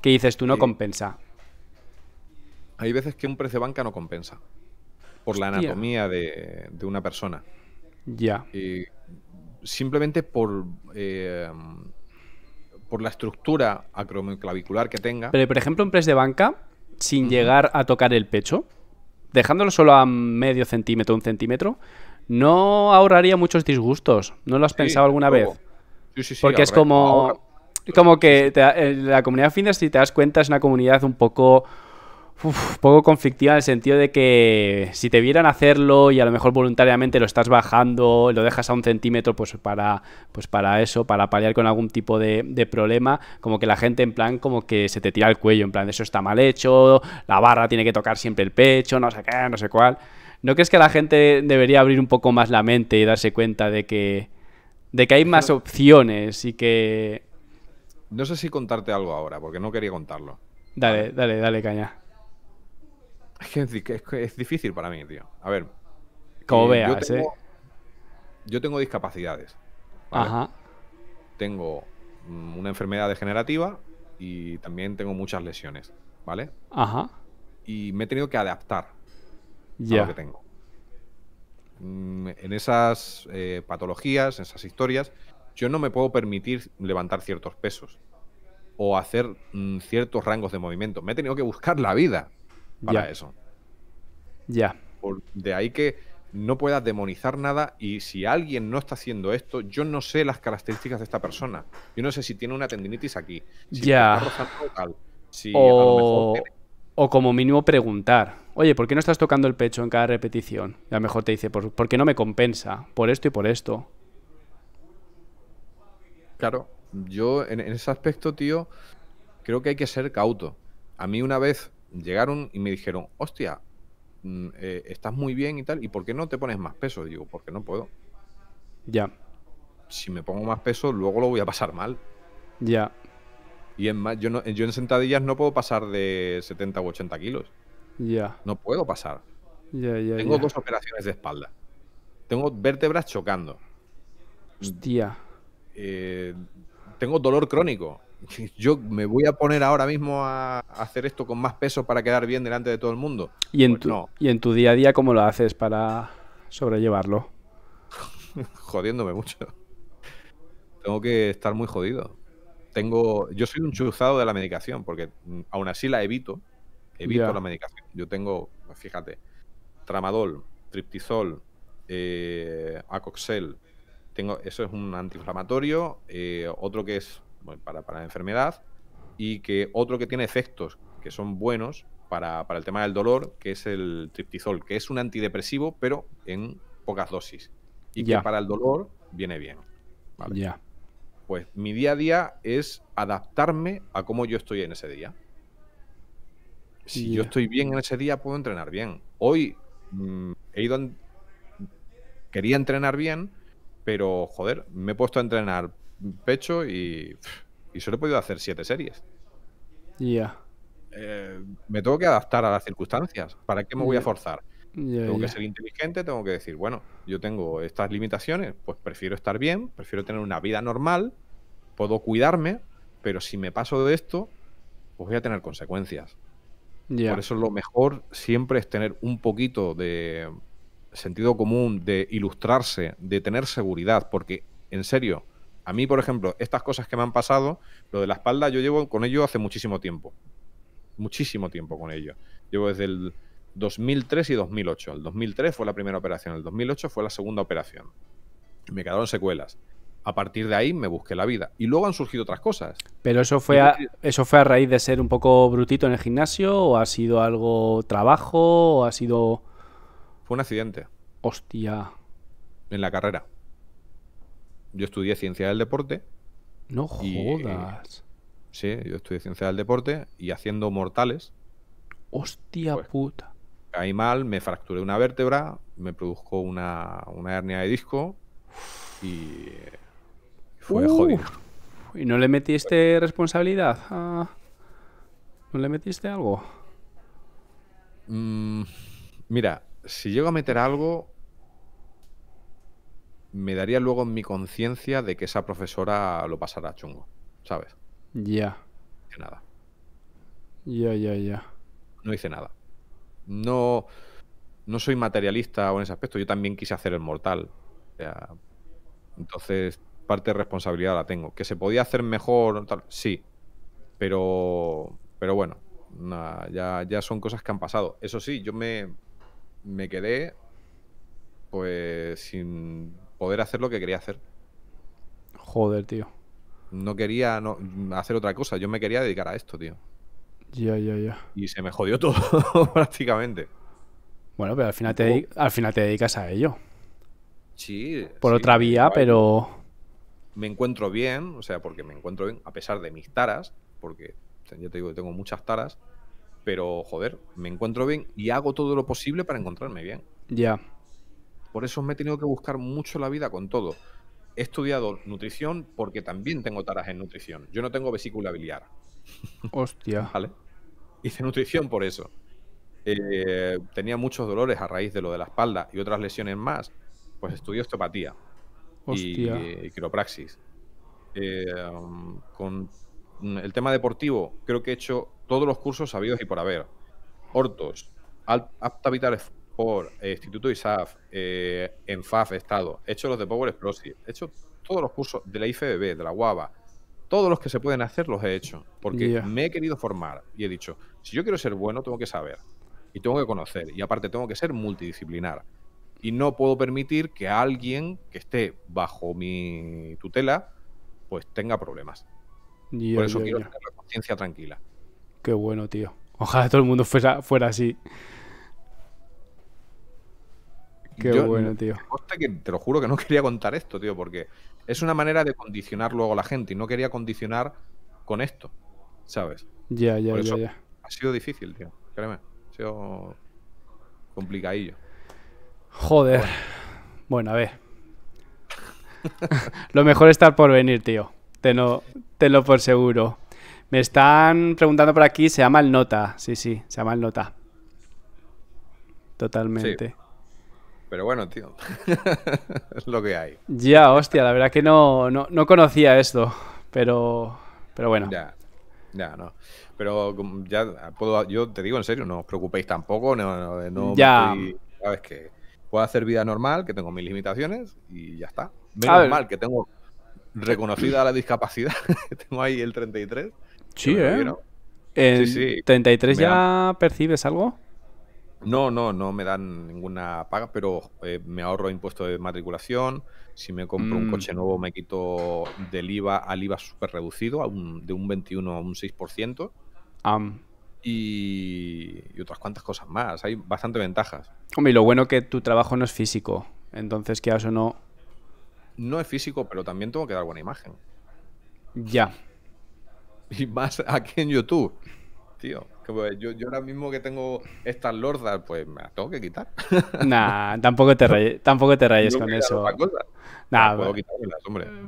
que dices tú no compensa. Hay veces que un precio banca no compensa. Por la anatomía de, una persona. Ya. Y simplemente por. Eh, por la estructura acromioclavicular que tenga. Pero, por ejemplo, un press de banca, sin llegar a tocar el pecho, dejándolo solo a medio centímetro, un centímetro, no ahorraría muchos disgustos. ¿No lo has pensado alguna vez? Sí, sí, sí. Porque es como, como que eh, la comunidad fitness, si te das cuenta, es una comunidad un poco uf, poco conflictiva en el sentido de que si te vieran hacerlo y a lo mejor voluntariamente lo estás bajando, lo dejas a un centímetro, pues para, pues para eso, para paliar con algún tipo de, de problema, como que la gente en plan como que se te tira el cuello, en plan eso está mal hecho, la barra tiene que tocar siempre el pecho, no sé qué, no sé cuál. ¿No crees que la gente debería abrir un poco más la mente y darse cuenta de que, de que hay más opciones y que... No sé si contarte algo ahora, porque no quería contarlo. Dale, dale, dale, caña. Es, es, es difícil para mí, tío. A ver. Como eh, veas, eh. yo tengo, discapacidades. Ajá. Tengo mm, una enfermedad degenerativa y también tengo muchas lesiones, ¿vale? Ajá. Y me he tenido que adaptar a lo que tengo. Mm, en esas eh, patologías, en esas historias, yo no me puedo permitir levantar ciertos pesos o hacer mm, ciertos rangos de movimiento. Me he tenido que buscar la vida para eso. Ya. de ahí que no puedas demonizar nada y si alguien no está haciendo esto, yo no sé las características de esta persona. Yo no sé si tiene una tendinitis aquí. ya. o... o como mínimo preguntar. Oye, ¿por qué no estás tocando el pecho en cada repetición? Y a lo mejor te dice, ¿por qué no me compensa? Por esto y por esto. Claro, yo en, en ese aspecto, tío, creo que hay que ser cauto. A mí una vez llegaron y me dijeron, hostia, mm, eh, estás muy bien y tal, ¿y por qué no te pones más peso? Digo, porque no puedo. Ya. Si me pongo más peso, luego lo voy a pasar mal. Ya. Y es más, yo, no, yo en sentadillas no puedo pasar de 70 u 80 kilos. Ya. No puedo pasar. Ya, ya, Tengo dos operaciones de espalda. Tengo vértebras chocando. Hostia. Eh, tengo dolor crónico. *laughs* yo me voy a poner ahora mismo a hacer esto con más peso para quedar bien delante de todo el mundo. ¿Y en, pues tu, ¿y en tu día a día cómo lo haces para sobrellevarlo? *laughs* Jodiéndome mucho. Tengo que estar muy jodido. Tengo, yo soy un chuzado de la medicación porque mm, aún así la evito. Evito la medicación. Yo tengo, fíjate, tramadol, triptizol, eh, acoxel. Tengo, eso es un antiinflamatorio. Eh, otro que es para, la enfermedad, y que otro que tiene efectos que son buenos para, el tema del dolor, que es el triptizol, que es un antidepresivo, pero en pocas dosis. Y que para el dolor viene bien. Ya. Pues mi día a día es adaptarme a cómo yo estoy en ese día. Si yo estoy bien en ese día, puedo entrenar bien. Hoy mm, he ido. Quería entrenar bien, pero joder, me he puesto a entrenar pecho y, y solo he podido hacer siete series. Ya. Eh, me tengo que adaptar a las circunstancias. ¿Para qué me voy a forzar? tengo que ser inteligente, tengo que decir, bueno, yo tengo estas limitaciones, pues prefiero estar bien, prefiero tener una vida normal, puedo cuidarme, pero si me paso de esto, pues voy a tener consecuencias. Por eso lo mejor siempre es tener un poquito de sentido común, de ilustrarse, de tener seguridad, porque en serio, a mí, por ejemplo, estas cosas que me han pasado, lo de la espalda, yo llevo con ello hace muchísimo tiempo. Muchísimo tiempo con ello. Llevo desde el 2003 y 2008. El 2003 fue la primera operación, el 2008 fue la segunda operación. Me quedaron secuelas. A partir de ahí me busqué la vida. Y luego han surgido otras cosas. ¿Pero eso fue, a, eso fue a raíz de ser un poco brutito en el gimnasio? ¿O ha sido algo trabajo? ¿O ha sido...? Fue un accidente. Hostia. En la carrera yo estudié ciencia del deporte. No eh, jodas. sí, yo estudié ciencia del deporte y haciendo mortales. Hostia pues, puta. Caí mal, me fracturé una vértebra, me produjo una, hernia de disco y fue jodido. ¿Y no le metiste responsabilidad? ¿No le metiste algo? Mm, mira, si llego a meter algo, me daría luego en mi conciencia de que esa profesora lo pasara chungo, ¿sabes? Ya. nada. Ya, ya, ya. No hice nada. No, no soy materialista en ese aspecto. Yo también quise hacer el mortal. entonces, parte de responsabilidad la tengo. ¿Que se podía hacer mejor? sí. Pero, pero bueno, ya, ya son cosas que han pasado. Eso sí, yo me, me quedé pues sin poder hacer lo que quería hacer. Joder, tío. No quería hacer otra cosa, yo me quería dedicar a esto, tío. Ya, ya, ya. Y se me jodió todo, *laughs* prácticamente. Bueno, pero al final, te, al final te dedicas a ello. Sí. Por otra vía, pero... Me encuentro bien, o sea, porque me encuentro bien, a pesar de mis taras, porque yo te digo que tengo muchas taras, pero joder, me encuentro bien y hago todo lo posible para encontrarme bien. Ya. Por eso me he tenido que buscar mucho la vida con todo. He estudiado nutrición porque también tengo taras en nutrición. Yo no tengo vesícula biliar. Hostia. ¿Vale? Hice nutrición por eso. Eh, tenía muchos dolores a raíz de lo de la espalda y otras lesiones más. Pues estudió osteopatía y, y, quiropraxis. Eh, con el tema deportivo, creo que he hecho todos los cursos sabidos y por haber. Hortos, apta vital por eh, Instituto ISAF, eh, en FAF, Estado, he hecho los de Power Explosive, he hecho todos los cursos de la IFBB, de la UABA, todos los que se pueden hacer los he hecho, porque me he querido formar y he dicho, si yo quiero ser bueno, tengo que saber y tengo que conocer y aparte tengo que ser multidisciplinar. Y no puedo permitir que alguien que esté bajo mi tutela, pues tenga problemas. por eso quiero tener la conciencia tranquila. Qué bueno, tío. Ojalá todo el mundo fuera así. Qué bueno, tío. te lo juro que no *laughs* quería contar esto, tío, porque es una manera de condicionar luego a la gente y no quería condicionar con esto, ¿sabes? Ya, ya, ya, ya. Ha sido difícil, tío. Créeme. Ha sido complicadillo. Joder. Bueno, a ver. *laughs* lo mejor estar por venir, tío. Te lo, por seguro. Me están preguntando por aquí, se llama el Nota. Sí, sí, se llama el Nota. Totalmente. Pero bueno, tío, *laughs* es lo que hay. Ya, hostia, la verdad que no, conocía esto, pero, pero bueno. Ya, ya, no. Pero ya puedo, yo te digo en serio, no os preocupéis tampoco, no, ya. sabes que puedo hacer vida normal, que tengo mis limitaciones y ya está. Menos mal que tengo reconocida la discapacidad, *laughs* tengo ahí el 33. Sí, ¿eh? 33 ya percibes algo. No, no, no me dan ninguna paga, pero eh, me ahorro impuesto de matriculación. Si me compro un mm. coche nuevo, me quito del IVA al IVA súper reducido, de un 21 a un 6%. Y, otras cuantas cosas más. Hay bastantes ventajas. Hombre, y lo bueno que tu trabajo no es físico. Entonces, que o no. No es físico, pero también tengo que dar buena imagen. Ya. Y más aquí en YouTube, tío. Pues, yo, ahora mismo que tengo estas lordas, pues me las tengo que quitar. *laughs* Nah, tampoco te rayes, tampoco te rayes con eso. Pues.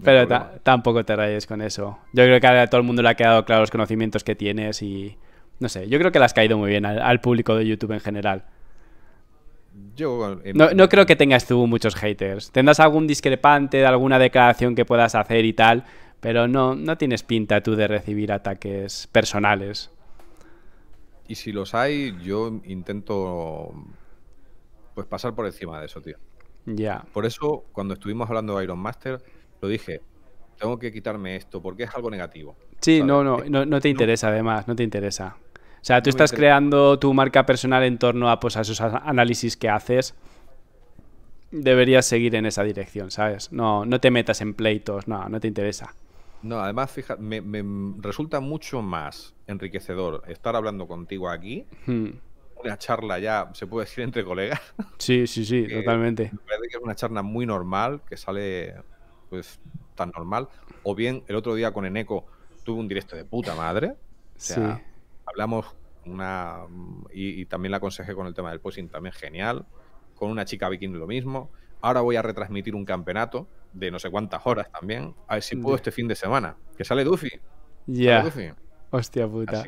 pero tampoco te rayes con eso. Yo creo que a todo el mundo le ha quedado claro los conocimientos que tienes y no sé, yo creo que le has caído muy bien al, público de YouTube en general. Yo, eh, no, creo que tengas tú muchos haters. Tendrás algún discrepante alguna declaración que puedas hacer y tal, pero no, no tienes pinta tú de recibir ataques personales. Y si los hay, yo intento pues pasar por encima de eso, tío. Ya. Por eso, cuando estuvimos hablando de Iron Master, lo dije, tengo que quitarme esto, porque es algo negativo. Sí, no, no, no, te interesa, además, no te interesa. O sea, tú estás creando tu marca personal en torno a, pues, a esos análisis que haces. Deberías seguir en esa dirección, ¿sabes? No, no te metas en pleitos, no, no te interesa. No, además, fíjate, me, resulta mucho más enriquecedor estar hablando contigo aquí. Hmm. Una charla ya, se puede decir, entre colegas. Sí, sí, sí, *laughs* totalmente. Me parece que es una charla muy normal, que sale pues tan normal. O bien, el otro día con Eneco tuve un directo de puta madre. O sea, sí. hablamos una. Y, también la aconsejé con el tema del posing, también genial. Con una chica viking lo mismo. Ahora voy a retransmitir un campeonato de no sé cuántas horas también. A ver si puedo este fin de semana. Que sale Duffy. Ya. Hostia puta.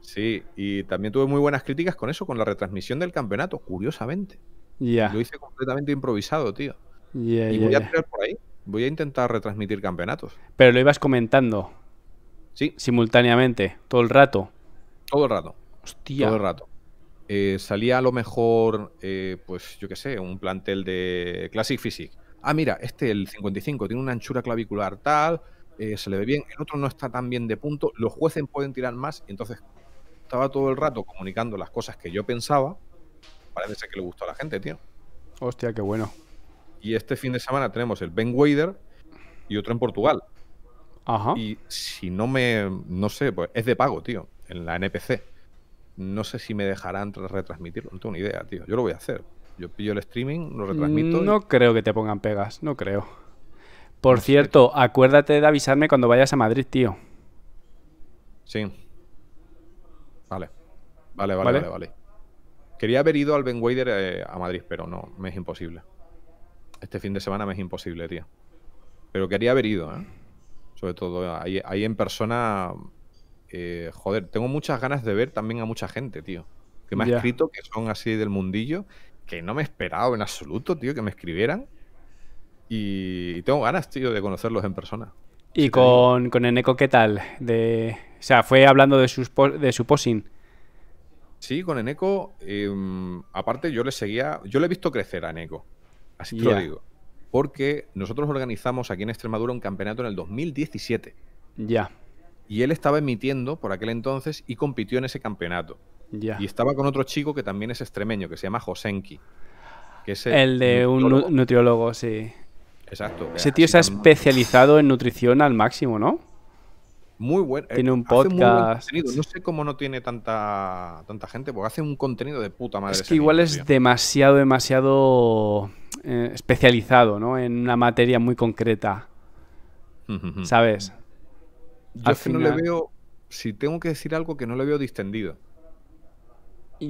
sí, y también tuve muy buenas críticas con eso, con la retransmisión del campeonato, curiosamente. Ya. Lo hice completamente improvisado, tío. y voy a tirar por ahí. Voy a intentar retransmitir campeonatos. Pero lo ibas comentando. Sí. Simultáneamente, todo el rato. Todo el rato. Hostia. Todo el rato. Eh, salía a lo mejor, eh, pues yo qué sé, un plantel de Classic Physics ah, mira, este, el 55, tiene una anchura clavicular tal, eh, se le ve bien, el otro no está tan bien de punto, los jueces pueden tirar más, entonces estaba todo el rato comunicando las cosas que yo pensaba, parece ser que le gustó a la gente, tío. Hostia, qué bueno. Y este fin de semana tenemos el Ben Wader y otro en Portugal. Ajá. Y si no me. No sé, pues es de pago, tío, en la NPC. No sé si me dejarán retransmitirlo, no tengo ni idea, tío. Yo lo voy a hacer. Yo pillo el streaming, lo retransmito. No creo que te pongan pegas, no creo. Por cierto, acuérdate de avisarme cuando vayas a Madrid, tío. Sí. Vale. Vale, vale, vale. Quería haber ido al Ben Wader eh, a Madrid, pero no, me es imposible. Este fin de semana me es imposible, tío. Pero quería haber ido, ¿eh? Sobre todo ahí, en persona. Eh, joder, tengo muchas ganas de ver también a mucha gente, tío. Que me ha escrito que son así del mundillo que no me esperaba en absoluto, tío, que me escribieran. Y tengo ganas, tío, de conocerlos en persona. ¿Y con, con Eneco qué tal? De, o sea, fue hablando de, sus, de su posing. Sí, con Eneco, em, aparte yo le seguía, yo le he visto crecer a Eneco, así te lo digo. Porque nosotros organizamos aquí en Extremadura un campeonato en el 2017. Ya. Y él estaba emitiendo por aquel entonces y compitió en ese campeonato. Y estaba con otro chico que también es extremeño, que se llama Josenki. Que es el, de un nutriólogo, sí. Exacto. Ese ah, tío se ha especializado en nutrición al máximo, ¿no? Muy bueno. Eh, tiene un podcast. no sé cómo no tiene tanta, tanta gente, porque hace un contenido de puta madre. Es que igual es demasiado, demasiado eh, especializado, ¿no? En una materia muy concreta. ¿Sabes? Yo que no le veo. Si tengo que decir algo, que no le veo distendido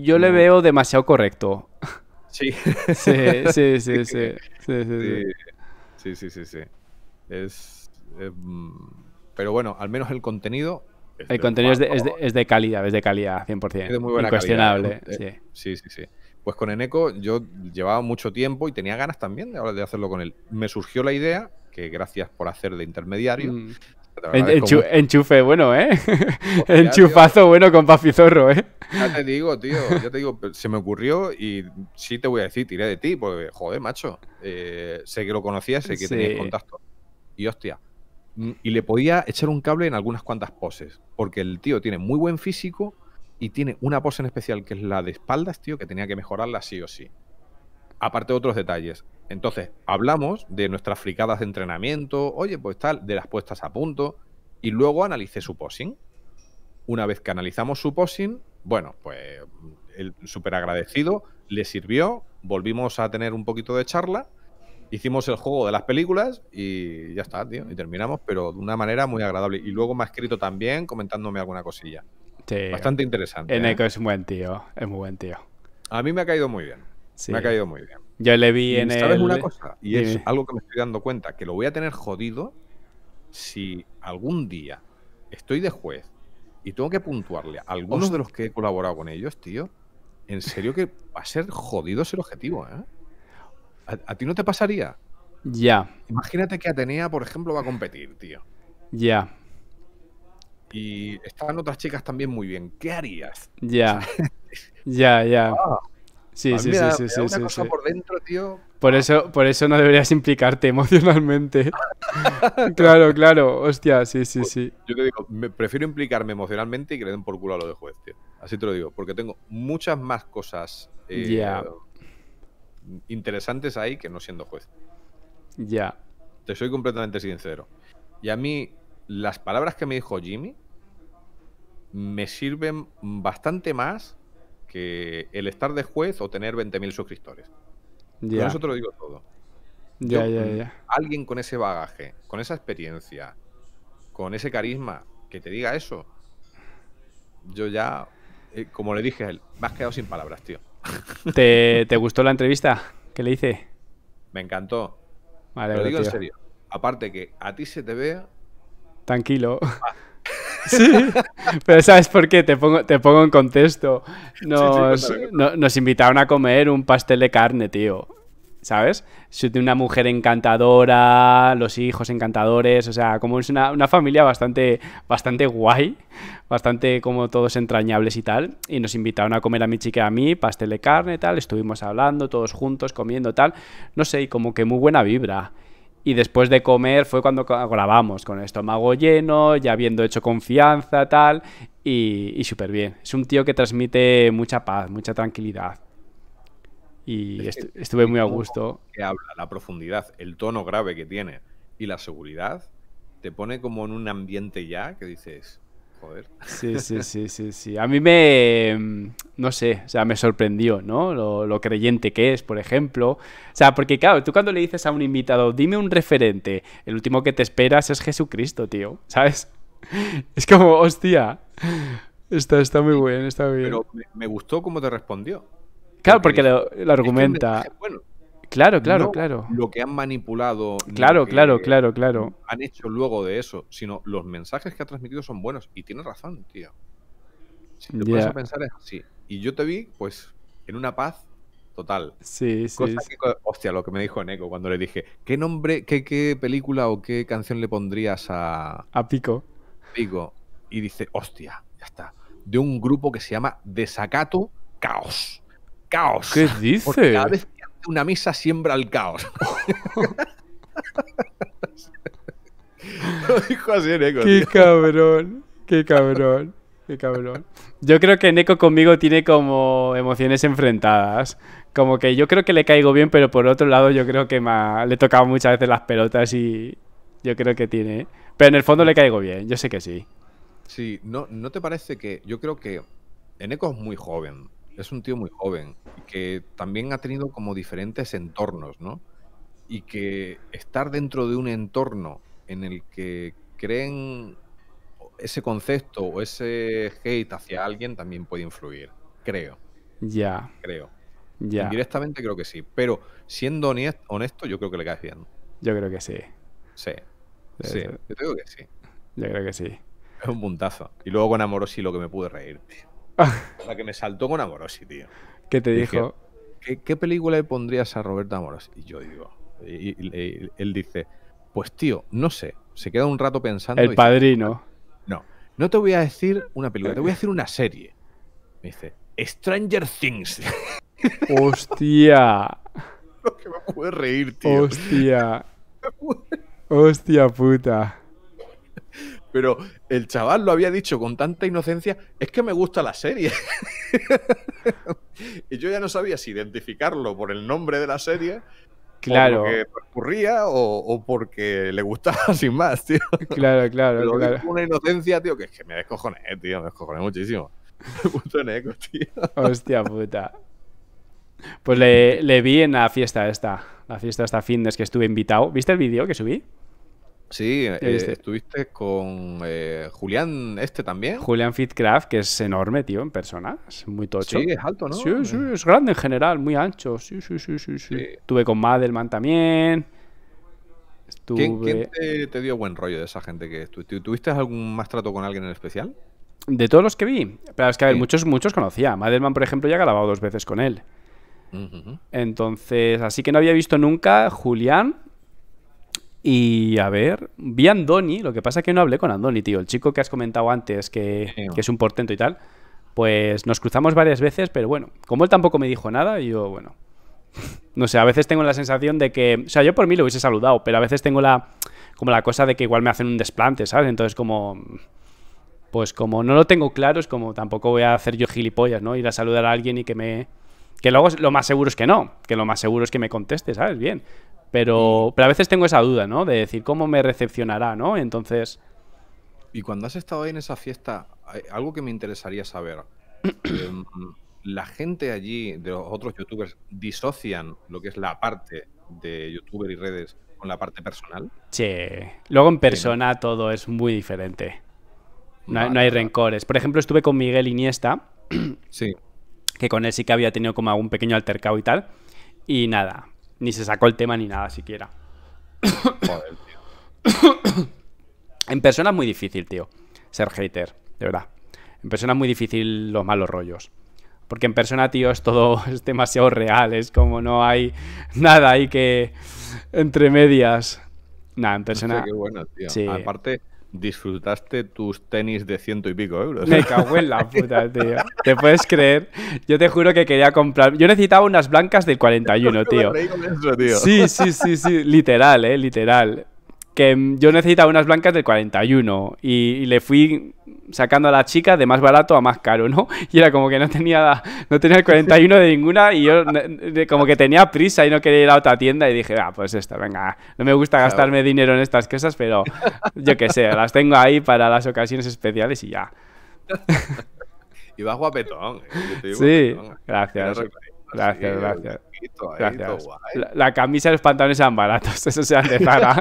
yo le veo demasiado correcto. *laughs* Sí. sí, sí, sí, sí. Sí, sí, sí, sí. Es, eh, mm, pero bueno, al menos el contenido... El contenido es de, calidad, es de calidad, 100%. de muy buena Incuestionable, eh, sí. Sí, sí, Pues con Eneco yo llevaba mucho tiempo y tenía ganas también de, de hacerlo con él. Me surgió la idea, que gracias por hacer de intermediario, mm enchufe bueno, ¿eh? *laughs* Enchufazo bueno con zorro ¿eh? Ya te digo, tío, ya te digo, se me ocurrió y sí te voy a decir, tiré de ti, porque, joder, macho, eh, sé que lo conocías, sé que tenías contacto. Y hostia, mm, y le podía echar un cable en algunas cuantas poses, porque el tío tiene muy buen físico y tiene una pose en especial que es la de espaldas, tío, que tenía que mejorarla sí o sí aparte de otros detalles. Entonces, hablamos de nuestras fricadas de entrenamiento, oye, pues tal, de las puestas a punto, y luego analicé su posing. Una vez que analizamos su posing, bueno, pues súper agradecido, le sirvió, volvimos a tener un poquito de charla, hicimos el juego de las películas y ya está, tío, y terminamos, pero de una manera muy agradable. Y luego me ha escrito también comentándome alguna cosilla. Sí. Bastante interesante. En ¿eh? es un buen tío, es muy buen tío. A mí me ha caído muy bien. Me ha caído muy bien. ya le vi en cosa? Y es algo que me estoy dando cuenta, que lo voy a tener jodido si algún día estoy de juez y tengo que puntuarle a algunos de los que he colaborado con ellos, tío. En serio que va a ser jodido ese objetivo, ¿eh? ¿A, ti no te pasaría? Ya. Imagínate que Atenea, por ejemplo, va a competir, tío. Ya. Y están otras chicas también muy bien. ¿Qué harías? Ya. *laughs* Ya, ya. Ah. Sí, sí, sí, sí, por dentro, Por eso, por eso no deberías implicarte *laughs* emocionalmente. *laughs* claro, claro, hostia, sí, sí, pues, sí. Yo te digo, prefiero implicarme emocionalmente y que le den por culo a lo de juez, tío. Así te lo digo, porque tengo muchas más cosas eh, interesantes ahí que no siendo juez. Ya. Te soy completamente sincero. Y a mí, las palabras que me dijo Jimmy me sirven bastante más que el estar de juez o tener 20.000 suscriptores. Ya. Con eso te lo digo todo. Ya, ya, ya. Alguien con ese bagaje, con esa experiencia, con ese carisma, que te diga eso, yo ya, eh, como le dije me has quedado sin palabras, tío. *laughs* ¿Te, gustó la entrevista que le hice? Me encantó. lo digo en serio. Aparte que a ti se te ve... Tranquilo. Ah, Sí, pero ¿sabes por qué? Te pongo, te pongo en contexto. Nos, nos invitaron a comer un pastel de carne, tío. ¿Sabes? De una mujer encantadora, los hijos encantadores, o sea, como es una, familia bastante, bastante guay, bastante como todos entrañables y tal. Y nos invitaron a comer a mi chica y a mí, pastel de carne, tal. Estuvimos hablando todos juntos, comiendo, tal. No sé, y como que muy buena vibra. Y después de comer fue cuando grabamos, con el estómago lleno, ya habiendo hecho confianza, tal, y, súper bien. Es un tío que transmite mucha paz, mucha tranquilidad. Y estuve muy a gusto. Que la profundidad, el tono grave que tiene y la seguridad, te pone como en un ambiente ya que dices, joder. Sí, sí, sí, sí, sí. A mí me, mm, no sé, o sea, me sorprendió, ¿no? Lo, creyente que es, por ejemplo. O sea, porque claro, tú cuando le dices a un invitado, dime un referente, el último que te esperas es Jesucristo, tío, ¿sabes? *laughs* Es como, hostia, está, está muy bien, está bien. Pero me, gustó cómo te respondió. Claro, porque, lo, argumenta. claro, claro, claro. Lo que han manipulado. Claro, claro, claro, claro. Han hecho luego de eso, sino los mensajes que ha transmitido son buenos. Y tienes razón, tío. Si te puedes pensar es así y yo te vi, pues, en una paz total. Sí, sí. hostia, lo que me dijo Neko cuando le dije, ¿qué nombre, qué, película o qué canción le pondrías a... A Pico. Pico. Y dice, hostia, ya está. De un grupo que se llama Desacato Caos. Caos. ¿Qué dice? Porque cada vez que hace una misa siembra el caos. *laughs* *laughs* lo dijo así Neko. Qué cabrón. Qué cabrón. Qué cabrón. Yo creo que Neko conmigo tiene como emociones enfrentadas. Como que yo creo que le caigo bien, pero por otro lado yo creo que le he tocado muchas veces las pelotas y yo creo que tiene. Pero en el fondo le caigo bien, yo sé que sí. Sí, ¿no, no te parece que yo creo que Eneco es muy joven, es un tío muy joven, que también ha tenido como diferentes entornos, ¿no? Y que estar dentro de un entorno en el que creen ese concepto o ese hate hacia alguien también puede influir, creo. Ya. Creo. Ya. Directamente creo que sí, pero siendo honesto, yo creo que le caes bien. Yo creo que sí. Sí. yo creo que sí. Yo creo que sí. Es un puntazo. Y luego con Amorosi lo que me pude reír, tío. *laughs* La que me saltó con Amorosi, tío. ¿Qué te dijo? ¿Qué, película le pondrías a Roberto Amorosi? Y yo digo, él dice, pues tío, no sé. Se queda un rato pensando. El padrino. No te voy a decir una película, te voy a decir una serie. Me dice, Stranger Things. *laughs* Hostia. *laughs* Lo que me puede reír, tío. Hostia. *laughs* Hostia puta. Pero el chaval lo había dicho con tanta inocencia, es que me gusta la serie. y yo ya no sabía si identificarlo por el nombre de la serie Claro. porque transcurría o, o, porque le gustaba *laughs* sin más, tío. Claro, claro, Pero Una inocencia, tío, que es que me descojoné, tío, me descojoné muchísimo. *laughs* Me en eco, tío. Hostia puta. Pues le, le vi en la fiesta esta, la fiesta esta fitness que estuve invitado. ¿Viste el vídeo que subí? Sí, eh, este. estuviste con eh, Julián este también. Julián Fitcraft, que es enorme, tío, en persona. Es muy tocho. Sí, es alto, ¿no? Sí, sí, eh. es grande en general, muy ancho. Sí, sí, sí, sí. sí. con Madelman también. ¿Quién, te, dio buen rollo de esa gente que ¿Tuviste algún más trato con alguien en especial? De todos los que vi. Pero es que, a ver, muchos, muchos conocía. Madelman, por ejemplo, ya he grabado dos veces con él. Entonces, así que no había visto nunca Julián y a ver, vi a Andoni, lo que pasa es que no hablé con Andoni, tío. El chico que has comentado antes, que, es un portento y tal, pues nos cruzamos varias veces, pero bueno, como él tampoco me dijo nada, yo, bueno. *laughs* No sé, a veces tengo la sensación de que. O sea, yo por mí lo hubiese saludado, pero a veces tengo la. como la cosa de que igual me hacen un desplante, ¿sabes? Entonces, como. Pues como no lo tengo claro, es como tampoco voy a hacer yo gilipollas, ¿no? Ir a saludar a alguien y que me. Que luego lo más seguro es que no, que lo más seguro es que me conteste, ¿sabes? Bien. Pero, pero a veces tengo esa duda, ¿no? De decir, ¿cómo me recepcionará, no? Entonces... Y cuando has estado ahí en esa fiesta, algo que me interesaría saber. Em, la gente allí, de los otros youtubers, disocian lo que es la parte de youtuber y redes con la parte personal. che Luego en persona todo es muy diferente. No, no, hay rencores. Por ejemplo, estuve con Miguel Iniesta. Sí. Que con él sí que había tenido como algún pequeño altercado y tal. Y nada, ni se sacó el tema ni nada siquiera. Joder, tío. *coughs* en persona es muy difícil, tío, ser hater, de verdad. En persona es muy difícil los malos rollos. Porque en persona, tío, es todo, *laughs* es demasiado real, es como no hay nada ahí que entre medias. Nada, en persona. qué tío. Aparte, disfrutaste tus tenis de ciento y pico euros. Me cago en la puta, tío. ¿Te puedes creer? Yo te juro que quería comprar. Yo necesitaba unas blancas del 41, *laughs* tío. tío. Sí, sí, sí, sí. Literal, eh, literal que mm, yo necesitaba unas blancas del 41 y, le fui sacando a la chica de más barato a más caro, ¿no? *laughs* Y era como que no tenía no tenía el 41 de ninguna y yo como que tenía prisa y no quería ir a otra tienda y dije, ah, pues esto, venga, no me gusta gastarme dinero en estas cosas, pero yo qué sé, las tengo ahí para las ocasiones especiales y ya. *laughs* Y vas guapetón. ¿eh? sí, gracias. Gracias, gracias. ¿eh? La, camisa y los pantalones eran baratos, *laughs* eso se de Zara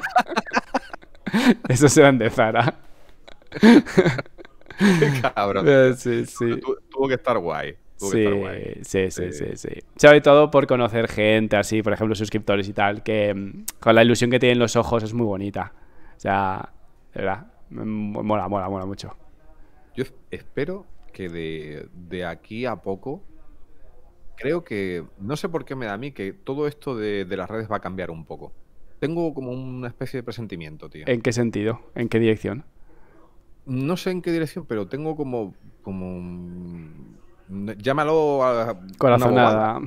se *laughs* eran de Zara. Qué cabrón. tuvo que estar guay. sí, sí, sí, sí, Sobre todo por conocer gente así, por ejemplo, suscriptores y tal, que mm, con la ilusión que tienen los ojos es muy bonita. O sea, de verdad, mm, mola, mola, mola mucho. Yo espero que de, aquí a poco creo que, no sé por qué me da a mí, que todo esto de, las redes va a cambiar un poco. Tengo como una especie de presentimiento, tío. ¿En qué sentido? ¿En qué dirección? No sé en qué dirección, pero tengo como. como Llámalo. A corazonada.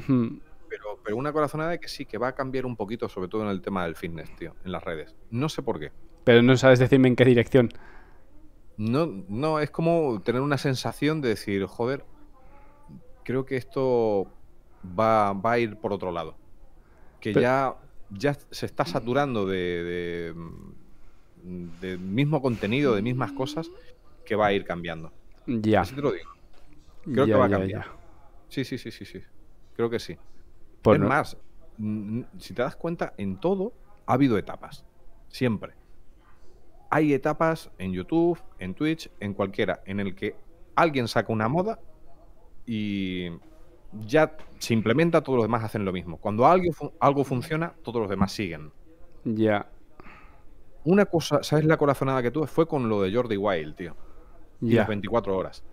pero, una corazonada que sí, que va a cambiar un poquito, sobre todo en el tema del fitness, tío, en las redes. No sé por qué. Pero no sabes decirme en qué dirección. No, no, es como tener una sensación de decir, joder, creo que esto va, va a ir por otro lado. Que ya ya se está saturando de, mm, de, mismo contenido, de mismas cosas, que va a ir cambiando. Ya. Así te lo digo. Creo que va a cambiar. Sí, sí, sí, sí, sí. Creo que sí. Por pues más, si te das cuenta, en todo ha habido etapas. Siempre. Hay etapas en YouTube, en Twitch, en cualquiera, en el que alguien saca una moda y ya se implementa, todos los demás hacen lo mismo. Cuando algo, algo funciona, todos los demás siguen. Ya. Una cosa, ¿sabes la corazonada que tuve? Fue con lo de Jordi Wild, tío. Ya. las 24 horas.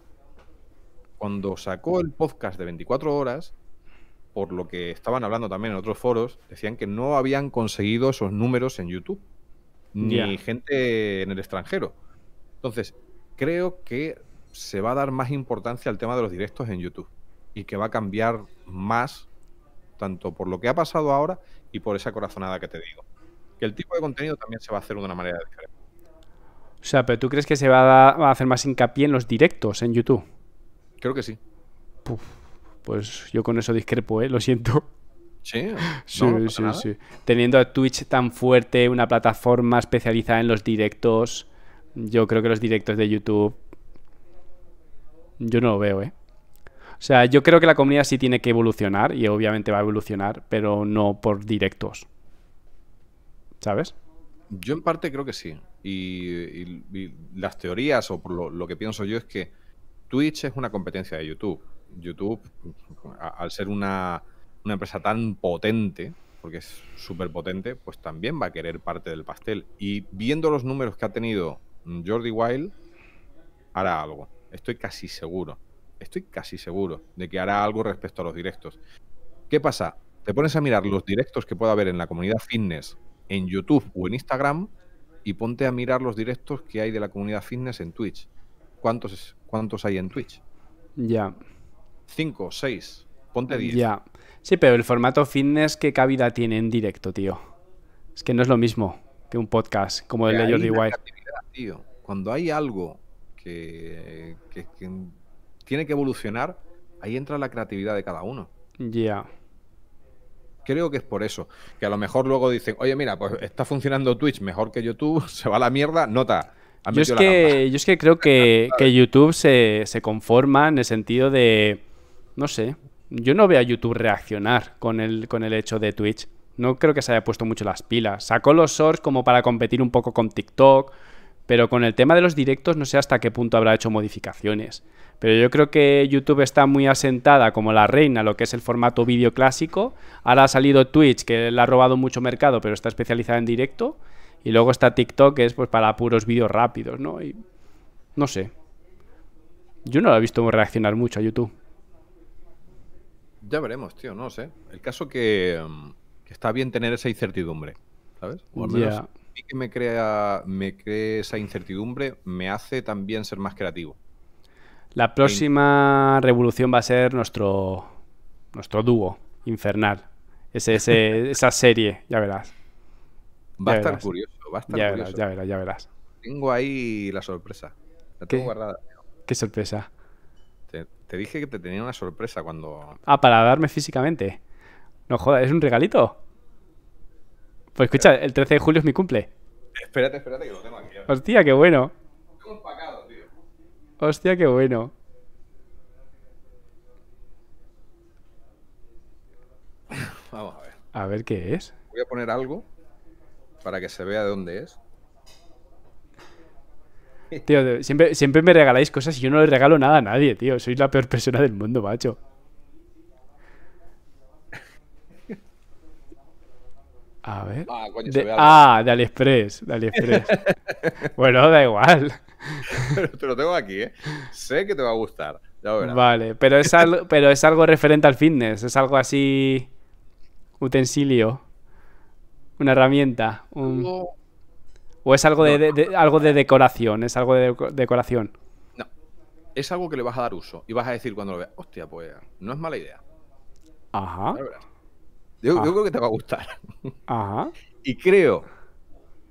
Cuando sacó el podcast de 24 horas, por lo que estaban hablando también en otros foros, decían que no habían conseguido esos números en YouTube, ni gente en el extranjero. Entonces, creo que se va a dar más importancia al tema de los directos en YouTube y que va a cambiar más, tanto por lo que ha pasado ahora y por esa corazonada que te digo. Que el tipo de contenido también se va a hacer de una manera diferente. O sea, pero ¿tú crees que se va a, hacer más hincapié en los directos en YouTube? Creo que sí. pues yo con eso discrepo, ¿eh? Lo siento. Sí, *laughs* sí, sí, sí, Teniendo a Twitch tan fuerte, una plataforma especializada en los directos, yo creo que los directos de YouTube... Yo no lo veo, ¿eh? O sea, yo creo que la comunidad sí tiene que evolucionar y obviamente va a evolucionar, pero no por directos. ¿Sabes? Yo en parte creo que sí. Y, las teorías o lo, que pienso yo es que Twitch es una competencia de YouTube. YouTube, al ser una, una empresa tan potente, porque es súper potente, pues también va a querer parte del pastel. Y viendo los números que ha tenido Jordi Wild, hará algo. Estoy casi seguro estoy casi seguro de que hará algo respecto a los directos. ¿Qué pasa? Te pones a mirar los directos que pueda haber en la comunidad fitness en YouTube o en Instagram y ponte a mirar los directos que hay de la comunidad fitness en Twitch. ¿Cuántos, cuántos hay en Twitch? Ya. Cinco, seis, ponte diez. Ya. Sí, pero el formato fitness, ¿qué cabida tiene en directo, tío? Es que no es lo mismo que un podcast como el de Jordi White. Cuando hay algo que tiene que evolucionar, ahí entra la creatividad de cada uno. Ya. Creo que es por eso. Que a lo mejor luego dicen, oye, mira, pues está funcionando Twitch mejor que YouTube, *laughs* se va a la mierda, nota. Yo es, que, yo es que creo *laughs* que, YouTube se, se, conforma en el sentido de. No sé. Yo no veo a YouTube reaccionar con el, con el hecho de Twitch. No creo que se haya puesto mucho las pilas. Sacó los shorts como para competir un poco con TikTok pero con el tema de los directos no sé hasta qué punto habrá hecho modificaciones. Pero yo creo que YouTube está muy asentada como la reina, lo que es el formato vídeo clásico. Ahora ha salido Twitch, que le ha robado mucho mercado, pero está especializada en directo. Y luego está TikTok, que es pues para puros vídeos rápidos, ¿no? Y no sé. Yo no lo he visto reaccionar mucho a YouTube. Ya veremos, tío, no sé. El caso que, mm, que está bien tener esa incertidumbre, ¿sabes? O mí que me crea, me cree esa incertidumbre me hace también ser más creativo. La próxima revolución va a ser nuestro, nuestro dúo infernal. Ese, *laughs* esa serie, ya verás. Va a estar curioso, va a estar curioso. ya verás, ya verás. Tengo ahí la sorpresa. La tengo guardada. ¿Qué sorpresa? Te, te, dije que te tenía una sorpresa cuando. Ah, para darme físicamente. No jodas, es un regalito. Pues escucha, el 13 de julio es mi cumple. Espérate, espérate que lo tengo aquí. Hostia, qué bueno. Hostia, qué bueno. Vamos a ver. A ver qué es. Voy a poner algo para que se vea de dónde es. Tío, siempre, siempre me regaláis cosas y yo no le regalo nada a nadie, tío. Soy la peor persona del mundo, macho. A ver. Ah, ah de, AliExpress. *laughs* bueno, da igual. Pero te lo tengo aquí, ¿eh? Sé que te va a gustar. Vale, pero es, algo, pero es algo referente al fitness. Es algo así. Utensilio. Una herramienta. ¿O es algo de, algo de decoración? ¿Es algo de decoración? No. Es algo que le vas a dar uso y vas a decir cuando lo veas, hostia, pues no es mala idea. Ajá. Ah. Yo, creo que te va a gustar. *laughs* Ajá. Y creo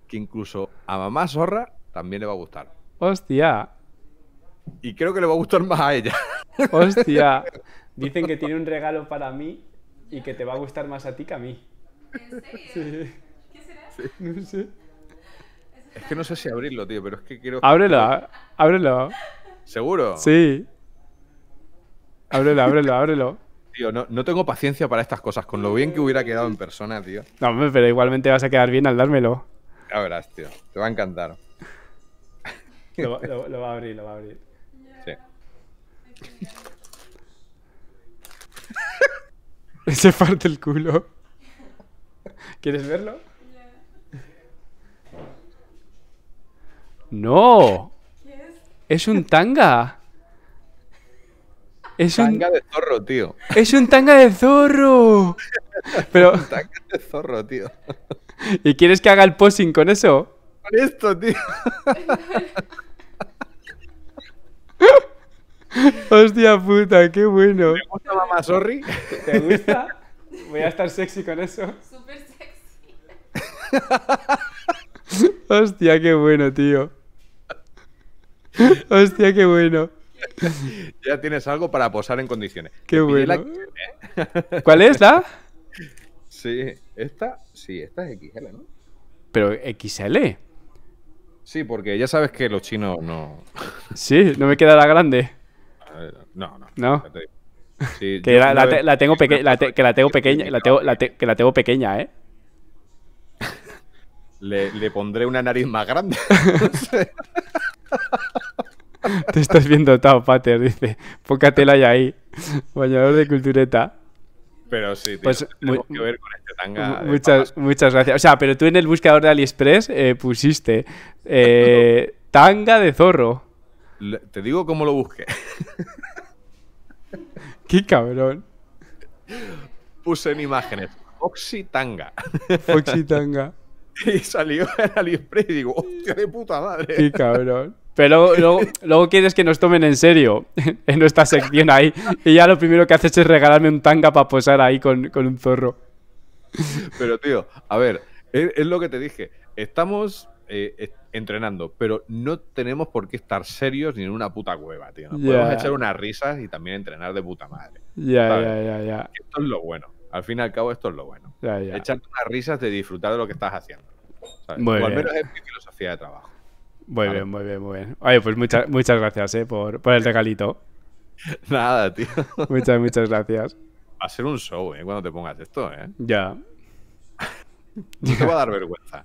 que incluso a mamá zorra también le va a gustar. Hostia. Y creo que le va a gustar más a ella. *laughs* Hostia. Dicen que tiene un regalo para mí y que te va a gustar más a ti que a mí. Sí. ¿Qué será? No sé. Es que no sé si abrirlo, tío, pero es que quiero. Ábrelo, ah, ábrelo. ¿Seguro? Sí. Ábrelo, ábrelo, ábrelo. No, tengo paciencia para estas cosas. Con lo bien que hubiera quedado en persona, tío. No, pero igualmente vas a quedar bien al dármelo. Ya verás, tío. Te va a encantar. lo, va a abrir, lo va a abrir. *laughs* Se parte el culo. ¿Quieres verlo? ¡No! es? ¡Es un tanga! Es un tanga de zorro, tío. Es un tanga de zorro. *laughs* Pero... un tanga de zorro, tío. *laughs* ¿Y quieres que haga el posing con eso? Con esto, tío. *laughs* Hostia puta, qué bueno. ¿Te gusta mamá sorry? ¿Te gusta? Voy a estar sexy con eso. Súper sexy. Hostia, qué bueno, tío. Hostia, qué bueno. *laughs* ya tienes algo para posar en condiciones. Qué ¿eh? *laughs* ¿Cuál es la? Sí, esta, sí, esta es XL, ¿no? Pero XL. Sí, porque ya sabes que los chinos no. *laughs* Sí, no me queda la grande. No, no. que la, tengo que la tengo pequeña, que la tengo pequeña, ¿eh? Le, le pondré una nariz más grande. Te estás viendo tao Pater, dice. Poca tela hay ahí. Bañador de cultureta. Pero sí, tío, pues que ver con este tanga. Muchas, muchas gracias. O sea, pero tú en el buscador de AliExpress eh, pusiste eh, *laughs* tanga de zorro. Te digo cómo lo busqué. *laughs* Qué cabrón. Puse en imágenes Foxy Tanga. Foxy Tanga. *laughs* y salió en AliExpress y digo, hostia de puta madre. Qué cabrón. Pero luego, quieres que nos tomen en serio *laughs* en nuestra sección ahí. Y ya lo primero que haces es regalarme un tanga para posar ahí con, un zorro. Pero tío, a ver, es, lo que te dije. Estamos eh, entrenando, pero no tenemos por qué estar serios ni en una puta cueva, tío. podemos echar unas risas y también entrenar de puta madre. Ya, ya, ya, ya. Esto es lo bueno. Al fin y al cabo, esto es lo bueno. Echar Echarte unas risas de disfrutar de lo que estás haciendo. O al menos es mi filosofía de trabajo. Muy bien, muy bien, muy bien. Oye, pues muchas, muchas gracias ¿eh? por, el regalito. *laughs* Nada, tío. Muchas, muchas gracias. Va a ser un show, eh, Cuando te pongas esto, ¿eh? Ya. No *laughs* te va a dar vergüenza.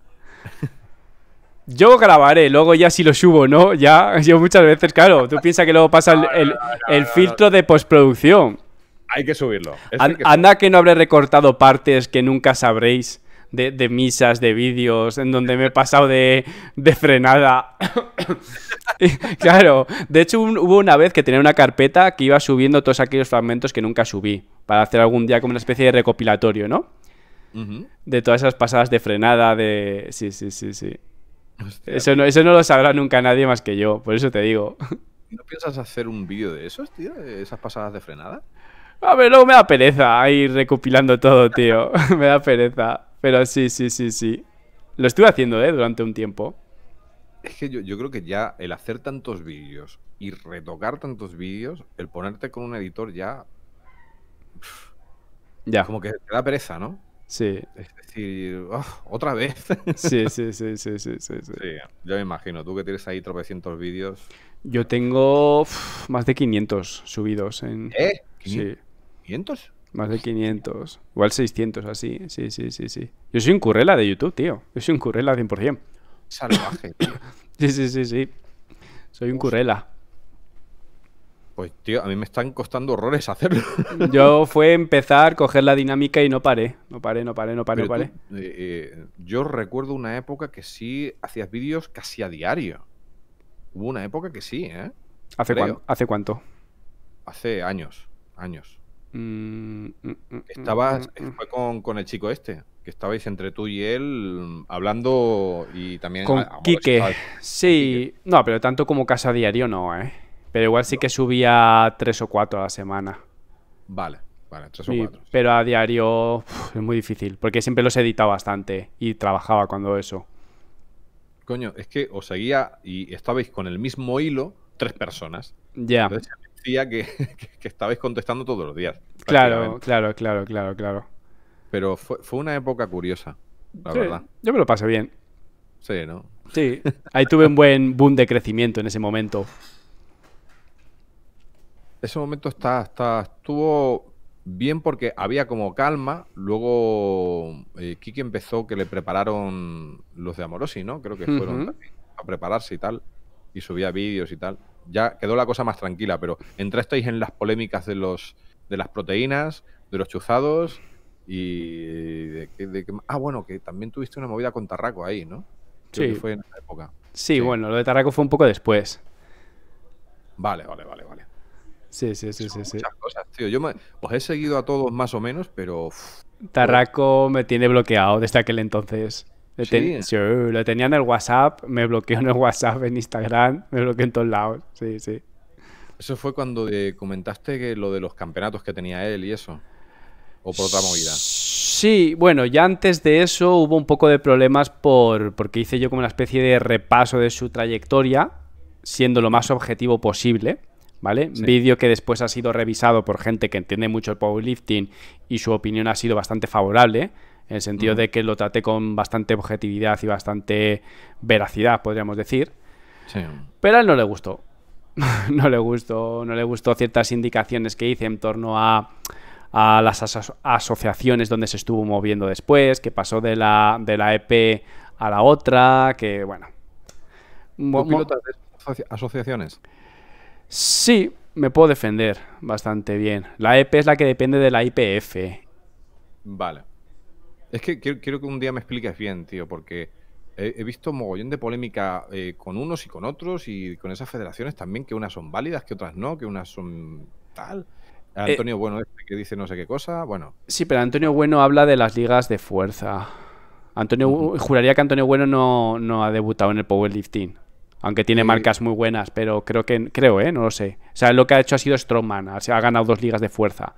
*laughs* Yo grabaré, luego ya si lo subo, ¿no? Ya, yo muchas veces, claro, tú piensas que luego pasa el, filtro de postproducción. Hay que subirlo. anda que no habré recortado partes que nunca sabréis de, misas, de vídeos, en donde me he pasado de, frenada. *coughs* claro, de hecho hubo una vez que tenía una carpeta que iba subiendo todos aquellos fragmentos que nunca subí, para hacer algún día como una especie de recopilatorio, ¿no? De todas esas pasadas de frenada, de... Sí, sí, sí, sí. eso, no, eso no lo sabrá nunca nadie más que yo, por eso te digo. ¿No piensas hacer un vídeo de esos, tío? ¿De esas pasadas de frenada? A ver, luego me da pereza ir recopilando todo, tío. *laughs* me da pereza. Pero sí, sí, sí, sí. Lo estuve haciendo, ¿eh? Durante un tiempo. Es que yo, creo que ya el hacer tantos vídeos y retocar tantos vídeos, el ponerte con un editor ya. *sighs* Ya. Como que te da pereza, ¿no? Sí. Es decir, otra vez. *laughs* Sí, sí, sí, sí, sí, sí, yo me imagino. Tú que tienes ahí tropecientos vídeos. Yo tengo más de 500 subidos en... ¿Eh? ¿500? ¿500? Más de 500. Igual 600, así. Sí, sí, sí, sí. Yo soy un currela de YouTube, tío. Yo soy un currela 100%. Salvaje. *laughs* sí, sí, sí, sí. Soy un currela. Pues, tío, a mí me están costando horrores hacerlo. *laughs* yo fue empezar, coger la dinámica y no paré. No paré, no paré, no paré, no paré. Eh, eh, yo recuerdo una época que sí hacías vídeos casi a diario. Hubo una época que sí, ¿eh? ¿Hace cuánto? Hace años, años. Mm, mm, mm, estaba Estabas con, el chico este, que estabais entre tú y él hablando y también... Con Kike, sí. No, pero tanto como casa diario no, ¿eh? Pero igual sí que subía tres o cuatro a la semana. Vale, vale, tres o cuatro. Pero a diario es muy difícil, porque siempre los editaba bastante y trabajaba cuando eso. Coño, es que os seguía y estabais con el mismo hilo tres personas. Ya. *laughs* que, que, estabais contestando todos los días. Claro, claro, claro, claro, claro. Pero fue, una época curiosa, la verdad. Yo me lo pasé bien. Sí, ¿no? Sí, ahí tuve un buen boom de crecimiento en ese momento. Ese momento está, está, estuvo bien porque había como calma. Luego eh, Kiki empezó que le prepararon los de Amorosi, ¿no? Creo que fueron a prepararse y tal. Y subía vídeos y tal ya quedó la cosa más tranquila, pero entrasteis en las polémicas de los de las proteínas, de los chuzados y de, ah bueno que también tuviste una movida con Tarraco ahí, ¿no? sí. fue en esa época. Sí, bueno, lo de Tarraco fue un poco después. Vale, vale, vale, vale. Sí, sí, sí, sí. Muchas cosas, tío. os he seguido a todos más o menos, pero. Tarraco me tiene bloqueado desde aquel entonces lo tenía en el WhatsApp, me bloqueó en el WhatsApp, en Instagram, me bloqueó en todos lados. Eso fue cuando eh, comentaste que lo de los campeonatos que tenía él y eso. O por otra movida. Sí, bueno, ya antes de eso hubo un poco de problemas por porque hice yo como una especie de repaso de su trayectoria, siendo lo más objetivo posible. ¿Vale? Vídeo que después ha sido revisado por gente que entiende mucho el powerlifting y su opinión ha sido bastante favorable en el sentido de que lo traté con bastante objetividad y bastante veracidad, podríamos decir. Pero a él no le gustó. *laughs* no le gustó, no le gustó ciertas indicaciones que hice en torno a, a las asociaciones donde se estuvo moviendo después, que pasó de la, de la EP a la otra, que bueno. asociaciones? Sí, me puedo defender bastante bien. La EP es la que depende de la IPF. Vale. Es que quiero, que un día me expliques bien, tío, porque he, visto mogollón de polémica eh, con unos y con otros y con esas federaciones también, que unas son válidas, que otras no, que unas son tal. Eh, Antonio Bueno este que dice no sé qué cosa, bueno. Sí, pero Antonio Bueno habla de las ligas de fuerza. Antonio, juraría que Antonio Bueno no, ha debutado en el powerlifting. Aunque tiene marcas muy buenas, pero creo que, creo, ¿eh? No lo sé. O sea, lo que ha hecho ha sido Strongman, ha ganado dos ligas de fuerza.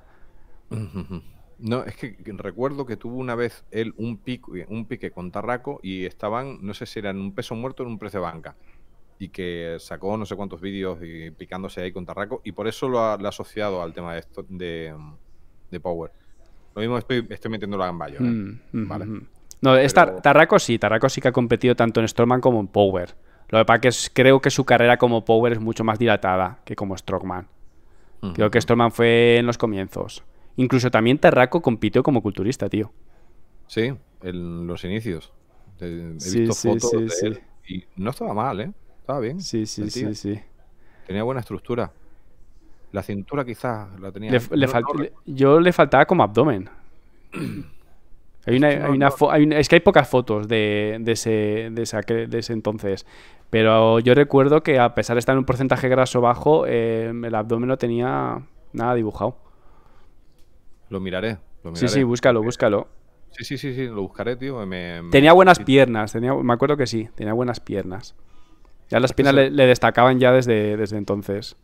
No, es que recuerdo que tuvo una vez él un pique, un pique con Tarraco y estaban, no sé si eran un peso muerto en un precio de banca. Y que sacó no sé cuántos vídeos y picándose ahí con Tarraco. Y por eso lo ha, asociado al tema de, de, Power. Lo mismo estoy, metiendo la gamba ¿eh? mm, vale. No, Tarraco sí. Tarraco sí que ha competido tanto en Strongman como en Power. Lo que pasa que creo que su carrera como Power es mucho más dilatada que como Strongman. Creo que Strongman fue en los comienzos. Incluso también Tarraco compitió como culturista, tío. Sí, en los inicios. He visto fotos de y no estaba mal, ¿eh? Estaba bien. Sí, sí, sí, sí. Tenía buena estructura. La cintura quizás la tenía. Le, yo le faltaba como abdomen. *clears throat* es que hay pocas fotos de, ese, de, ese, entonces. Pero yo recuerdo que a pesar de estar en un porcentaje graso bajo, eh, el abdomen no tenía nada dibujado. Lo miraré, Sí, sí, búscalo, búscalo. Sí, sí, sí, sí, lo buscaré, tío. Tenía buenas piernas, tenía, me acuerdo que sí, tenía buenas piernas. Ya las piernas le, destacaban ya desde, desde entonces.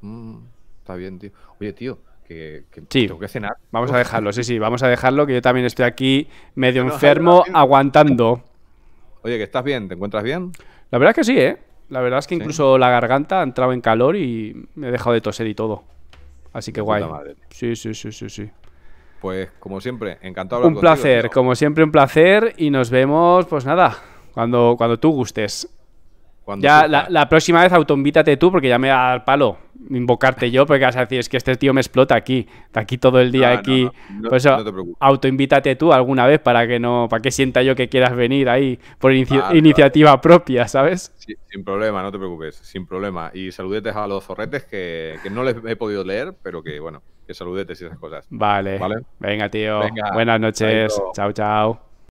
Mm, está bien, tío. Oye, tío, que, que sí. que cenar. Vamos a dejarlo, sí, sí, vamos a dejarlo, que yo también estoy aquí medio enfermo, aguantando. Oye, que estás bien, ¿te encuentras bien? La verdad es que sí, ¿eh? La verdad es que incluso la garganta ha entrado en calor y me he dejado de toser y todo. Así que guay. Sí, sí, sí, sí, sí. Pues como siempre, encantado hablar Un placer, como siempre un placer y nos vemos, pues nada, cuando, cuando tú gustes ya la, próxima vez autoinvítate tú porque ya me da el palo invocarte yo porque vas a decir es que este tío me explota aquí, Está aquí todo el día aquí. autoinvítate tú alguna vez para que no para que sienta yo que quieras venir ahí por iniciativa propia, ¿sabes? sin problema, no te preocupes, sin problema. Y saludetes a los zorretes que, no les he podido leer, pero que bueno, que saludetes y esas cosas. Vale. Venga, tío. Buenas noches. Chao, chao.